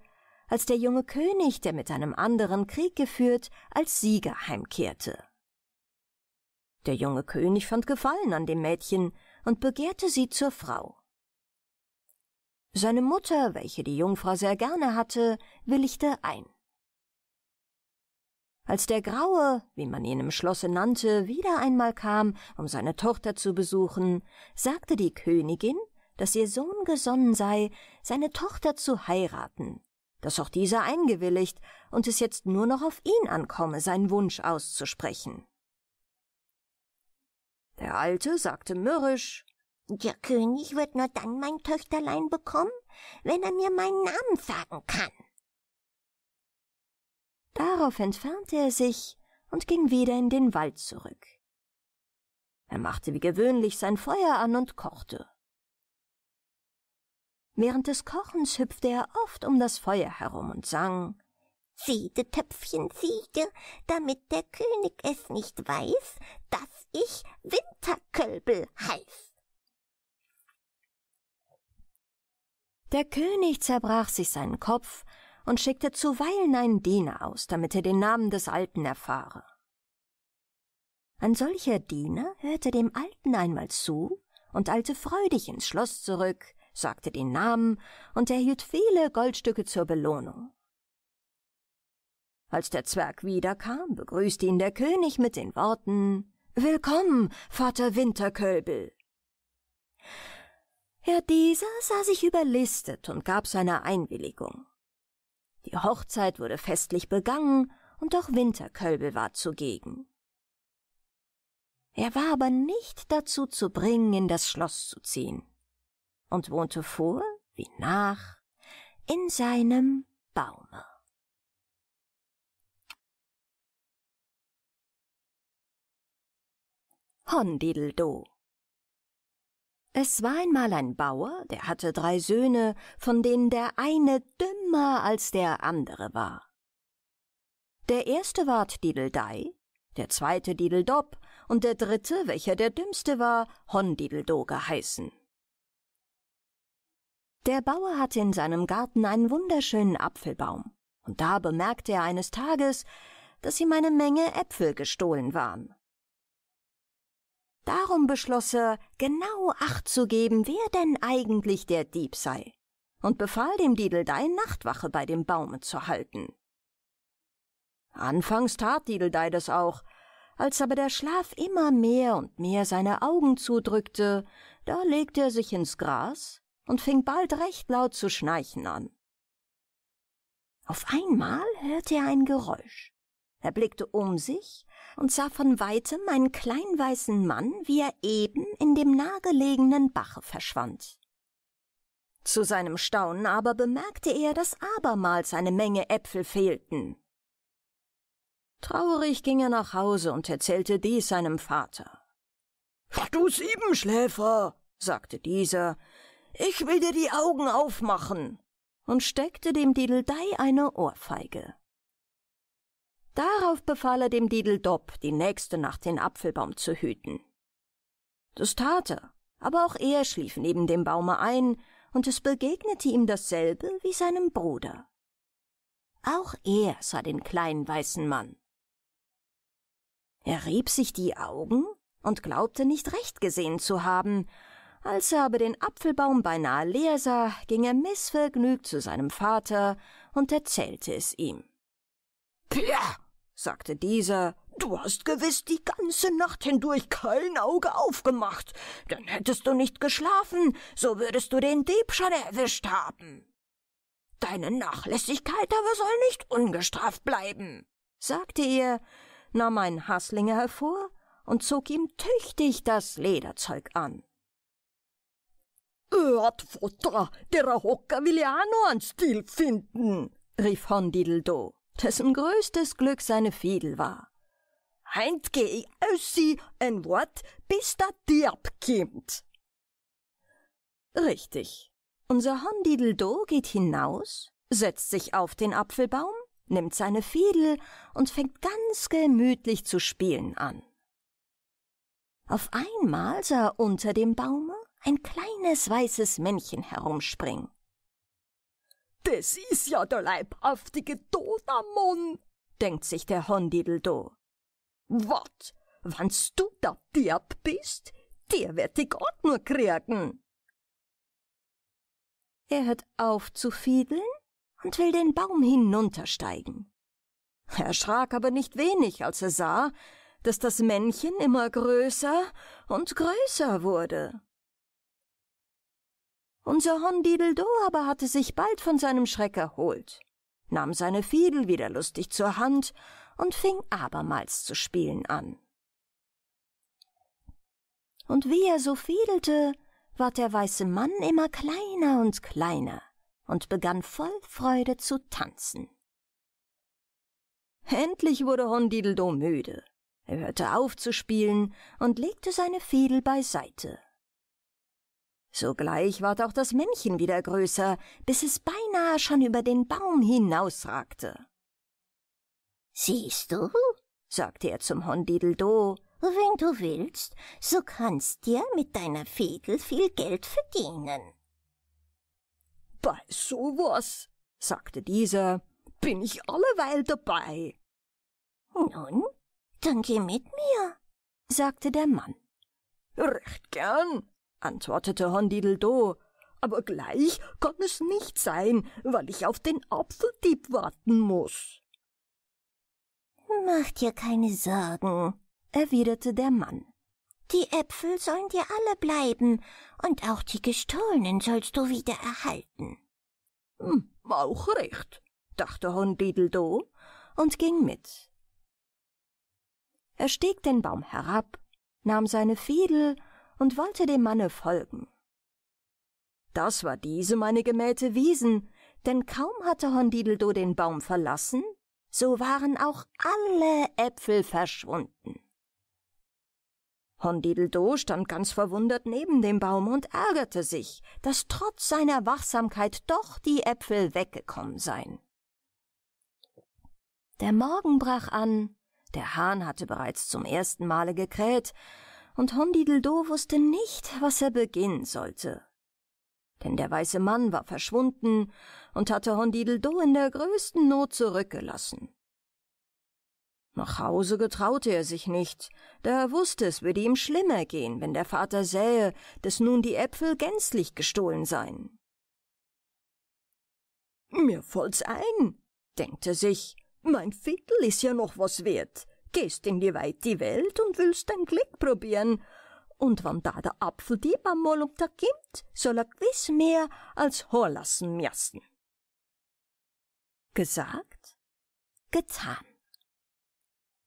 als der junge König, der mit einem anderen Krieg geführt, als Sieger heimkehrte. Der junge König fand Gefallen an dem Mädchen und begehrte sie zur Frau. Seine Mutter, welche die Jungfrau sehr gerne hatte, willigte ein. Als der Graue, wie man ihn im Schlosse nannte, wieder einmal kam, um seine Tochter zu besuchen, sagte die Königin, dass ihr Sohn gesonnen sei, seine Tochter zu heiraten, dass auch dieser eingewilligt und es jetzt nur noch auf ihn ankomme, seinen Wunsch auszusprechen. Der Alte sagte mürrisch Der König wird nur dann mein Töchterlein bekommen, wenn er mir meinen Namen sagen kann. Darauf entfernte er sich und ging wieder in den Wald zurück. Er machte wie gewöhnlich sein Feuer an und kochte. Während des Kochens hüpfte er oft um das Feuer herum und sang Siede, Töpfchen, siege, damit der König es nicht weiß, dass ich Winterkölbel heiß. Der König zerbrach sich seinen Kopf und schickte zuweilen einen Diener aus, damit er den Namen des Alten erfahre. Ein solcher Diener hörte dem Alten einmal zu und eilte freudig ins Schloss zurück, sagte den Namen und erhielt viele Goldstücke zur Belohnung. Als der Zwerg wiederkam, begrüßte ihn der König mit den Worten Willkommen, Vater Winterkölbel. Herr dieser sah sich überlistet und gab seine Einwilligung. Die Hochzeit wurde festlich begangen, und auch Winterkölbel war zugegen. Er war aber nicht dazu zu bringen, in das Schloss zu ziehen und wohnte vor wie nach in seinem Baume. Hondideldo es war einmal ein Bauer, der hatte drei Söhne, von denen der eine dümmer als der andere war. Der erste ward Dideldei, der zweite Dideldob und der dritte, welcher der dümmste war, Hondideldo geheißen. Der Bauer hatte in seinem Garten einen wunderschönen Apfelbaum, und da bemerkte er eines Tages, dass ihm eine Menge Äpfel gestohlen waren. Darum beschloss er, genau Acht zu geben, wer denn eigentlich der Dieb sei, und befahl dem Diedeldei, Nachtwache bei dem Baume zu halten. Anfangs tat Diedeldei das auch, als aber der Schlaf immer mehr und mehr seine Augen zudrückte, da legte er sich ins Gras und fing bald recht laut zu schnarchen an. Auf einmal hörte er ein Geräusch. Er blickte um sich und sah von weitem einen kleinen weißen Mann, wie er eben in dem nahegelegenen Bache verschwand. Zu seinem Staunen aber bemerkte er, dass abermals eine Menge Äpfel fehlten. Traurig ging er nach Hause und erzählte dies seinem Vater. Du Siebenschläfer, sagte dieser, ich will dir die Augen aufmachen! und steckte dem Dideldei eine Ohrfeige. Darauf befahl er dem Dideldop, die nächste Nacht den Apfelbaum zu hüten. Das tat er, aber auch er schlief neben dem Baume ein, und es begegnete ihm dasselbe wie seinem Bruder. Auch er sah den kleinen weißen Mann. Er rieb sich die Augen und glaubte nicht recht gesehen zu haben, als er aber den Apfelbaum beinahe leer sah, ging er missvergnügt zu seinem Vater und erzählte es ihm. Pia, sagte dieser, du hast gewiss die ganze Nacht hindurch kein Auge aufgemacht, denn hättest du nicht geschlafen, so würdest du den Dieb schon erwischt haben. Deine Nachlässigkeit aber soll nicht ungestraft bleiben, sagte er, nahm einen Hasslinger hervor und zog ihm tüchtig das Lederzeug an. Erdfutter, der Hocker will ja auch noch einen Stil finden, rief Hondideldo, dessen größtes Glück seine Fiedel war. Heint geh ich aussie ein Wort, bis der Dirb kommt. Richtig. Unser Hondideldo geht hinaus, setzt sich auf den Apfelbaum, nimmt seine Fiedel und fängt ganz gemütlich zu spielen an. Auf einmal sah er unter dem Baume ein kleines weißes Männchen herumspringen. Das ist ja der leibhaftige Donnermann, denkt sich der Hondideldo. Wat, wannst du da derb bist, der wird die Gott nur kriegen. Er hört auf zu fiedeln und will den Baum hinuntersteigen. Er erschrak aber nicht wenig, als er sah, dass das Männchen immer größer und größer wurde. Unser Hondideldo aber hatte sich bald von seinem Schreck erholt, nahm seine Fiedel wieder lustig zur Hand und fing abermals zu spielen an. Und wie er so fiedelte, ward der weiße Mann immer kleiner und kleiner und begann voll Freude zu tanzen. Endlich wurde Hondideldo müde. Er hörte auf zu spielen und legte seine Fiedel beiseite Sogleich ward auch das Männchen wieder größer, bis es beinahe schon über den Baum hinausragte. Siehst du, sagte er zum Hondideldo, wenn du willst, so kannst dir mit deiner Fedel viel Geld verdienen. Bei sowas, sagte dieser, bin ich alleweil dabei. Nun, dann geh mit mir, sagte der Mann. Recht gern, antwortete Hondideldo, aber gleich kann es nicht sein, weil ich auf den Apfeldieb warten muß. Mach dir keine Sorgen, erwiderte der Mann. Die Äpfel sollen dir alle bleiben, und auch die gestohlenen sollst du wieder erhalten. Hm, auch recht, dachte Hondideldo und ging mit. Er stieg den Baum herab, nahm seine Fiedel und wollte dem Manne folgen. Das war diese meine gemähte Wiesen, denn kaum hatte Hondideldo den Baum verlassen, so waren auch alle Äpfel verschwunden. Hondideldo stand ganz verwundert neben dem Baum und ärgerte sich, dass trotz seiner Wachsamkeit doch die Äpfel weggekommen seien. Der Morgen brach an, der Hahn hatte bereits zum ersten Male gekräht, und Hondideldo wusste nicht, was er beginnen sollte. Denn der weiße Mann war verschwunden und hatte Hondideldo in der größten Not zurückgelassen. Nach Hause getraute er sich nicht, da er wusste, es würde ihm schlimmer gehen, wenn der Vater sähe, dass nun die Äpfel gänzlich gestohlen seien. Mir fällt's ein, denkt er sich, mein Viertel ist ja noch was wert gehst in die weite Welt und willst dein Glück probieren. Und wann da der Apfeldieb am Mollumtag gibt, soll er gewiss mehr als horlassen müssen. Gesagt, getan.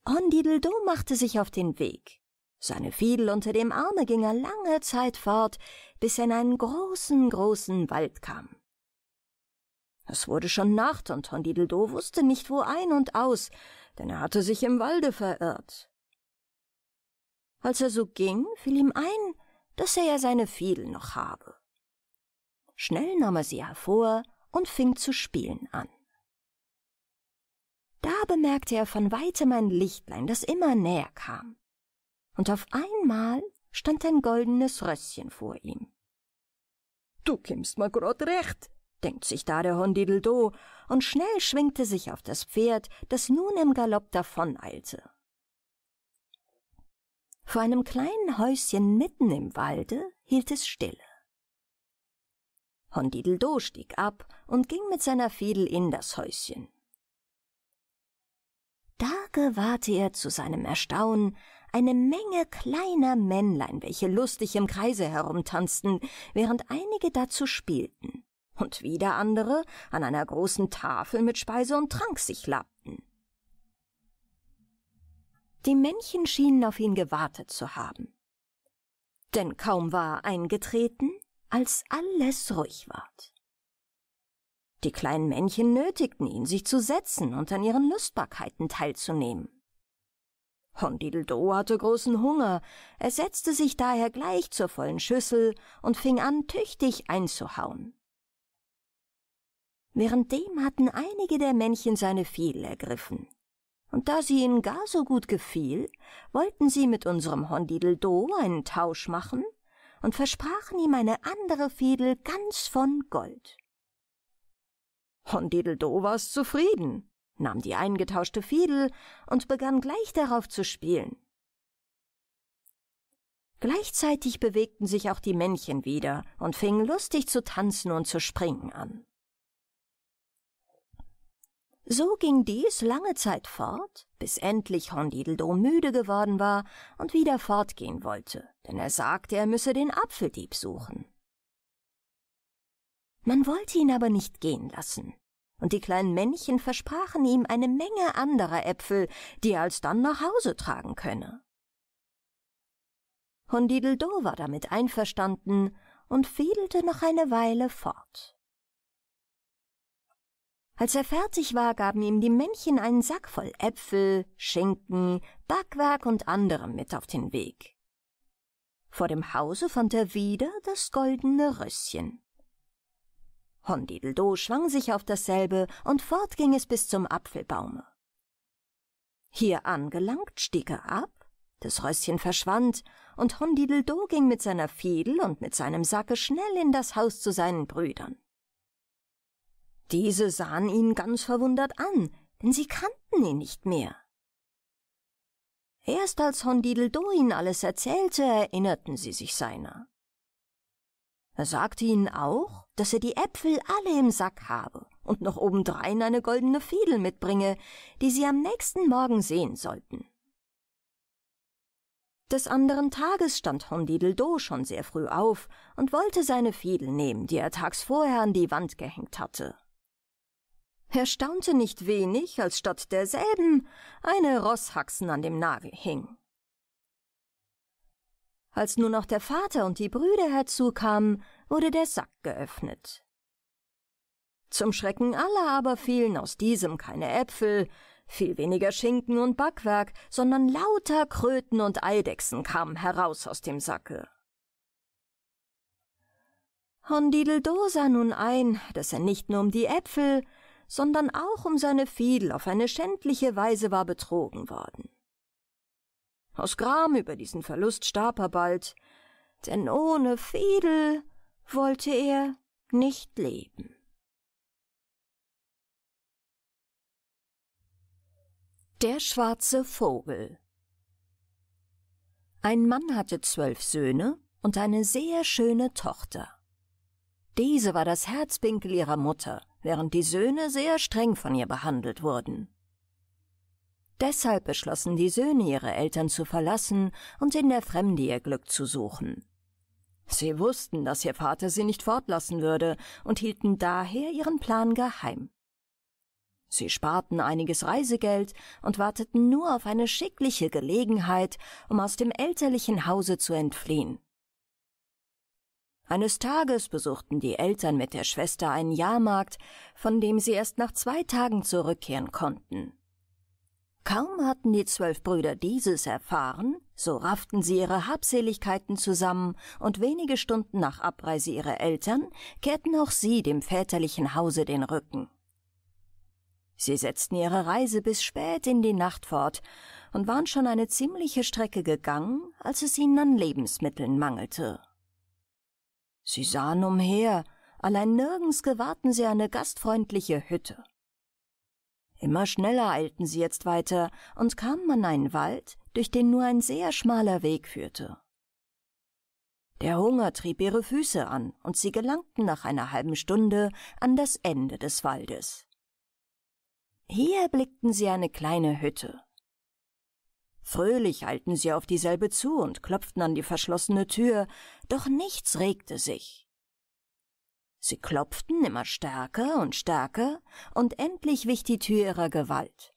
Ondideldo machte sich auf den Weg. Seine Fiedel unter dem Arme ging er lange Zeit fort, bis er in einen großen, großen Wald kam. Es wurde schon Nacht und Hondideldo wusste nicht, wo ein und aus, denn er hatte sich im Walde verirrt. Als er so ging, fiel ihm ein, dass er ja seine Fiedel noch habe. Schnell nahm er sie hervor und fing zu spielen an. Da bemerkte er von weitem ein Lichtlein, das immer näher kam. Und auf einmal stand ein goldenes Rösschen vor ihm. Du kimmst mal grad recht, denkt sich da der Hondidel und schnell schwingte sich auf das Pferd, das nun im Galopp davoneilte. Vor einem kleinen Häuschen mitten im Walde hielt es stille. Hondidel stieg ab und ging mit seiner Fiedel in das Häuschen. Da gewahrte er zu seinem Erstaunen eine Menge kleiner Männlein, welche lustig im Kreise herumtanzten, während einige dazu spielten und wieder andere an einer großen Tafel mit Speise und Trank sich labten. Die Männchen schienen auf ihn gewartet zu haben. Denn kaum war er eingetreten, als alles ruhig ward. Die kleinen Männchen nötigten ihn, sich zu setzen und an ihren Lustbarkeiten teilzunehmen. Hondideldo hatte großen Hunger, er setzte sich daher gleich zur vollen Schüssel und fing an, tüchtig einzuhauen. Währenddem hatten einige der Männchen seine Fiedel ergriffen. Und da sie ihnen gar so gut gefiel, wollten sie mit unserem Hondideldo einen Tausch machen und versprachen ihm eine andere Fiedel ganz von Gold. Hondideldo es zufrieden, nahm die eingetauschte Fiedel und begann gleich darauf zu spielen. Gleichzeitig bewegten sich auch die Männchen wieder und fingen lustig zu tanzen und zu springen an. So ging dies lange Zeit fort, bis endlich Hondideldo müde geworden war und wieder fortgehen wollte, denn er sagte, er müsse den Apfeldieb suchen. Man wollte ihn aber nicht gehen lassen, und die kleinen Männchen versprachen ihm eine Menge anderer Äpfel, die er alsdann nach Hause tragen könne. Hondideldo war damit einverstanden und fädelte noch eine Weile fort. Als er fertig war, gaben ihm die Männchen einen Sack voll Äpfel, Schinken, Backwerk und anderem mit auf den Weg. Vor dem Hause fand er wieder das goldene Rösschen. Hondideldo schwang sich auf dasselbe und fort ging es bis zum Apfelbaume. Hier angelangt, stieg er ab, das Röschen verschwand und Hondideldo ging mit seiner Fiedel und mit seinem Sacke schnell in das Haus zu seinen Brüdern. Diese sahen ihn ganz verwundert an, denn sie kannten ihn nicht mehr. Erst als Hondideldo ihnen alles erzählte, erinnerten sie sich seiner. Er sagte ihnen auch, dass er die Äpfel alle im Sack habe und noch obendrein eine goldene Fiedel mitbringe, die sie am nächsten Morgen sehen sollten. Des anderen Tages stand Hondideldo schon sehr früh auf und wollte seine Fiedel nehmen, die er tags vorher an die Wand gehängt hatte erstaunte nicht wenig, als statt derselben eine Rosshaxen an dem Nagel hing. Als nun auch der Vater und die Brüder herzukamen, wurde der Sack geöffnet. Zum Schrecken aller aber fielen aus diesem keine Äpfel, viel weniger Schinken und Backwerk, sondern lauter Kröten und Eidechsen kamen heraus aus dem Sacke. Hondideldo sah nun ein, dass er nicht nur um die Äpfel, sondern auch um seine Fiedel auf eine schändliche Weise war betrogen worden. Aus Gram über diesen Verlust starb er bald, denn ohne Fiedel wollte er nicht leben. Der schwarze Vogel Ein Mann hatte zwölf Söhne und eine sehr schöne Tochter. Diese war das Herzwinkel ihrer Mutter, während die Söhne sehr streng von ihr behandelt wurden. Deshalb beschlossen die Söhne, ihre Eltern zu verlassen und in der Fremde ihr Glück zu suchen. Sie wussten, dass ihr Vater sie nicht fortlassen würde und hielten daher ihren Plan geheim. Sie sparten einiges Reisegeld und warteten nur auf eine schickliche Gelegenheit, um aus dem elterlichen Hause zu entfliehen. Eines Tages besuchten die Eltern mit der Schwester einen Jahrmarkt, von dem sie erst nach zwei Tagen zurückkehren konnten. Kaum hatten die zwölf Brüder dieses erfahren, so rafften sie ihre Habseligkeiten zusammen, und wenige Stunden nach Abreise ihrer Eltern kehrten auch sie dem väterlichen Hause den Rücken. Sie setzten ihre Reise bis spät in die Nacht fort und waren schon eine ziemliche Strecke gegangen, als es ihnen an Lebensmitteln mangelte. Sie sahen umher, allein nirgends gewahrten sie eine gastfreundliche Hütte. Immer schneller eilten sie jetzt weiter und kamen an einen Wald, durch den nur ein sehr schmaler Weg führte. Der Hunger trieb ihre Füße an, und sie gelangten nach einer halben Stunde an das Ende des Waldes. Hier erblickten sie eine kleine Hütte. Fröhlich eilten sie auf dieselbe zu und klopften an die verschlossene Tür, doch nichts regte sich. Sie klopften immer stärker und stärker, und endlich wich die Tür ihrer Gewalt.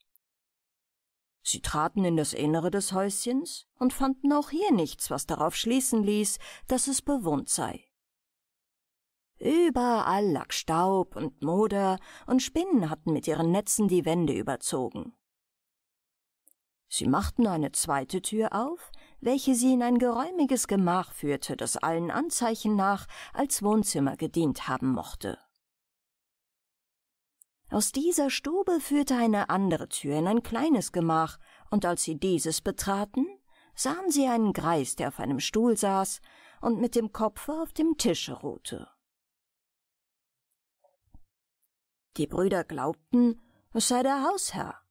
Sie traten in das Innere des Häuschens und fanden auch hier nichts, was darauf schließen ließ, dass es bewohnt sei. Überall lag Staub und Moder, und Spinnen hatten mit ihren Netzen die Wände überzogen. Sie machten eine zweite Tür auf, welche sie in ein geräumiges Gemach führte, das allen Anzeichen nach als Wohnzimmer gedient haben mochte. Aus dieser Stube führte eine andere Tür in ein kleines Gemach, und als sie dieses betraten, sahen sie einen Greis, der auf einem Stuhl saß und mit dem Kopfe auf dem Tische ruhte. Die Brüder glaubten, es sei der Hausherr,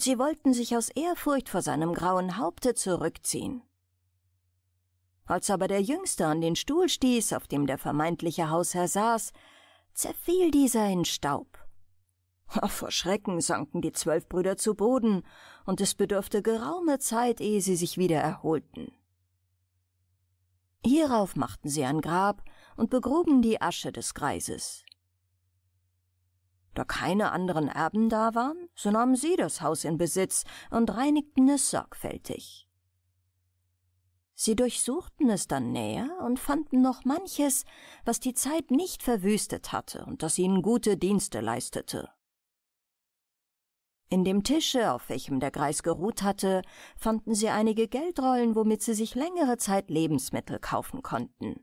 Sie wollten sich aus Ehrfurcht vor seinem grauen Haupte zurückziehen. Als aber der Jüngste an den Stuhl stieß, auf dem der vermeintliche Hausherr saß, zerfiel dieser in Staub. Vor Schrecken sanken die zwölf Brüder zu Boden, und es bedurfte geraume Zeit, ehe sie sich wieder erholten. Hierauf machten sie ein Grab und begruben die Asche des Greises. Da keine anderen Erben da waren, so nahmen sie das Haus in Besitz und reinigten es sorgfältig. Sie durchsuchten es dann näher und fanden noch manches, was die Zeit nicht verwüstet hatte und das ihnen gute Dienste leistete. In dem Tische, auf welchem der Greis geruht hatte, fanden sie einige Geldrollen, womit sie sich längere Zeit Lebensmittel kaufen konnten.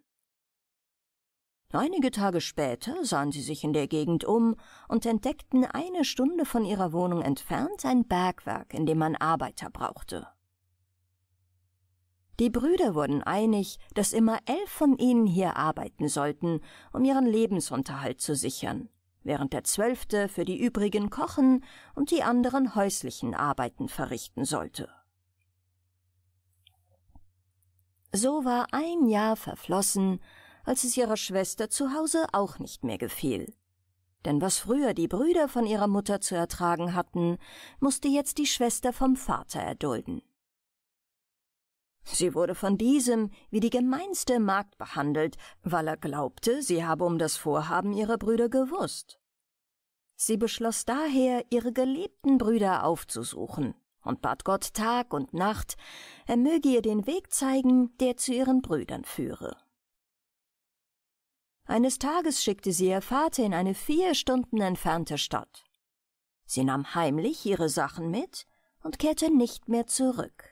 Einige Tage später sahen sie sich in der Gegend um und entdeckten eine Stunde von ihrer Wohnung entfernt ein Bergwerk, in dem man Arbeiter brauchte. Die Brüder wurden einig, dass immer elf von ihnen hier arbeiten sollten, um ihren Lebensunterhalt zu sichern, während der zwölfte für die übrigen kochen und die anderen häuslichen Arbeiten verrichten sollte. So war ein Jahr verflossen, als es ihrer Schwester zu Hause auch nicht mehr gefiel. Denn was früher die Brüder von ihrer Mutter zu ertragen hatten, musste jetzt die Schwester vom Vater erdulden. Sie wurde von diesem wie die gemeinste Magd behandelt, weil er glaubte, sie habe um das Vorhaben ihrer Brüder gewusst. Sie beschloss daher, ihre geliebten Brüder aufzusuchen und bat Gott Tag und Nacht, er möge ihr den Weg zeigen, der zu ihren Brüdern führe. Eines Tages schickte sie ihr Vater in eine vier Stunden entfernte Stadt. Sie nahm heimlich ihre Sachen mit und kehrte nicht mehr zurück.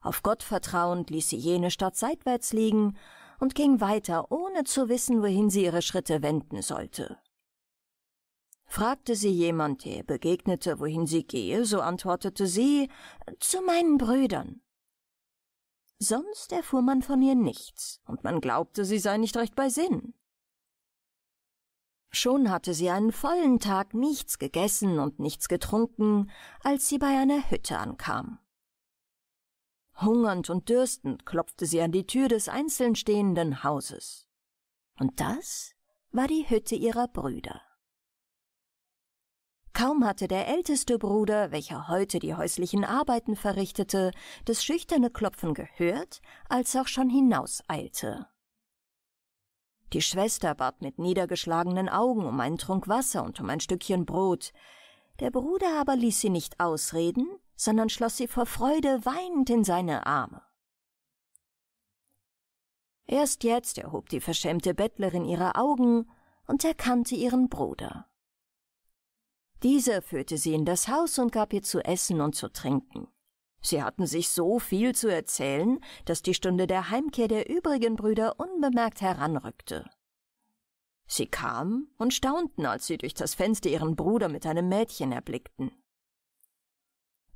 Auf Gott vertrauend ließ sie jene Stadt seitwärts liegen und ging weiter, ohne zu wissen, wohin sie ihre Schritte wenden sollte. Fragte sie jemand, der begegnete, wohin sie gehe, so antwortete sie, zu meinen Brüdern. Sonst erfuhr man von ihr nichts, und man glaubte, sie sei nicht recht bei Sinn. Schon hatte sie einen vollen Tag nichts gegessen und nichts getrunken, als sie bei einer Hütte ankam. Hungernd und dürstend klopfte sie an die Tür des einzeln stehenden Hauses. Und das war die Hütte ihrer Brüder. Kaum hatte der älteste Bruder, welcher heute die häuslichen Arbeiten verrichtete, das schüchterne Klopfen gehört, als auch schon hinauseilte. Die Schwester bat mit niedergeschlagenen Augen um einen Trunk Wasser und um ein Stückchen Brot. Der Bruder aber ließ sie nicht ausreden, sondern schloss sie vor Freude weinend in seine Arme. Erst jetzt erhob die verschämte Bettlerin ihre Augen und erkannte ihren Bruder. Dieser führte sie in das Haus und gab ihr zu essen und zu trinken. Sie hatten sich so viel zu erzählen, dass die Stunde der Heimkehr der übrigen Brüder unbemerkt heranrückte. Sie kamen und staunten, als sie durch das Fenster ihren Bruder mit einem Mädchen erblickten.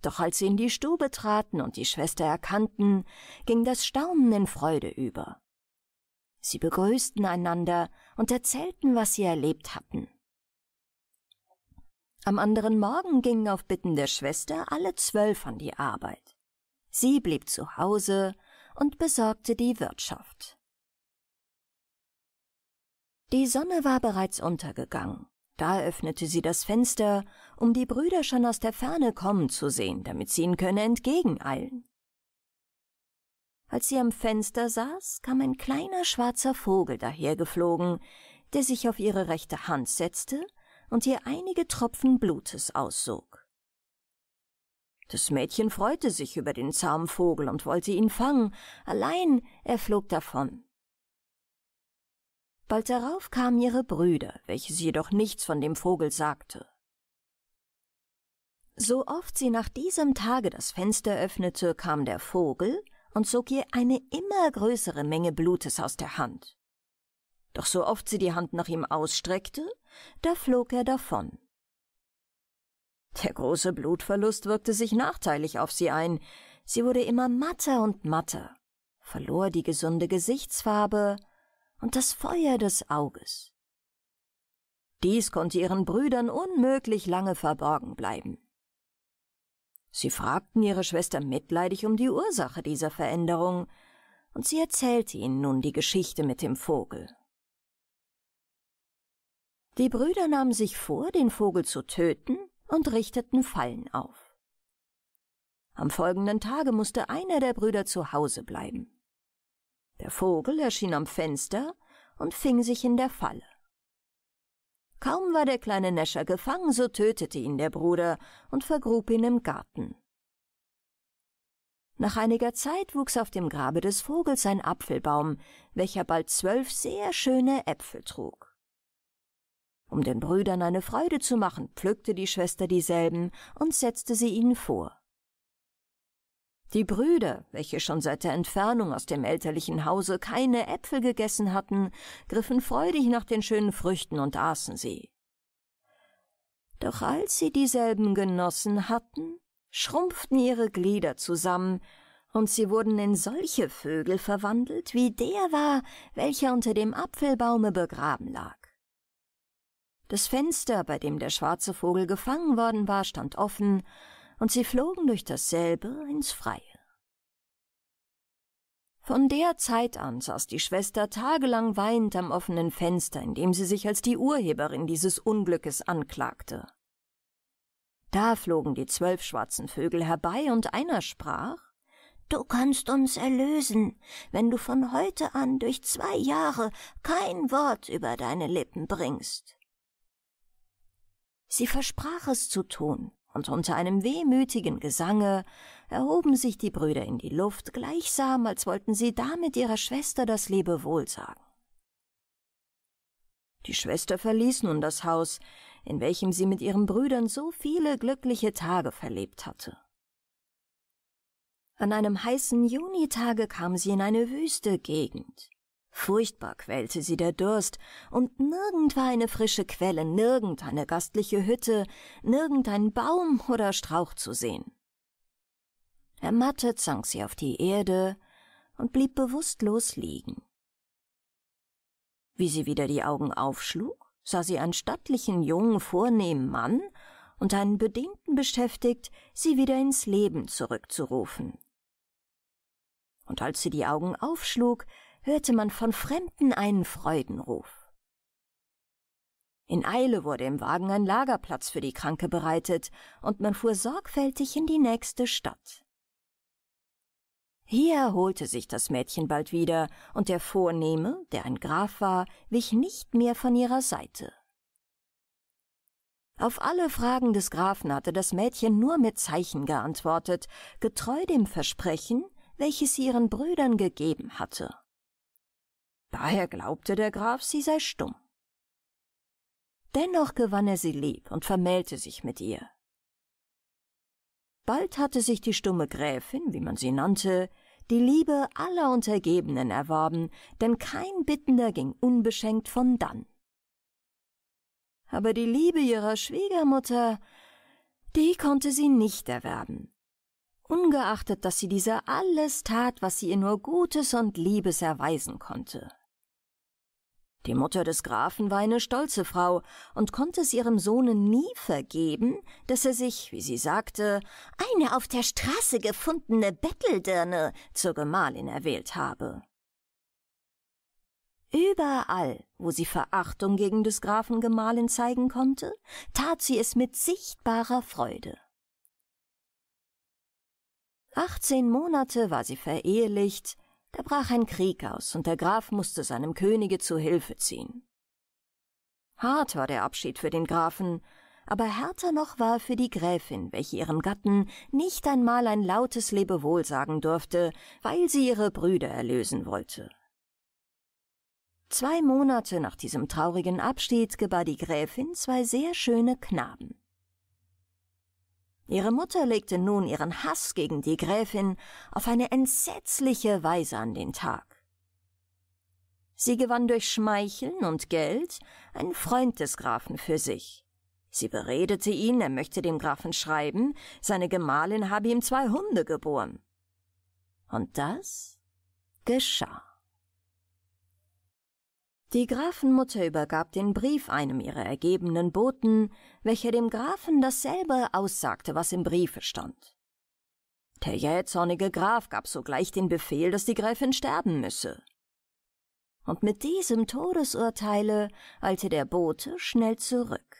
Doch als sie in die Stube traten und die Schwester erkannten, ging das Staunen in Freude über. Sie begrüßten einander und erzählten, was sie erlebt hatten. Am anderen Morgen gingen auf Bitten der Schwester alle zwölf an die Arbeit. Sie blieb zu Hause und besorgte die Wirtschaft. Die Sonne war bereits untergegangen. Da öffnete sie das Fenster, um die Brüder schon aus der Ferne kommen zu sehen, damit sie ihnen könne entgegeneilen. Als sie am Fenster saß, kam ein kleiner schwarzer Vogel dahergeflogen, der sich auf ihre rechte Hand setzte und ihr einige Tropfen Blutes aussog. Das Mädchen freute sich über den zahmen Vogel und wollte ihn fangen, allein er flog davon. Bald darauf kamen ihre Brüder, welche sie jedoch nichts von dem Vogel sagte. So oft sie nach diesem Tage das Fenster öffnete, kam der Vogel und zog ihr eine immer größere Menge Blutes aus der Hand. Doch so oft sie die Hand nach ihm ausstreckte, da flog er davon. Der große Blutverlust wirkte sich nachteilig auf sie ein. Sie wurde immer matter und matter, verlor die gesunde Gesichtsfarbe und das Feuer des Auges. Dies konnte ihren Brüdern unmöglich lange verborgen bleiben. Sie fragten ihre Schwester mitleidig um die Ursache dieser Veränderung, und sie erzählte ihnen nun die Geschichte mit dem Vogel. Die Brüder nahmen sich vor, den Vogel zu töten und richteten Fallen auf. Am folgenden Tage musste einer der Brüder zu Hause bleiben. Der Vogel erschien am Fenster und fing sich in der Falle. Kaum war der kleine Näscher gefangen, so tötete ihn der Bruder und vergrub ihn im Garten. Nach einiger Zeit wuchs auf dem Grabe des Vogels ein Apfelbaum, welcher bald zwölf sehr schöne Äpfel trug. Um den Brüdern eine Freude zu machen, pflückte die Schwester dieselben und setzte sie ihnen vor. Die Brüder, welche schon seit der Entfernung aus dem elterlichen Hause keine Äpfel gegessen hatten, griffen freudig nach den schönen Früchten und aßen sie. Doch als sie dieselben genossen hatten, schrumpften ihre Glieder zusammen, und sie wurden in solche Vögel verwandelt, wie der war, welcher unter dem Apfelbaume begraben lag. Das Fenster, bei dem der schwarze Vogel gefangen worden war, stand offen, und sie flogen durch dasselbe ins Freie. Von der Zeit an saß die Schwester tagelang weinend am offenen Fenster, in dem sie sich als die Urheberin dieses Unglückes anklagte. Da flogen die zwölf schwarzen Vögel herbei, und einer sprach Du kannst uns erlösen, wenn du von heute an durch zwei Jahre kein Wort über deine Lippen bringst. Sie versprach es zu tun, und unter einem wehmütigen Gesange erhoben sich die Brüder in die Luft, gleichsam, als wollten sie damit ihrer Schwester das Lebewohl sagen. Die Schwester verließ nun das Haus, in welchem sie mit ihren Brüdern so viele glückliche Tage verlebt hatte. An einem heißen Junitage kam sie in eine wüste Gegend. Furchtbar quälte sie der Durst, und nirgend war eine frische Quelle, nirgend eine gastliche Hütte, nirgend ein Baum oder Strauch zu sehen. Ermattet sank sie auf die Erde und blieb bewusstlos liegen. Wie sie wieder die Augen aufschlug, sah sie einen stattlichen, jungen, vornehmen Mann und einen Bedienten beschäftigt, sie wieder ins Leben zurückzurufen. Und als sie die Augen aufschlug, hörte man von Fremden einen Freudenruf. In Eile wurde im Wagen ein Lagerplatz für die Kranke bereitet, und man fuhr sorgfältig in die nächste Stadt. Hier erholte sich das Mädchen bald wieder, und der Vornehme, der ein Graf war, wich nicht mehr von ihrer Seite. Auf alle Fragen des Grafen hatte das Mädchen nur mit Zeichen geantwortet, getreu dem Versprechen, welches sie ihren Brüdern gegeben hatte. Daher glaubte der Graf, sie sei stumm. Dennoch gewann er sie lieb und vermählte sich mit ihr. Bald hatte sich die stumme Gräfin, wie man sie nannte, die Liebe aller Untergebenen erworben, denn kein Bittender ging unbeschenkt von dann. Aber die Liebe ihrer Schwiegermutter, die konnte sie nicht erwerben. Ungeachtet, dass sie dieser alles tat, was sie ihr nur Gutes und Liebes erweisen konnte. Die Mutter des Grafen war eine stolze Frau und konnte es ihrem Sohne nie vergeben, dass er sich, wie sie sagte, eine auf der Straße gefundene Betteldirne zur Gemahlin erwählt habe. Überall, wo sie Verachtung gegen des Grafen Gemahlin zeigen konnte, tat sie es mit sichtbarer Freude. 18 Monate war sie verehelicht, da brach ein Krieg aus, und der Graf musste seinem Könige zu Hilfe ziehen. Hart war der Abschied für den Grafen, aber härter noch war für die Gräfin, welche ihrem Gatten nicht einmal ein lautes Lebewohl sagen durfte, weil sie ihre Brüder erlösen wollte. Zwei Monate nach diesem traurigen Abschied gebar die Gräfin zwei sehr schöne Knaben. Ihre Mutter legte nun ihren Hass gegen die Gräfin auf eine entsetzliche Weise an den Tag. Sie gewann durch Schmeicheln und Geld einen Freund des Grafen für sich. Sie beredete ihn, er möchte dem Grafen schreiben, seine Gemahlin habe ihm zwei Hunde geboren. Und das geschah. Die Grafenmutter übergab den Brief einem ihrer ergebenen Boten, welcher dem Grafen dasselbe aussagte, was im Briefe stand. Der jähzornige Graf gab sogleich den Befehl, dass die Gräfin sterben müsse. Und mit diesem Todesurteile eilte der Bote schnell zurück.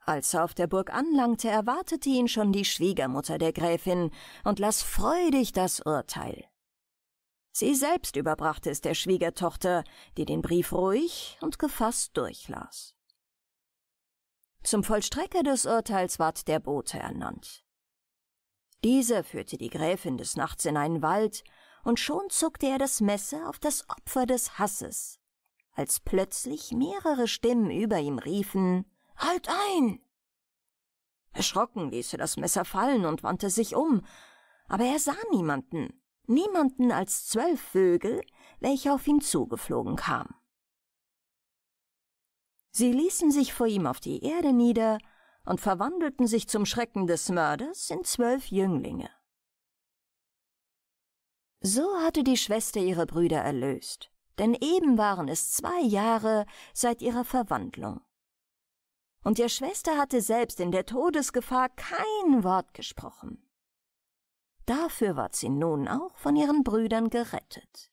Als er auf der Burg anlangte, erwartete ihn schon die Schwiegermutter der Gräfin und las freudig das Urteil. Sie selbst überbrachte es der Schwiegertochter, die den Brief ruhig und gefasst durchlas. Zum Vollstrecker des Urteils ward der Bote ernannt. Dieser führte die Gräfin des Nachts in einen Wald, und schon zuckte er das Messer auf das Opfer des Hasses, als plötzlich mehrere Stimmen über ihm riefen Halt ein. Erschrocken ließ er das Messer fallen und wandte sich um, aber er sah niemanden, niemanden als zwölf Vögel, welche auf ihn zugeflogen kamen. Sie ließen sich vor ihm auf die Erde nieder und verwandelten sich zum Schrecken des Mörders in zwölf Jünglinge. So hatte die Schwester ihre Brüder erlöst, denn eben waren es zwei Jahre seit ihrer Verwandlung. Und ihr Schwester hatte selbst in der Todesgefahr kein Wort gesprochen. Dafür ward sie nun auch von ihren Brüdern gerettet.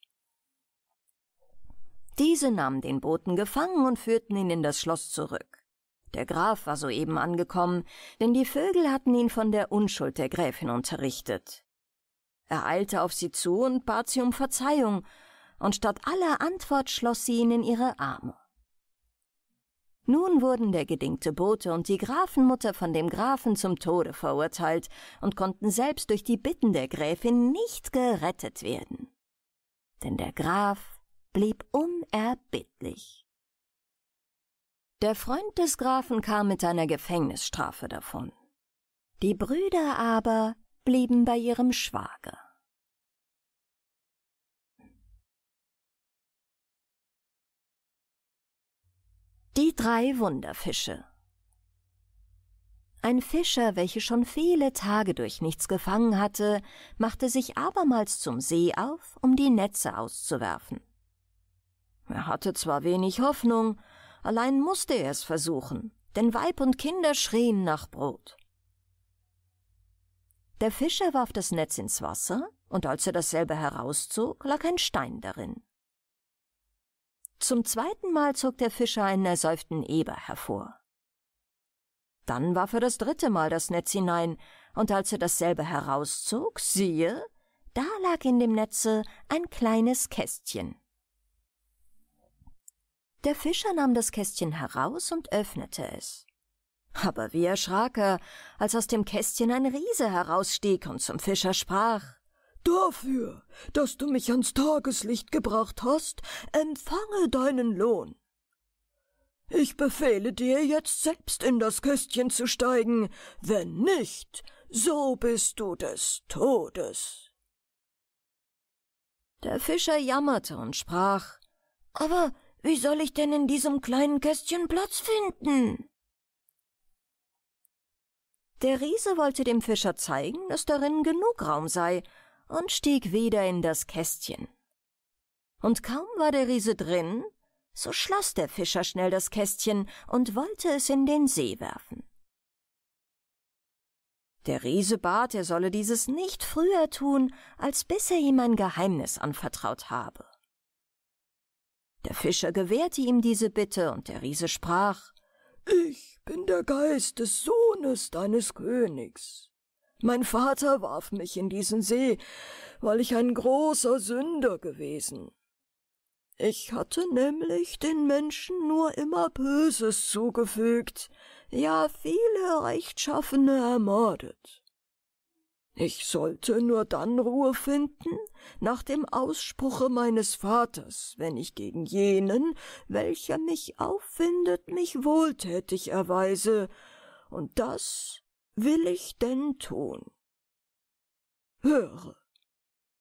Diese nahmen den Boten gefangen und führten ihn in das Schloss zurück. Der Graf war soeben angekommen, denn die Vögel hatten ihn von der Unschuld der Gräfin unterrichtet. Er eilte auf sie zu und bat sie um Verzeihung, und statt aller Antwort schloss sie ihn in ihre Arme. Nun wurden der gedingte Bote und die Grafenmutter von dem Grafen zum Tode verurteilt und konnten selbst durch die Bitten der Gräfin nicht gerettet werden. Denn der Graf blieb unerbittlich. Der Freund des Grafen kam mit einer Gefängnisstrafe davon. Die Brüder aber blieben bei ihrem Schwager. Die drei Wunderfische Ein Fischer, welcher schon viele Tage durch nichts gefangen hatte, machte sich abermals zum See auf, um die Netze auszuwerfen. Er hatte zwar wenig Hoffnung, allein musste er es versuchen, denn Weib und Kinder schrien nach Brot. Der Fischer warf das Netz ins Wasser, und als er dasselbe herauszog, lag ein Stein darin. Zum zweiten Mal zog der Fischer einen ersäuften Eber hervor. Dann warf er das dritte Mal das Netz hinein, und als er dasselbe herauszog, siehe, da lag in dem Netze ein kleines Kästchen. Der Fischer nahm das Kästchen heraus und öffnete es. Aber wie erschrak er, als aus dem Kästchen ein Riese herausstieg und zum Fischer sprach Dafür, dass du mich ans Tageslicht gebracht hast, empfange deinen Lohn. Ich befehle dir, jetzt selbst in das Kästchen zu steigen, wenn nicht, so bist du des Todes. Der Fischer jammerte und sprach Aber wie soll ich denn in diesem kleinen Kästchen Platz finden? Der Riese wollte dem Fischer zeigen, dass darin genug Raum sei, und stieg wieder in das Kästchen. Und kaum war der Riese drin, so schloss der Fischer schnell das Kästchen und wollte es in den See werfen. Der Riese bat, er solle dieses nicht früher tun, als bis er ihm ein Geheimnis anvertraut habe. Der Fischer gewährte ihm diese Bitte, und der Riese sprach Ich bin der Geist des Sohnes deines Königs. Mein Vater warf mich in diesen See, weil ich ein großer Sünder gewesen. Ich hatte nämlich den Menschen nur immer Böses zugefügt, ja viele Rechtschaffene ermordet. Ich sollte nur dann Ruhe finden, nach dem Ausspruche meines Vaters, wenn ich gegen jenen, welcher mich auffindet, mich wohltätig erweise, und das will ich denn tun? Höre,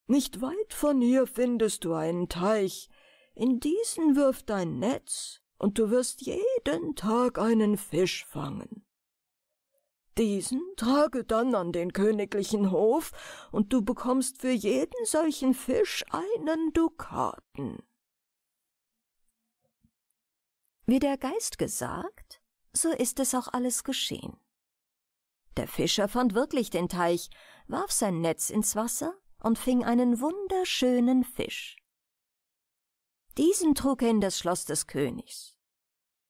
nicht weit von hier findest du einen Teich, in diesen wirf dein Netz, und du wirst jeden Tag einen Fisch fangen. Diesen trage dann an den königlichen Hof, und du bekommst für jeden solchen Fisch einen Dukaten. Wie der Geist gesagt, so ist es auch alles geschehen. Der Fischer fand wirklich den Teich, warf sein Netz ins Wasser und fing einen wunderschönen Fisch. Diesen trug er in das Schloss des Königs.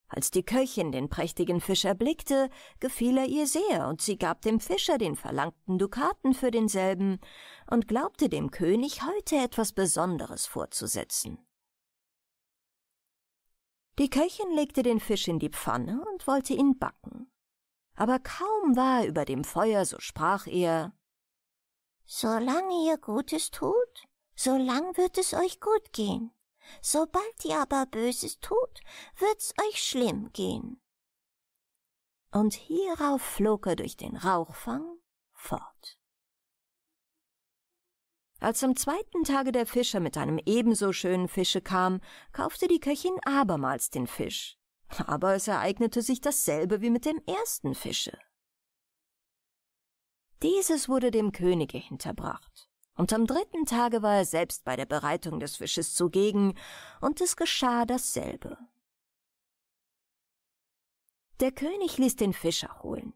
Als die Köchin den prächtigen Fisch erblickte, gefiel er ihr sehr, und sie gab dem Fischer den verlangten Dukaten für denselben und glaubte dem König heute etwas Besonderes vorzusetzen. Die Köchin legte den Fisch in die Pfanne und wollte ihn backen aber kaum war er über dem Feuer, so sprach er Solange ihr Gutes tut, so lang wird es euch gut gehen. Sobald ihr aber Böses tut, wird's euch schlimm gehen. Und hierauf flog er durch den Rauchfang fort. Als am zweiten Tage der Fischer mit einem ebenso schönen Fische kam, kaufte die Köchin abermals den Fisch. Aber es ereignete sich dasselbe wie mit dem ersten Fische. Dieses wurde dem Könige hinterbracht, und am dritten Tage war er selbst bei der Bereitung des Fisches zugegen, und es geschah dasselbe. Der König ließ den Fischer holen.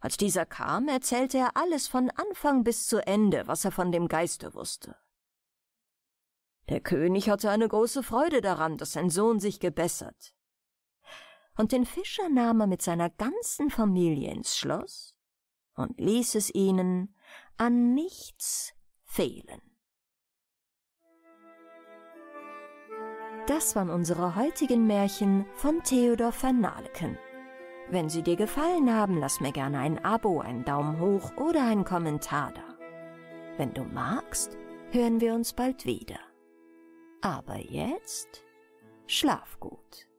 Als dieser kam, erzählte er alles von Anfang bis zu Ende, was er von dem Geiste wusste. Der König hatte eine große Freude daran, dass sein Sohn sich gebessert und den Fischer nahm er mit seiner ganzen Familie ins Schloss und ließ es ihnen an nichts fehlen. Das waren unsere heutigen Märchen von Theodor van Naleken. Wenn sie dir gefallen haben, lass mir gerne ein Abo, einen Daumen hoch oder einen Kommentar da. Wenn du magst, hören wir uns bald wieder. Aber jetzt schlaf gut.